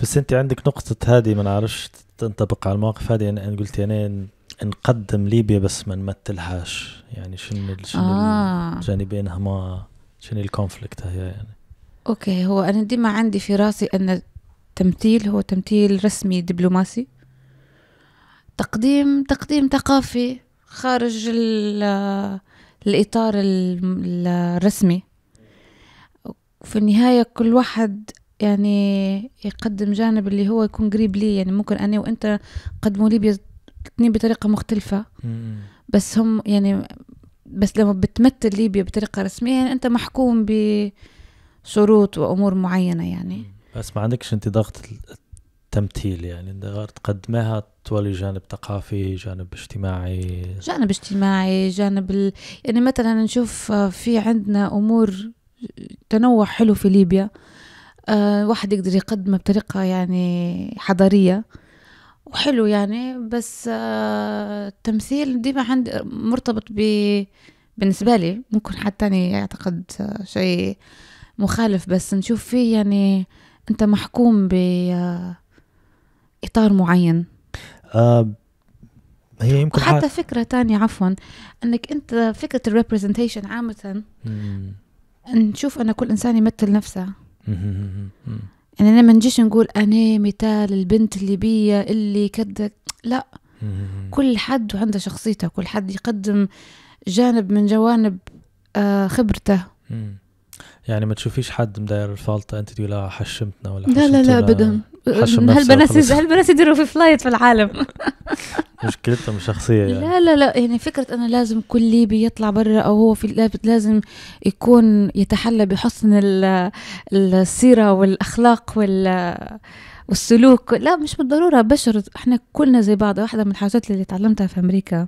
بس أنت عندك نقطة هذه ما نعرفش تنطبق على المواقف هذه يعني أنا قلت يعني نقدم ليبيا بس ما نمثلهاش يعني شنو شنو آه. الجانبين هما شنو الكونفليكت هي يعني اوكي هو انا ديما عندي في راسي ان التمثيل هو تمثيل رسمي دبلوماسي تقديم تقديم ثقافي خارج الاطار الرسمي في النهايه كل واحد يعني يقدم جانب اللي هو يكون قريب لي يعني ممكن انا وانت قدموا لي اثنين بطريقه مختلفه بس هم يعني بس لما بتمثل ليبيا بطريقه رسميه يعني انت محكوم ب شروط وامور معينه يعني بس ما عندكش انت ضغط التمثيل يعني تقدميها تولي جانب ثقافي جانب اجتماعي جانب اجتماعي جانب ال... يعني مثلا نشوف آه، في عندنا امور آه، تنوع حلو في ليبيا أه واحد يقدر يقدمه بطريقة يعني حضارية وحلو يعني بس أه التمثيل ديما عندي مرتبط ب بالنسبة لي ممكن حد تاني يعتقد آه، شيء مخالف بس نشوف فيه يعني انت محكوم ب آه، اطار معين آه هي يمكن وحتى فكره تانية عفوا انك انت فكره الريبرزنتيشن عامه نشوف ان كل انسان يمثل نفسه يعني يعني ما نجيش نقول انا مثال البنت اللي بيا اللي كدك لا كل حد عنده شخصيته كل حد يقدم جانب من جوانب آه، خبرته يعني ما تشوفيش حد مداير الفالطه انت تقولي لا حشمتنا ولا لا لا لا ابدا هالبنات هالبنات يديروا في فلايت في العالم مشكلتهم شخصية يعني. لا لا لا يعني فكرة أنا لازم كل ليبي يطلع برا أو هو في لازم يكون يتحلى بحسن السيرة والأخلاق وال والسلوك لا مش بالضرورة بشر احنا كلنا زي بعض واحدة من الحاجات اللي تعلمتها في أمريكا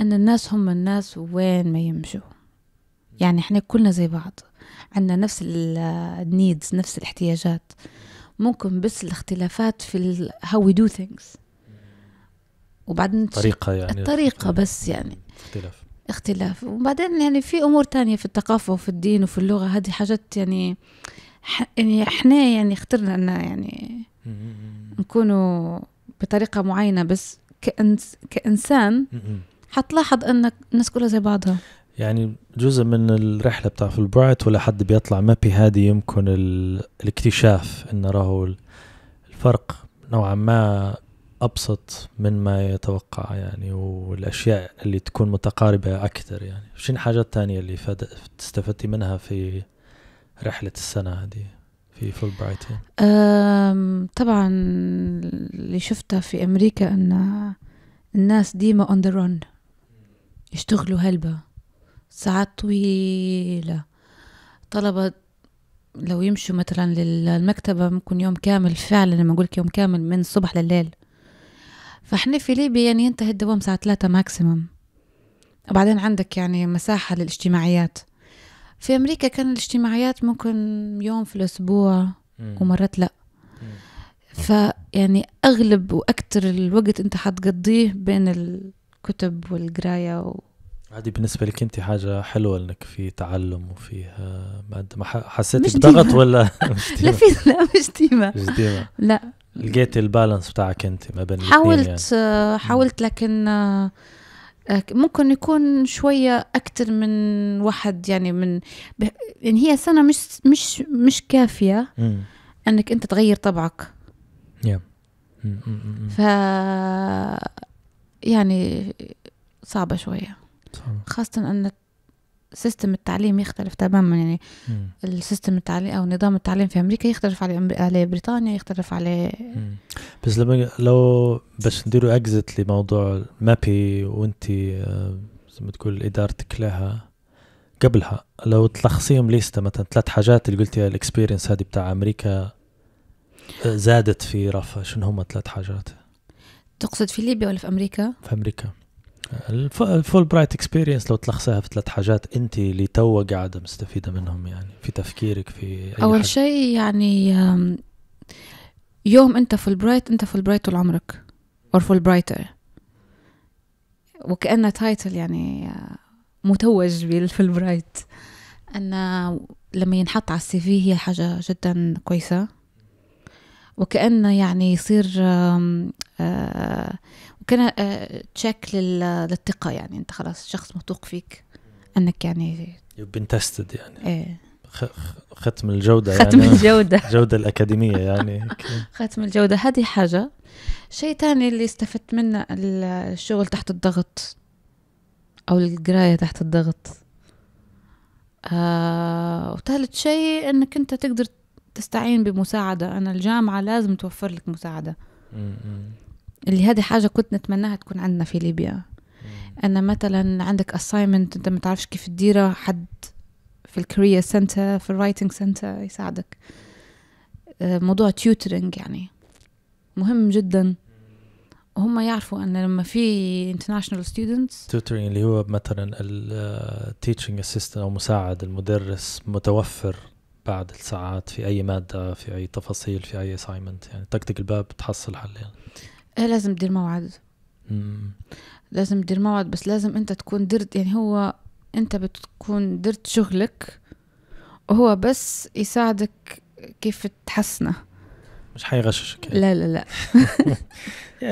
أن الناس هم الناس وين ما يمشوا يعني احنا كلنا زي بعض عندنا نفس النيدز نفس الاحتياجات ممكن بس الاختلافات في ال وي دو do وبعدين الطريقة يعني الطريقة بس يعني اختلاف اختلاف وبعدين يعني في امور تانية في الثقافة وفي الدين وفي اللغة هذه حاجات يعني ح... يعني احنا يعني اخترنا ان يعني نكونوا بطريقة معينة بس كإنس... كإنسان حتلاحظ ان الناس كلها زي بعضها يعني جزء من الرحله بتاع في البعث ولا حد بيطلع مابي هذه يمكن الاكتشاف ان راهو الفرق نوعا ما ابسط من ما يتوقع يعني والاشياء اللي تكون متقاربه اكثر يعني شنو الحاجات الثانيه اللي استفدتي منها في رحله السنه هذه في فول برايت طبعا اللي شفته في امريكا ان الناس ديما اون ذا رن يشتغلوا هلبة ساعات طويلة طلبة لو يمشوا مثلا للمكتبة ممكن يوم كامل فعلا لما أقولك يوم كامل من الصبح لليل فإحنا في ليبيا يعني ينتهي الدوام الساعة ثلاثة ماكسيمم وبعدين عندك يعني مساحة للاجتماعيات في أمريكا كان الاجتماعيات ممكن يوم في الأسبوع ومرات لأ فيعني أغلب وأكتر الوقت أنت حتقضيه بين الكتب والقراية و... هذه بالنسبة لك انت حاجة حلوة انك في تعلم وفيها آه، ما انت بضغط ولا مش لا في لا مش ديما مش ديما لا لقيت البالانس بتاعك انت ما بين حاولت يعني. حاولت آه، لكن آه، ممكن يكون شوية أكتر من واحد يعني من يعني هي سنة مش مش مش كافية م. أنك أنت تغير طبعك yeah. ف يعني صعبة شوية خاصة أن سيستم التعليم يختلف تماما يعني السيستم التعليم او نظام التعليم في امريكا يختلف على على بريطانيا يختلف على بس لما لو باش نديروا اكزيت لموضوع مابي وانت آه، زي ما تقول ادارتك لها قبلها لو تلخصيهم ليستا مثلا ثلاث حاجات اللي قلتيها الاكسبيرينس هذه بتاع امريكا آه، زادت في رفا شنو هم ثلاث حاجات تقصد في ليبيا ولا في امريكا؟ في امريكا الفول برايت اكسبيرينس لو تلخصها في ثلاث حاجات انت اللي تو قاعده مستفيده منهم يعني في تفكيرك في أي اول شيء يعني يوم انت فول برايت انت فول برايت طول عمرك اور فول برايتر وكأنه تايتل يعني آه، متوج بالفول برايت أن آه، لما ينحط على السي في هي حاجة جدا كويسة وكأنه يعني يصير وكان تشيك آه، للثقه يعني انت خلاص شخص موثوق فيك انك يعني يو been يعني ايه ختم الجودة يعني. ختم يعني الجودة الجودة الأكاديمية يعني ختم الجودة هذه حاجة شيء ثاني اللي استفدت منه الشغل تحت الضغط أو القراية تحت الضغط آه وثالث شيء أنك أنت تقدر تستعين بمساعدة أنا الجامعة لازم توفر لك مساعدة اللي هذه حاجه كنت نتمناها تكون عندنا في ليبيا ان مثلا عندك اساينمنت انت ما تعرفش كيف تديره حد في الكريا سنتر في الرايتنج سنتر يساعدك آه، موضوع تيوترينج يعني مهم جدا وهم يعرفوا ان لما في انترناشونال ستودنتس تيوترنج اللي هو مثلا التيتشنج اسيستنت او مساعد المدرس متوفر بعد الساعات في اي ماده في اي تفاصيل في اي اسايمنت يعني تكتك الباب تحصل حل يعني ايه لازم تدير موعد لازم تدير موعد بس لازم انت تكون درت يعني هو انت بتكون درت شغلك وهو بس يساعدك كيف تحسنه مش حيغششك يعني. لا لا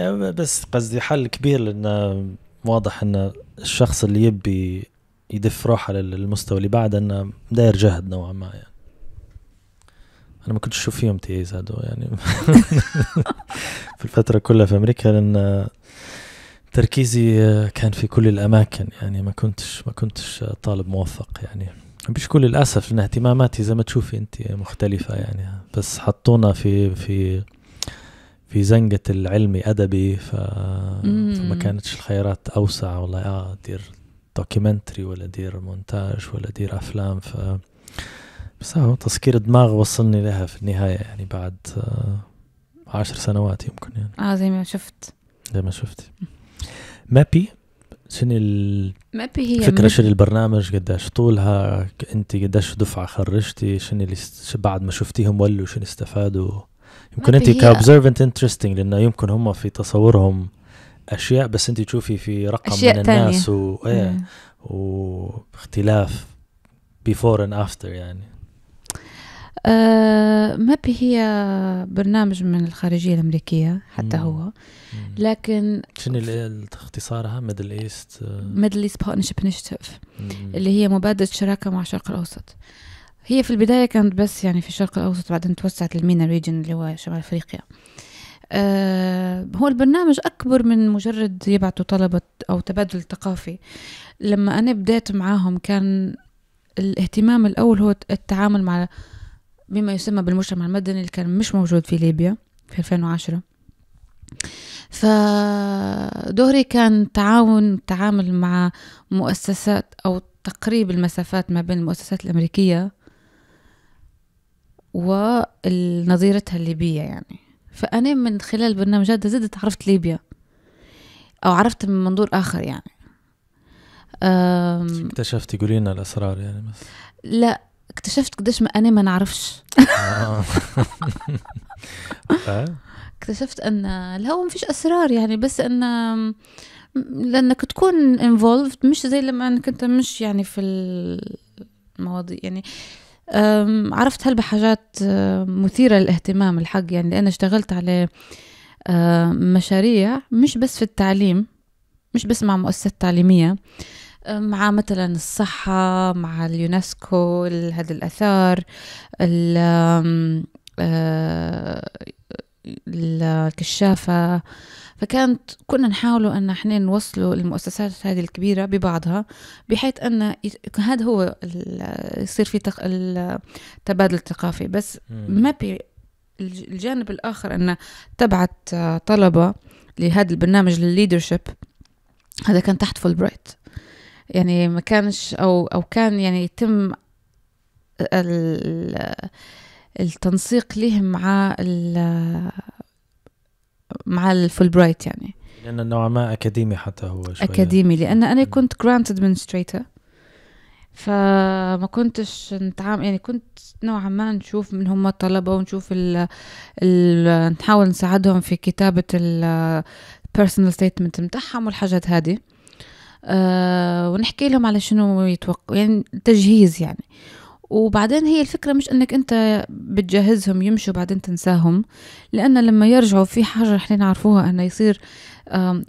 لا بس قصدي حل كبير لانه واضح ان الشخص اللي يبي يدف روحه للمستوى اللي بعد انه داير جهد نوعا ما يعني انا ما كنتش اشوف فيهم تيز هادو يعني في الفتره كلها في امريكا لان تركيزي كان في كل الاماكن يعني ما كنتش ما كنتش طالب موفق يعني مش كل للاسف لان اهتماماتي زي ما تشوفي انت مختلفه يعني بس حطونا في في في زنقة العلمي أدبي ف... فما كانتش الخيارات أوسع والله آه دير دوكيومنتري ولا دير مونتاج ولا دير أفلام ف بس هو تسكير دماغ وصلني لها في النهاية يعني بعد آه، عشر سنوات يمكن يعني اه زي ما شفت زي ما شفت مابي شنو مابي هي فكرة شنو البرنامج قديش طولها انت قديش دفعة خرجتي شنو اللي بعد ما شفتيهم ولوا شنو استفادوا يمكن انت كأوبزرفنت انترستنج لانه يمكن هم في تصورهم اشياء بس انت تشوفي في رقم أشياء من الناس تانية. و... ايه واختلاف بيفور اند افتر يعني آه ما هي برنامج من الخارجية الأمريكية حتى مم. هو لكن شنو اختصارها ميدل ايست ميدل ايست بارتنرشيب انيشيتيف اللي هي مبادرة شراكة مع الشرق الأوسط هي في البداية كانت بس يعني في الشرق الأوسط بعدين توسعت للمينا ريجن اللي هو شمال أفريقيا آه، هو البرنامج أكبر من مجرد يبعثوا طلبة أو تبادل ثقافي لما أنا بديت معاهم كان الاهتمام الأول هو التعامل مع بما يسمى بالمجتمع المدني اللي كان مش موجود في ليبيا في 2010 فدوري كان تعاون تعامل مع مؤسسات أو تقريب المسافات ما بين المؤسسات الأمريكية ونظيرتها الليبية يعني فأنا من خلال برنامج هذا زدت عرفت ليبيا أو عرفت من منظور آخر يعني اكتشفتي قولي لنا الأسرار يعني بس لا اكتشفت قداش ما انا ما نعرفش آه. اكتشفت ان الهوا فيش اسرار يعني بس ان لانك تكون انفولفد مش زي لما انك انت مش يعني في المواضيع يعني عرفت هل بحاجات مثيرة للاهتمام الحق يعني لأن اشتغلت على آه، مشاريع مش بس في التعليم مش بس مع مؤسسات تعليمية مع مثلا الصحة مع اليونسكو هذا الأثار آه، الكشافة فكانت كنا نحاولوا أن احنا نوصلوا المؤسسات هذه الكبيرة ببعضها بحيث أن هذا هو يصير في التبادل الثقافي بس ما بي الجانب الآخر أن تبعت طلبة لهذا البرنامج للليدرشيب هذا كان تحت فولبرايت برايت يعني ما كانش او او كان يعني يتم التنسيق لهم مع مع الفولبرايت برايت يعني لأنه نوعا ما أكاديمي حتى هو شوية. أكاديمي لأن أنا كنت جرانت ادمنستريتر فما كنتش نتعامل يعني كنت نوعا ما نشوف من هم الطلبة ونشوف ال ال نحاول نساعدهم في كتابة ال personal statement متاعهم والحاجات هذه آه، ونحكي لهم على شنو يتوقع يعني تجهيز يعني وبعدين هي الفكرة مش انك انت بتجهزهم يمشوا بعدين تنساهم لان لما يرجعوا في حاجة احنا نعرفوها انه يصير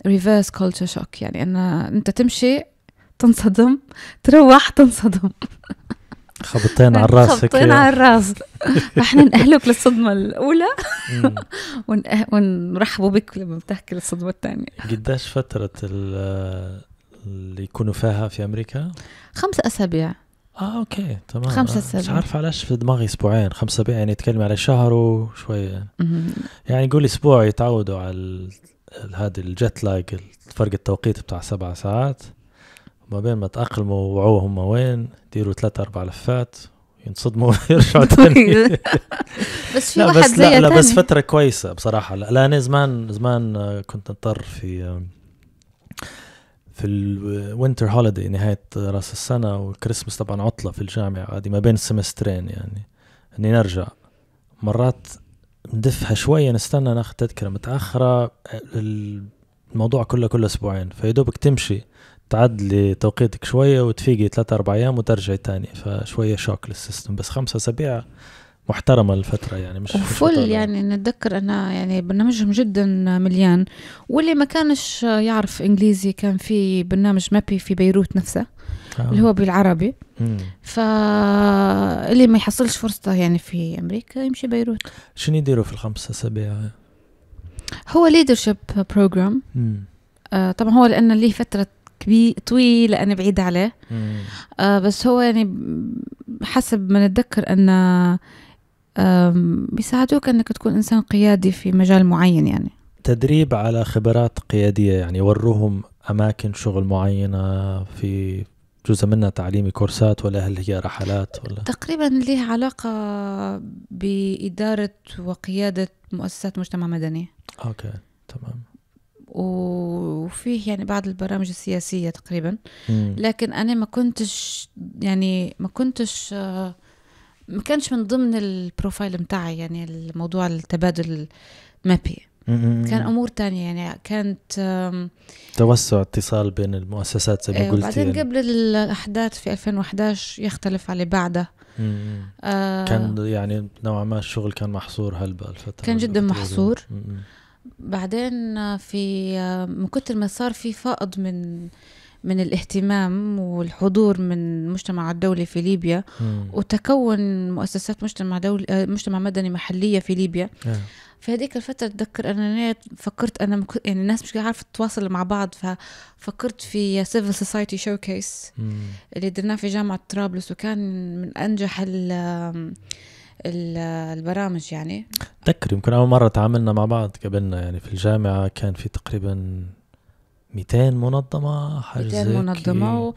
ريفيرس كولتشر شوك يعني ان انت تمشي تنصدم تروح تنصدم خبطين على الراس خبطين على الراس رح نأهلك للصدمة الأولى ونرحبوا بك لما بتحكي للصدمة الثانية قديش فترة اللي يكونوا فيها في امريكا؟ خمس اسابيع اه اوكي تمام خمس اسابيع مش عارف علاش في دماغي اسبوعين خمس اسابيع يعني تكلمي على شهر وشويه يعني يعني قول اسبوع يتعودوا على هذه الجت لايك فرق التوقيت بتاع سبع ساعات ما بين ما تأقلموا وعوا هم وين يديروا ثلاث أربع لفات ينصدموا ويرجعوا تاني بس في لا واحد بس لا, لا بس فترة كويسة بصراحة لا أنا زمان زمان آه، كنت أضطر في في الوينتر هوليدي نهاية راس السنة والكريسماس طبعا عطلة في الجامعة عادي ما بين السمسترين يعني اني نرجع مرات ندفها شوية نستنى ناخذ تذكرة متأخرة الموضوع كله كل اسبوعين فيدوبك تمشي تعدلي توقيتك شوية وتفيقي ثلاثة أربع أيام وترجعي تاني فشوية شوك للسيستم بس خمسة أسابيع محترمة الفترة يعني مش فل يعني نتذكر أنا يعني برنامجهم جدا مليان واللي ما كانش يعرف إنجليزي كان في برنامج مابي في بيروت نفسه آه. اللي هو بالعربي فاللي ما يحصلش فرصته يعني في أمريكا يمشي بيروت شنو يديروا في الخمسة أسابيع؟ هو ليدرشيب بروجرام آه طبعا هو لأن ليه فترة كبير طويلة أنا بعيدة عليه آه بس هو يعني حسب ما نتذكر أن بيساعدوك انك تكون انسان قيادي في مجال معين يعني تدريب على خبرات قياديه يعني يوروهم اماكن شغل معينه في جزء منها تعليمي كورسات ولا هل هي رحلات ولا تقريبا لها علاقه باداره وقياده مؤسسات مجتمع مدني اوكي تمام وفيه يعني بعض البرامج السياسيه تقريبا لكن انا ما كنتش يعني ما كنتش آه ما كانش من ضمن البروفايل متاعي يعني الموضوع التبادل مابي كان امور تانية يعني كانت توسع اتصال بين المؤسسات زي ما إيه، قلت بعدين يعني. قبل الاحداث في 2011 يختلف على بعده آه كان يعني نوعا ما الشغل كان محصور هل بالفتره كان جدا محصور بعدين في آه، من كثر ما صار في فائض من من الاهتمام والحضور من المجتمع الدولي في ليبيا م. وتكون مؤسسات مجتمع دولي آه، مجتمع مدني محليه في ليبيا م. في هذيك الفترة أتذكر أنا فكرت أنا مك... يعني الناس مش عارفة تتواصل مع بعض ففكرت في سيفل سوسايتي كيس اللي درناه في جامعة طرابلس وكان من أنجح ال البرامج يعني تذكر يمكن أول مرة تعاملنا مع بعض قبلنا يعني في الجامعة كان في تقريبا 200 منظمة حاجة 200 منظمة و...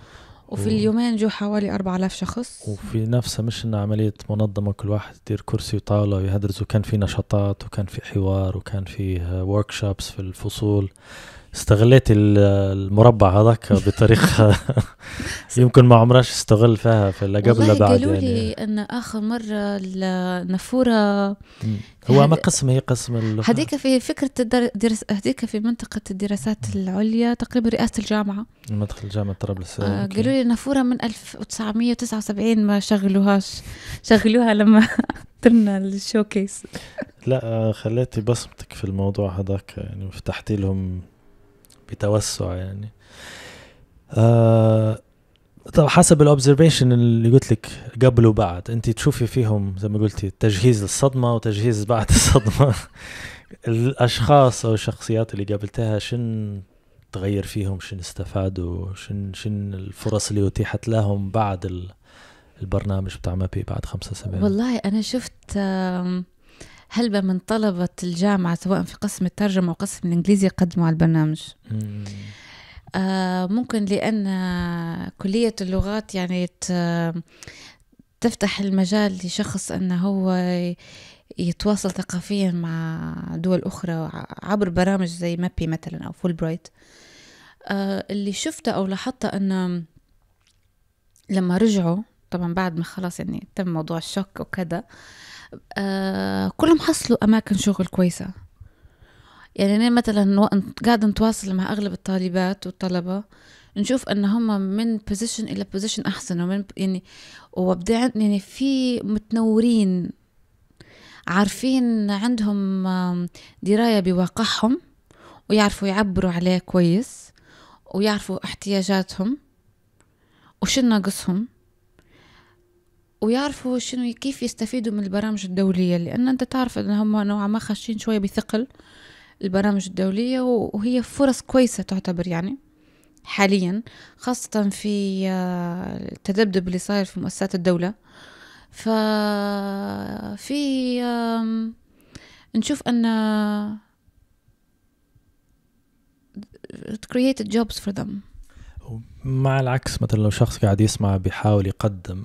وفي و... اليومين جو حوالي 4000 شخص وفي نفسها مش انه عملية منظمة كل واحد يدير كرسي وطاولة ويهدرز وكان في نشاطات وكان في حوار وكان في ورك في الفصول استغليت المربع هذاك بطريقه يمكن ما عمرهاش استغل فيها في اللي قبل لا بعد قالوا لي يعني. ان اخر مره النافوره هو ما قسم هي قسم هذيك في فكره الدرس هذيك في منطقه الدراسات العليا تقريبا رئاسه الجامعه مدخل جامعه طرابلس آه قالوا لي النافوره من 1979 ما شغلوهاش شغلوها لما درنا الشوكيس لا آه، خليتي بصمتك في الموضوع هذاك يعني وفتحتي لهم بتوسع يعني آه طب حسب الاوبزرفيشن اللي قلت لك قبل وبعد انت تشوفي فيهم زي ما قلتي تجهيز الصدمه وتجهيز بعد الصدمه الاشخاص او الشخصيات اللي قابلتها شن تغير فيهم شن استفادوا شن شن الفرص اللي اتيحت لهم بعد البرنامج بتاع مابي بعد خمسة سنين والله انا شفت آه هلبة من طلبة الجامعة سواء في قسم الترجمة أو قسم الإنجليزي قدموا على البرنامج آه ممكن لأن كلية اللغات يعني تفتح المجال لشخص أنه هو يتواصل ثقافيا مع دول أخرى عبر برامج زي مابي مثلا أو فول برايت آه اللي شفته أو لاحظته أن لما رجعوا طبعا بعد ما خلاص يعني تم موضوع الشك وكذا آه آه، كلهم حصلوا أماكن شغل كويسة يعني أنا مثلا قاعدة نتواصل مع أغلب الطالبات والطلبة نشوف ان هم من بوزيشن الى بوزيشن احسن ومن يعني وابداع يعني في متنورين عارفين عندهم درايه بواقعهم ويعرفوا يعبروا عليه كويس ويعرفوا احتياجاتهم وش ناقصهم ويعرفوا شنو كيف يستفيدوا من البرامج الدولية لأن أنت تعرف أن هم نوعا ما خاشين شوية بثقل البرامج الدولية وهي فرص كويسة تعتبر يعني حاليا خاصة في آه، التذبذب اللي صاير في مؤسسات الدولة ففي نشوف أن it آه، created jobs for them مع العكس مثلا لو شخص قاعد يسمع بيحاول يقدم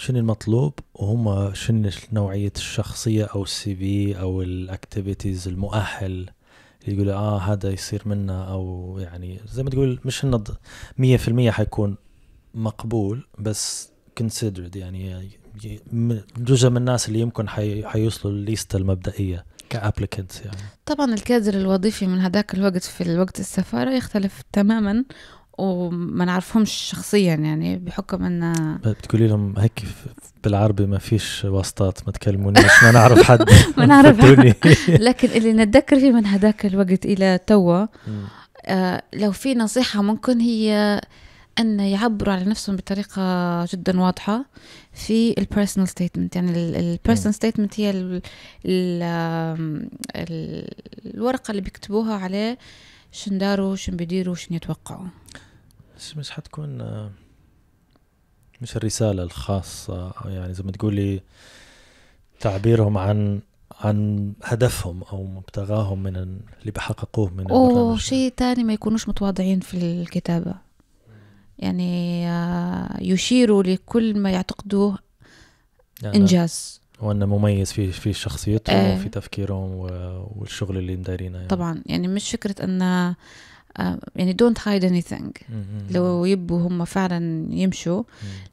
شنو المطلوب وهم شنو نوعية الشخصية أو السي في أو الأكتيفيتيز المؤهل اللي يقول آه هذا يصير منا أو يعني زي ما تقول مش النض مية في المية حيكون مقبول بس considered يعني جزء من الناس اللي يمكن حي... حيوصلوا الليستة المبدئية كابليكنت يعني طبعا الكادر الوظيفي من هذاك الوقت في الوقت السفارة يختلف تماما وما نعرفهمش شخصيا يعني بحكم ان بتقولي لهم هيك بالعربي ما فيش واسطات ما تكلمونيش ما نعرف حد ما نعرف لكن اللي نتذكر فيه من هذاك الوقت الى توا آه لو في نصيحه ممكن هي ان يعبروا على نفسهم بطريقه جدا واضحه في البيرسونال ستيتمنت يعني البيرسونال ستيتمنت هي الـ الـ الـ الورقه اللي بيكتبوها عليه شن داروا شن بيديروا شن يتوقعوا مش حتكون آه، مش الرسالة الخاصة يعني زي ما تقولي تعبيرهم عن عن هدفهم او مبتغاهم من اللي بحققوه من البرنامج وشيء تاني ما يكونوش متواضعين في الكتابة يعني آه، يشيروا لكل ما يعتقدوه يعني إنجاز وأنه مميز في في شخصيتهم آه. وفي تفكيرهم والشغل اللي مدارينه يعني. طبعا يعني مش فكرة أن آه، يعني دونت هايد اني ثينج لو يبوا هم فعلا يمشوا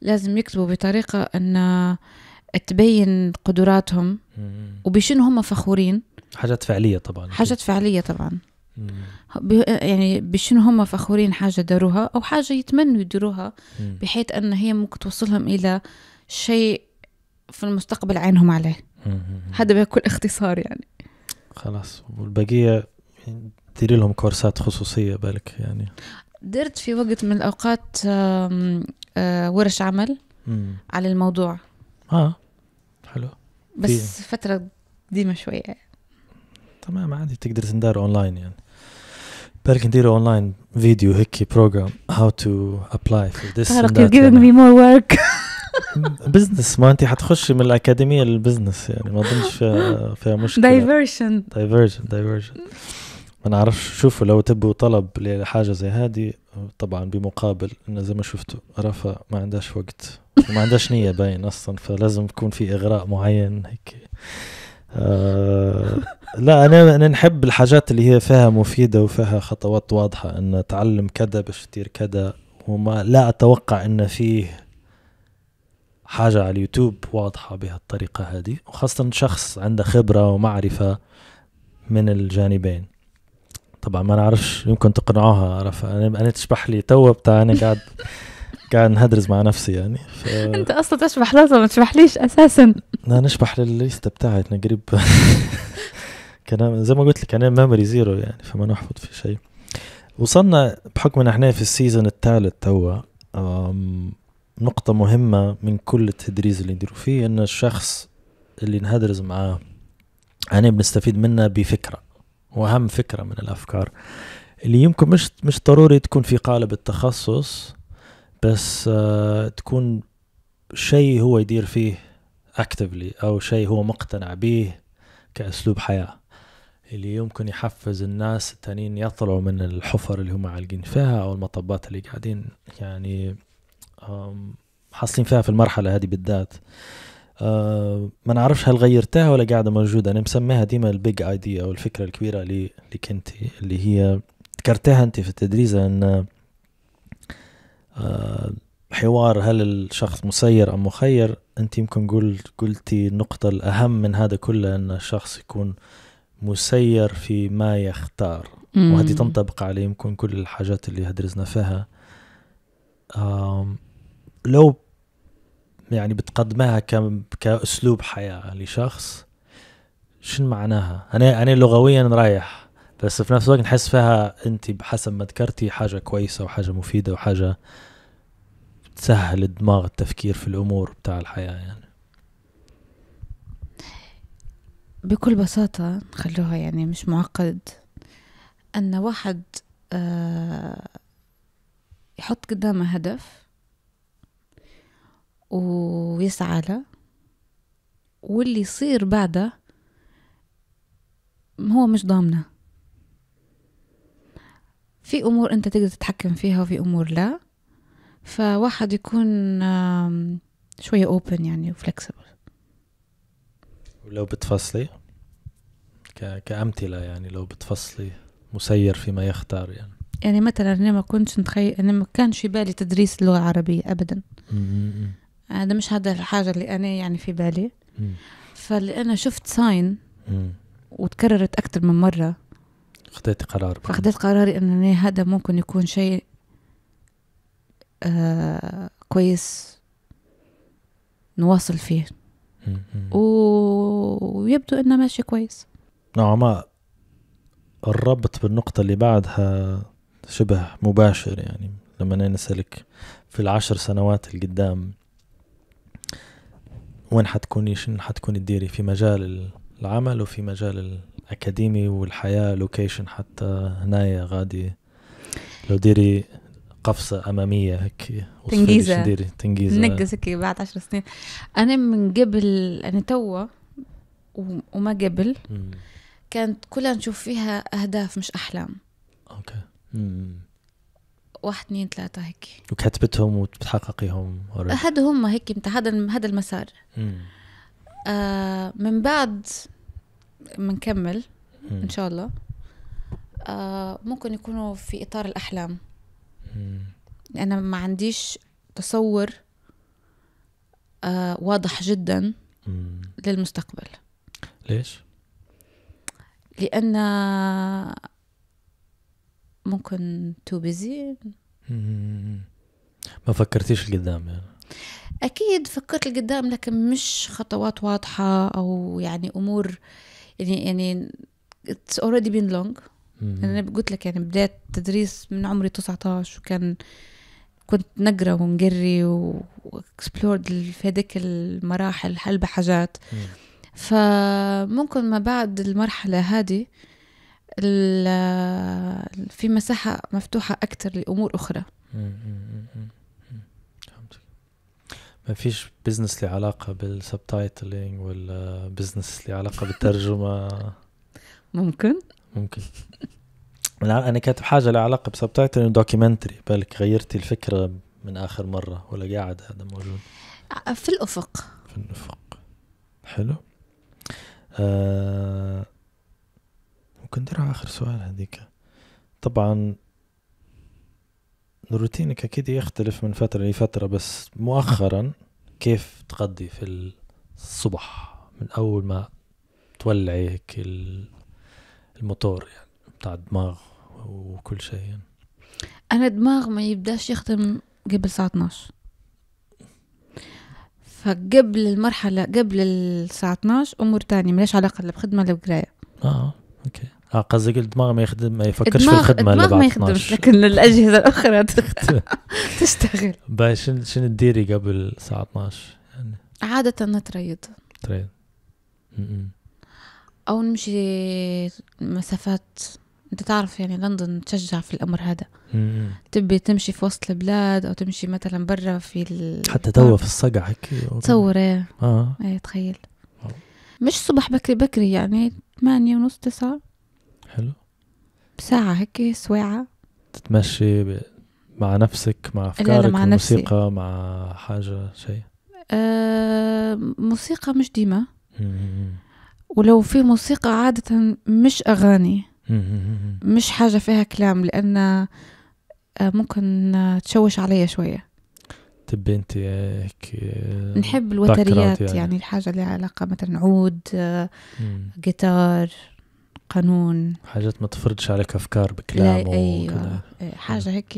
لازم يكتبوا بطريقه ان تبين قدراتهم وبشنو هم فخورين حاجات فعليه طبعا حاجات فعليه طبعا يعني بشنو هم فخورين حاجه داروها او حاجه يتمنوا يديروها بحيث ان هي ممكن توصلهم الى شيء في المستقبل عينهم عليه هذا بكل اختصار يعني خلاص والبقيه ديري لهم كورسات خصوصيه بالك يعني درت في وقت من الاوقات آه، ورش عمل مم. على الموضوع اه حلو بس فيه. فتره قديمه شويه تمام عادي تقدر تندار اونلاين يعني بالك نديروا اونلاين فيديو هيك بروجرام هاو تو ابلاي فور ذس طارق يو جيفينغ مي مور ورك بزنس ما انت حتخشي من الاكاديميه للبزنس يعني ما اظنش فيها, فيها مشكله دايفرشن دايفرشن دايفرشن ما نعرفش شوفوا لو تبوا طلب لحاجه زي هذه طبعا بمقابل انه زي ما شفتوا رفا ما عندهاش وقت وما عندهاش نيه باين اصلا فلازم يكون في اغراء معين هيك آه لا انا انا نحب الحاجات اللي هي فيها مفيده وفيها خطوات واضحه ان تعلم كذا باش تدير كذا وما لا اتوقع ان فيه حاجه على اليوتيوب واضحه بهالطريقه هذه وخاصه شخص عنده خبره ومعرفه من الجانبين طبعا ما نعرفش يمكن تقنعوها عرف انا انا تشبح لي تو بتاع انا قاعد قاعد نهدرز مع نفسي يعني ف... انت اصلا تشبح لحظه ما تشبحليش اساسا انا نشبح للليست بتاعي انا قريب كان زي ما قلت لك انا ميموري زيرو يعني فما نحفظ في شيء وصلنا بحكم ان احنا في السيزون الثالث توا نقطة مهمة من كل التدريس اللي نديرو فيه ان الشخص اللي نهدرز معاه أنا بنستفيد منه بفكرة واهم فكره من الافكار اللي يمكن مش مش ضروري تكون في قالب التخصص بس آه، تكون شيء هو يدير فيه اكتفلي او شيء هو مقتنع به كاسلوب حياه اللي يمكن يحفز الناس التانيين يطلعوا من الحفر اللي هم عالقين فيها او المطبات اللي قاعدين يعني حاصلين فيها في المرحله هذه بالذات آه، ما نعرفش هل غيرتها ولا قاعده موجوده انا مسميها ديما البيج ايديا او الفكره الكبيره اللي اللي كنت اللي هي ذكرتها انت في التدريس ان آه، حوار هل الشخص مسير ام مخير انت يمكن قلت قلتي النقطه الاهم من هذا كله ان الشخص يكون مسير في ما يختار وهذه تنطبق على يمكن كل الحاجات اللي هدرزنا فيها لو يعني بتقدمها كاسلوب حياه لشخص شنو معناها؟ انا انا لغويا رايح بس في نفس الوقت نحس فيها انت بحسب ما ذكرتي حاجه كويسه وحاجه مفيده وحاجه بتسهل الدماغ التفكير في الامور بتاع الحياه يعني بكل بساطة خلوها يعني مش معقد أن واحد آه، يحط قدامه هدف ويسعى له واللي يصير بعده هو مش ضامنه في امور انت تقدر تتحكم فيها وفي امور لا فواحد يكون شوية اوبن يعني وفلكسبل ولو بتفصلي كأمثلة يعني لو بتفصلي مسير فيما يختار يعني يعني مثلا انا ما كنتش متخيل انا ما كانش في بالي تدريس اللغة العربية ابدا هذا مش هذا الحاجه اللي انا يعني في بالي فاللي انا شفت ساين وتكررت اكثر من مره اخذت قرار فاخذت قراري ان هذا ممكن يكون شيء آه كويس نواصل فيه و... ويبدو انه ماشي كويس نوعا ما الربط بالنقطة اللي بعدها شبه مباشر يعني لما أنا أسألك في العشر سنوات اللي قدام وين حتكوني شنو حتكوني تديري في مجال العمل وفي مجال الأكاديمي والحياة لوكيشن حتى هنايا غادي لو ديري قفصة أمامية هيك تنجيزة ديري تنجيزة نقز هيك بعد عشر سنين أنا من قبل أنا توا وما قبل كانت كلها نشوف فيها أهداف مش أحلام أوكي مم. واحد اثنين ثلاثة هيك وكتبتهم وبتحققيهم هاد هم هيك هذا هذا المسار آه من بعد بنكمل ان شاء الله آه ممكن يكونوا في اطار الاحلام مم. انا ما عنديش تصور آه واضح جدا مم. للمستقبل ليش لان ممكن تو بيزي ما فكرتيش لقدام يعني اكيد فكرت لقدام لكن مش خطوات واضحه او يعني امور يعني يعني اتس اوريدي بين لونج انا قلت لك يعني بدات تدريس من عمري 19 وكان كنت نقرا ونقري واكسبلورد في هذيك المراحل حلبة حاجات مم. فممكن ما بعد المرحله هذه في مساحة مفتوحة أكتر لأمور أخرى ما فيش بزنس لي علاقة بالسبتايتلينج ولا بزنس لي علاقة بالترجمة ممكن ممكن انا كاتب حاجه لها علاقه بسبتايتل دوكيومنتري بالك غيرتي الفكره من اخر مره ولا قاعد هذا موجود في الافق في الافق حلو آه راح اخر سؤال هذيك طبعا روتينك اكيد يختلف من فتره لفتره بس مؤخرا كيف تقضي في الصبح من اول ما تولعي هيك الموتور يعني بتاع الدماغ وكل شيء يعني. انا دماغ ما يبداش يخدم قبل الساعه 12 فقبل المرحله قبل الساعه 12 امور تانية ما علاقه لا بخدمه لا بقرايه اه اوكي اه قصدك الدماغ ما يخدم ما يفكرش في الخدمه الدماغ ما يخدمش لكن الاجهزه الاخرى تشتغل باهي شنو شن ديري قبل الساعه 12 يعني عاده نتريض تريض او نمشي مسافات انت تعرف يعني لندن تشجع في الامر هذا تبي تمشي في وسط البلاد او تمشي مثلا برا في ال... حتى توا في الصقع هيك تصور ايه اه ايه تخيل مش صبح بكري بكري يعني ثمانية ونص تسعة بساعة هيك سواعة تتمشي ب... مع نفسك مع أفكارك مع موسيقى نفسي. مع حاجة شيء أه موسيقى مش ديما ولو في موسيقى عادة مش أغاني مش حاجة فيها كلام لأن آه، ممكن تشوش عليا شوية تبي انت هيك آه، نحب الوتريات يعني. يعني الحاجة اللي علاقة مثلا عود جيتار آه، قانون حاجات ما تفرضش عليك افكار بكلام أيوة. إيه، حاجه هيك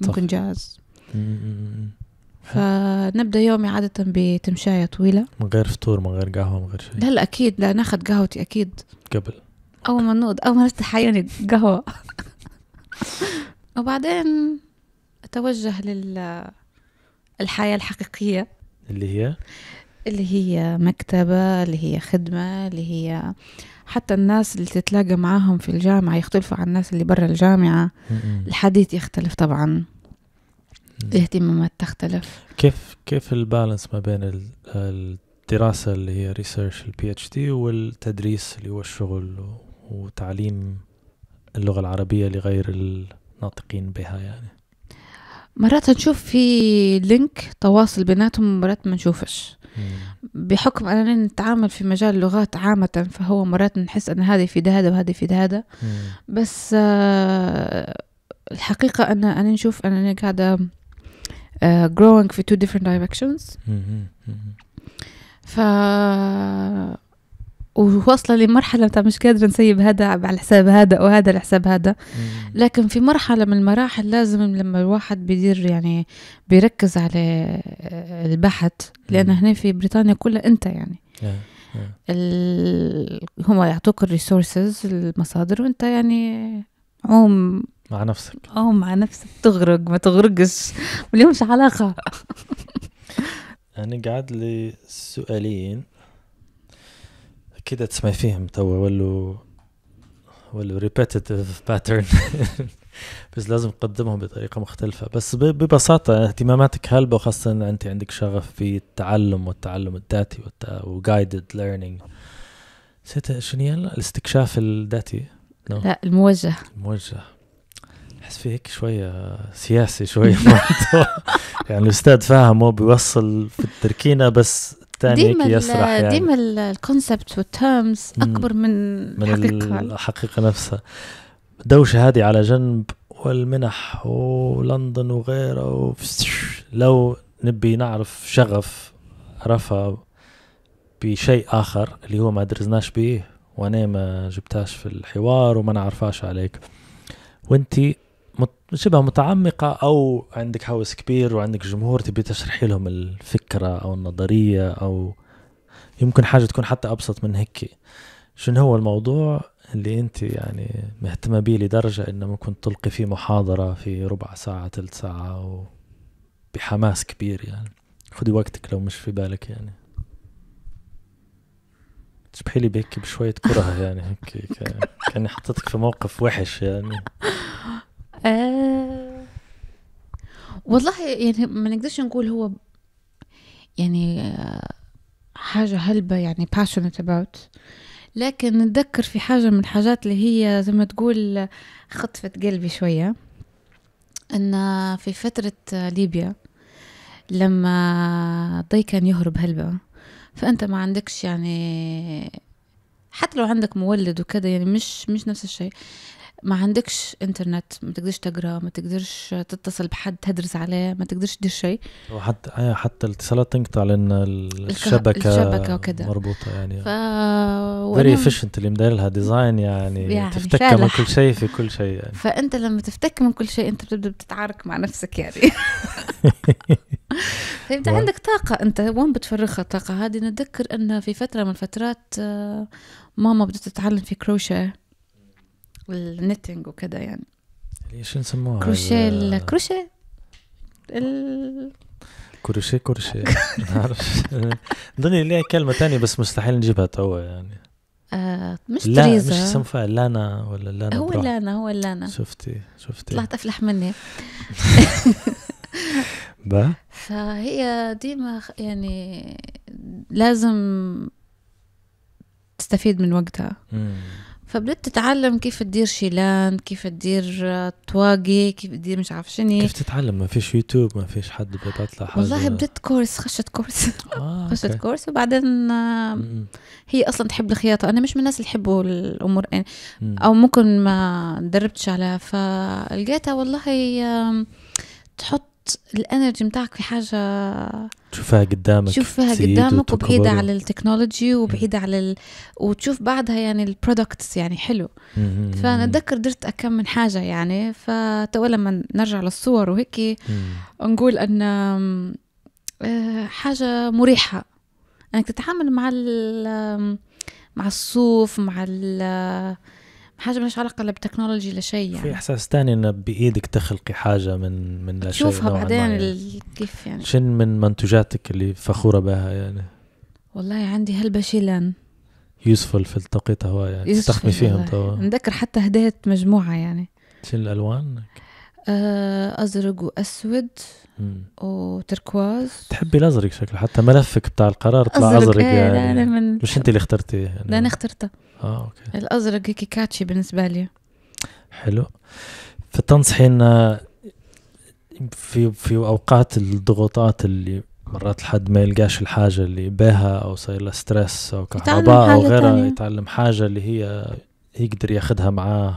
ممكن جاز فنبدا يومي عاده بتمشايه طويله من غير فطور من غير قهوه من غير شيء لا لا اكيد لا ناخذ قهوتي اكيد قبل اول ما نوض اول ما نفتح عيوني قهوه وبعدين اتوجه لل الحياه الحقيقيه اللي هي اللي هي مكتبه اللي هي خدمه اللي هي حتى الناس اللي تتلاقى معاهم في الجامعة يختلفوا عن الناس اللي برا الجامعة الحديث يختلف طبعا الاهتمامات تختلف كيف كيف البالانس ما بين الدراسة اللي هي ريسيرش البي اتش دي والتدريس اللي هو الشغل وتعليم اللغة العربية لغير الناطقين بها يعني مرات نشوف في لينك تواصل بيناتهم مرات ما نشوفش بحكم أننا نتعامل في مجال اللغات عامة فهو مرات نحس أن هذا في هذا وهذه في هذا بس آه، الحقيقة ان أنا نشوف أنني قاعدة آه، growing في two different directions ف وواصله لمرحله متاع مش قادره نسيب هذا على حساب هذا وهذا على حساب هذا لكن في مرحله من المراحل لازم لما الواحد بيدير يعني بيركز على البحث لان هنا في بريطانيا كلها انت يعني هم يعطوك الريسورسز المصادر وانت يعني عوم مع نفسك او مع نفسك تغرق ما تغرقش ما علاقه انا قاعد لي سؤالين كده تسمع فيهم تو ولو ولو ريبيتيتيف باترن بس لازم تقدمهم بطريقه مختلفه بس ببساطه اهتماماتك هلبة وخاصه انت عندك شغف في التعلم والتعلم الذاتي وجايدد ليرنينج نسيت شنو هي الاستكشاف الذاتي no. لا الموجه الموجه احس في هيك شويه سياسي شويه يعني الاستاذ فاهم هو بيوصل في التركينه بس الثاني ديما يسرح يعني ديما الكونسبت والتيرمز اكبر من, من الحقيقه الحقيقه نفسها دوشة هذه على جنب والمنح ولندن وغيره لو نبي نعرف شغف رفا بشيء اخر اللي هو ما درزناش به وانا ما جبتهاش في الحوار وما نعرفاش عليك وانتي شبه متعمقة أو عندك هوس كبير وعندك جمهور تبي تشرحي لهم الفكرة أو النظرية أو يمكن حاجة تكون حتى أبسط من هيك شنو هو الموضوع اللي أنت يعني مهتمة به لدرجة أنه ممكن تلقي فيه محاضرة في ربع ساعة تلت ساعة و بحماس كبير يعني خذي وقتك لو مش في بالك يعني تشبحي لي بهيك بشوية كره يعني هيك كأني حطيتك في موقف وحش يعني آه. والله يعني ما نقدرش نقول هو يعني آه، حاجة هلبة يعني passionate about لكن نتذكر في حاجة من الحاجات اللي هي زي ما تقول خطفت قلبي شوية أن في فترة ليبيا لما ضي كان يهرب هلبة فأنت ما عندكش يعني حتى لو عندك مولد وكذا يعني مش مش نفس الشيء ما عندكش انترنت ما تقدرش تقرا ما تقدرش تتصل بحد تدرس عليه ما تقدرش تدير شيء وحتى آه، حتى الاتصالات تنقطع لان الشبكه الشبكه وكذا مربوطه يعني ف فيري افيشنت اللي مداير لها ديزاين يعني, يعني تفتك شالح. من كل شيء في كل شيء يعني فانت لما تفتك من كل شيء انت بتبدا بتتعارك مع نفسك يعني فانت عندك طاقه انت وين بتفرغها الطاقه هذه نتذكر انه في فتره من الفترات آه، ماما بدات تتعلم في كروشيه والنتنج وكذا يعني شو نسموها كروشيه الكروشيه ال... كروشيه كروشيه نعرفش نظني ليها كلمه تانية بس مستحيل نجيبها توا يعني آه مش لا مش اسمها لانا ولا لانا هو لانا هو لانا شفتي شفتي طلعت افلح مني با فهي ديما يعني لازم تستفيد من وقتها مم. فبدت تتعلم كيف تدير شيلان كيف تدير طواقي آه، كيف تدير مش عارف شنو كيف تتعلم ما فيش يوتيوب ما فيش حد بيطلع حاجه والله بدت كورس خشت كورس آه خشت okay. كورس وبعدين آه، هي اصلا تحب الخياطه انا مش من الناس اللي يحبوا الامور يعني، او ممكن ما دربتش عليها فلقيتها والله تحط الانرجي متاعك في حاجه تشوفها قدامك تشوفها قدامك وبعيده على التكنولوجي وبعيده على ال... وتشوف بعدها يعني البرودكتس يعني حلو فانا اتذكر درت كم من حاجه يعني فتو لما نرجع للصور وهيك نقول ان آه، حاجه مريحه انك تتعامل مع مع الصوف مع ال... حاجه مش علاقه لا بالتكنولوجي لا شيء يعني في احساس تاني انه بايدك تخلقي حاجه من من لا شيء تشوفها بعدين يعني. كيف يعني شن من منتجاتك اللي فخوره بها يعني والله عندي هالبشيلان يوسفل في التوقيت هو يعني تستخدمي فيهم تو نذكر حتى هديت مجموعه يعني شن الالوان؟ آه، ازرق واسود وتركواز تحبي الازرق شكله حتى ملفك بتاع القرار طلع ازرق, أزرق إيه، يعني, يعني من... مش انت اللي اخترتيه يعني. لا انا اخترته اه اوكي الازرق هيك كاتشي بالنسبه لي حلو فتنصحين آه، في في اوقات الضغوطات اللي مرات الحد ما يلقاش الحاجة اللي بها أو صاير له ستريس أو كهرباء أو غيرها تانية. يتعلم حاجة اللي هي يقدر ياخدها معاه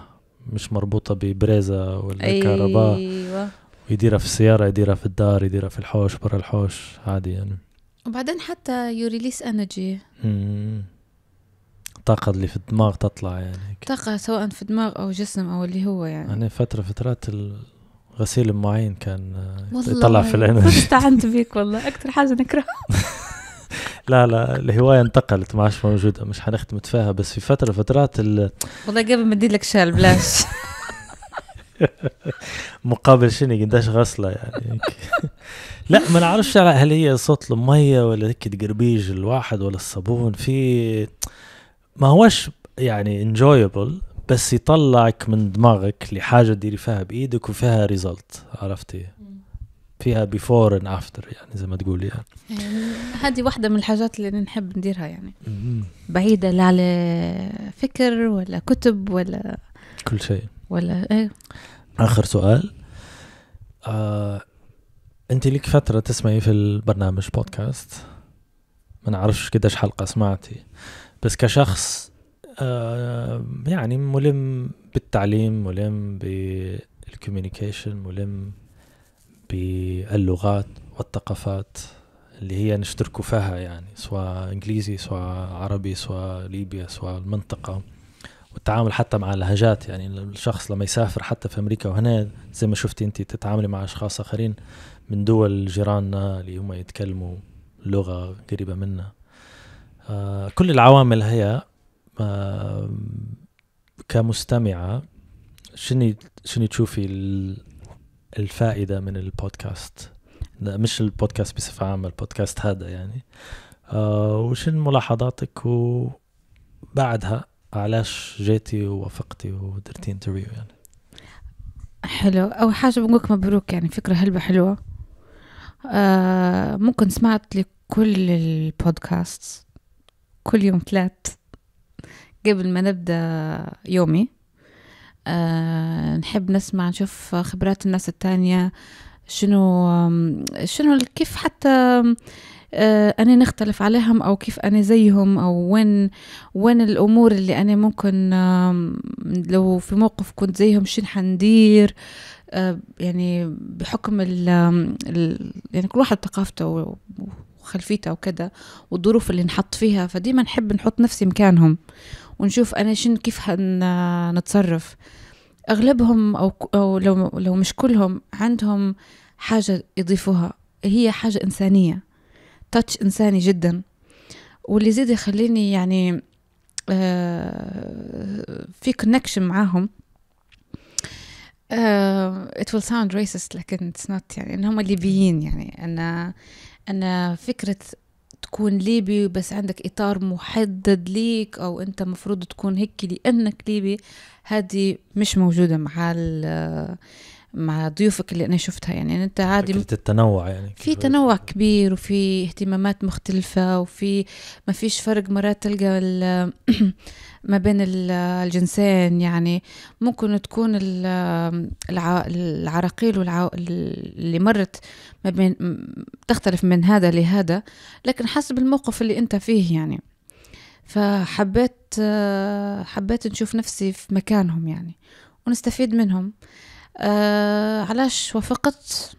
مش مربوطة ببريزة ولا أيوة. كهرباء ويديرها في السيارة يديرها في الدار يديرها في الحوش برا الحوش عادي يعني وبعدين حتى يو ريليس انرجي الطاقة اللي في الدماغ تطلع يعني طاقة سواء في دماغ أو جسم أو اللي هو يعني أنا فترة فترات غسيل معين كان يطلع في الانرجي استعنت بيك والله أكثر حاجة نكرهها لا لا الهواية انتقلت ما عادش موجودة مش حنختم فيها بس في فترة فترات ال... والله قبل ما اديلك شال بلاش مقابل شنو قداش غسله يعني لا ما نعرفش هل هي صوت الميه ولا هيك تقربيج الواحد ولا الصابون في ما هوش يعني انجويبل بس يطلعك من دماغك لحاجه تديري فيها بايدك وفيها ريزلت عرفتي فيها بيفور اند افتر يعني زي ما تقولي يعني. يعني هذه واحدة من الحاجات اللي نحب نديرها يعني بعيدة لا على فكر ولا كتب ولا كل شيء ولا ايه اخر سؤال آه، انت لك فترة تسمعي في البرنامج بودكاست ما نعرفش قديش حلقة سمعتي بس كشخص آه يعني ملم بالتعليم ملم بالكوميونيكيشن ملم باللغات والثقافات اللي هي نشتركوا فيها يعني سواء انجليزي سواء عربي سواء ليبيا سواء المنطقه والتعامل حتى مع اللهجات يعني الشخص لما يسافر حتى في امريكا وهنا زي ما شفتي انت تتعاملي مع اشخاص اخرين من دول جيراننا اللي هم يتكلموا لغه قريبه منا آه، كل العوامل هي كمستمعه شنو شنو تشوفي الفائده من البودكاست مش البودكاست بصفه عامه البودكاست هذا يعني آه وشن ملاحظاتك وبعدها علاش جيتي ووافقتي ودرتي انترفيو يعني حلو أول حاجة بقولك مبروك يعني فكرة هلبة حلوة آه ممكن سمعت لكل البودكاست كل يوم ثلاث قبل ما نبدأ يومي أه نحب نسمع نشوف خبرات الناس التانية شنو شنو كيف حتى أه أنا نختلف عليهم أو كيف أنا زيهم أو وين وين الأمور اللي أنا ممكن أه لو في موقف كنت زيهم شنو حندير أه يعني بحكم ال يعني كل واحد ثقافته وخلفيتها وكذا والظروف اللي نحط فيها فديما نحب نحط نفسي مكانهم ونشوف انا شن كيف نتصرف اغلبهم او او لو لو مش كلهم عندهم حاجه يضيفوها هي حاجه انسانيه تاتش انساني جدا واللي يزيد يخليني يعني آه، في كونكشن معاهم آه، it will sound racist لكن it's not يعني ان هم الليبيين يعني انا أنا فكرة تكون ليبي بس عندك إطار محدد ليك أو أنت مفروض تكون هيك لأنك ليبي هذه مش موجودة مع مع ضيوفك اللي انا شفتها يعني انت عادي فكرة التنوع يعني في تنوع كبير وفي اهتمامات مختلفة وفي ما فيش فرق مرات تلقى ما بين الجنسين يعني ممكن تكون العراقيل اللي مرت ما بين تختلف من هذا لهذا لكن حسب الموقف اللي انت فيه يعني فحبيت حبيت نشوف نفسي في مكانهم يعني ونستفيد منهم آه علاش وافقت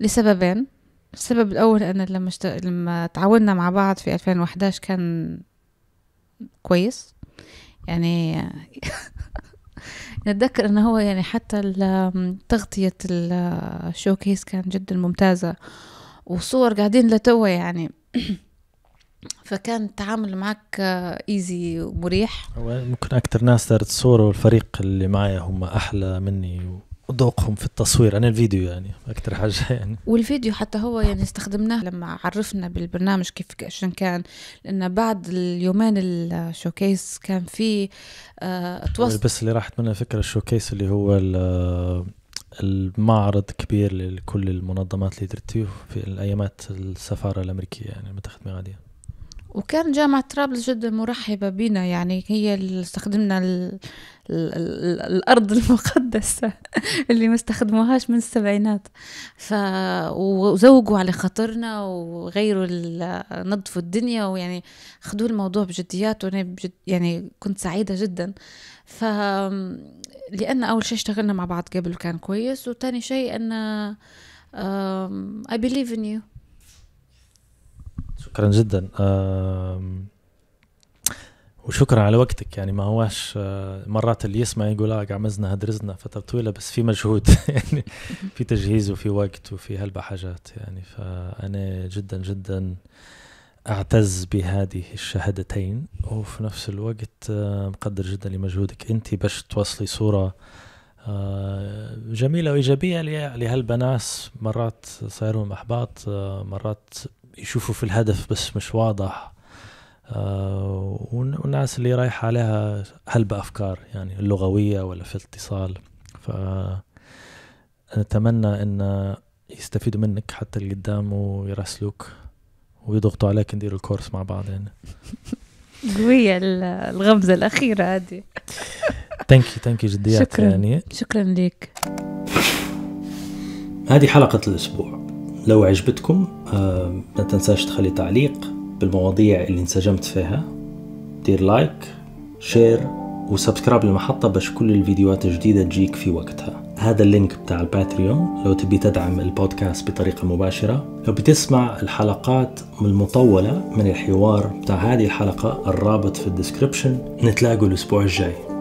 لسببين السبب الأول أن لما, شت... لما تعاوننا مع بعض في 2011 كان كويس يعني نتذكر انه هو يعني حتى تغطية الشوكيس كان جدا ممتازة وصور قاعدين لتوا يعني فكان التعامل معك ايزي ومريح ممكن اكثر ناس صارت صورة والفريق اللي معي هم احلى مني و... ذوقهم في التصوير انا الفيديو يعني اكثر حاجه يعني والفيديو حتى هو يعني استخدمناه لما عرفنا بالبرنامج كيف عشان كان لانه بعد اليومين الشوكيس كان في آه، توصل بس اللي راحت منها فكره الشوكيس اللي هو آه، المعرض كبير لكل المنظمات اللي درتيه في الايامات السفاره الامريكيه يعني المتخدمه غاديه وكان جامعة طرابلس جدا مرحبة بنا يعني هي اللي استخدمنا الارض المقدسه اللي ما استخدموهاش من السبعينات ف وزوقوا على خاطرنا وغيروا نظفوا الدنيا ويعني خدوا الموضوع بجديات وانا بجد يعني كنت سعيده جدا ف لان اول شيء اشتغلنا مع بعض قبل كان كويس وثاني شيء ان اي بيليف ان يو شكرا جدا وشكرا على وقتك يعني ما هواش آه، مرات اللي يسمع يقول اه قعمزنا هدرزنا فتره طويله بس في مجهود يعني في تجهيز وفي وقت وفي هلبة حاجات يعني فانا جدا جدا اعتز بهذه الشهادتين وفي نفس الوقت آه، مقدر جدا لمجهودك انت باش توصلي صوره آه، جميله وايجابيه لهالبناس مرات صايرهم احباط مرات يشوفوا في الهدف بس مش واضح آه، والناس اللي رايحة عليها هل أفكار يعني لغوية ولا في الاتصال فنتمنى أن يستفيدوا منك حتى اللي قدام ويرسلوك ويضغطوا عليك ندير الكورس مع بعض يعني قوية الغمزة الأخيرة هذه ثانك يو ثانك يو جديات شكرا يعني شكرا لك هذه حلقة الأسبوع لو عجبتكم لا آه، ما تنساش تخلي تعليق بالمواضيع اللي انسجمت فيها دير لايك شير وسبسكرايب للمحطة باش كل الفيديوهات الجديدة تجيك في وقتها هذا اللينك بتاع الباتريون لو تبي تدعم البودكاست بطريقة مباشرة لو بتسمع الحلقات المطولة من الحوار بتاع هذه الحلقة الرابط في الديسكريبشن نتلاقوا الأسبوع الجاي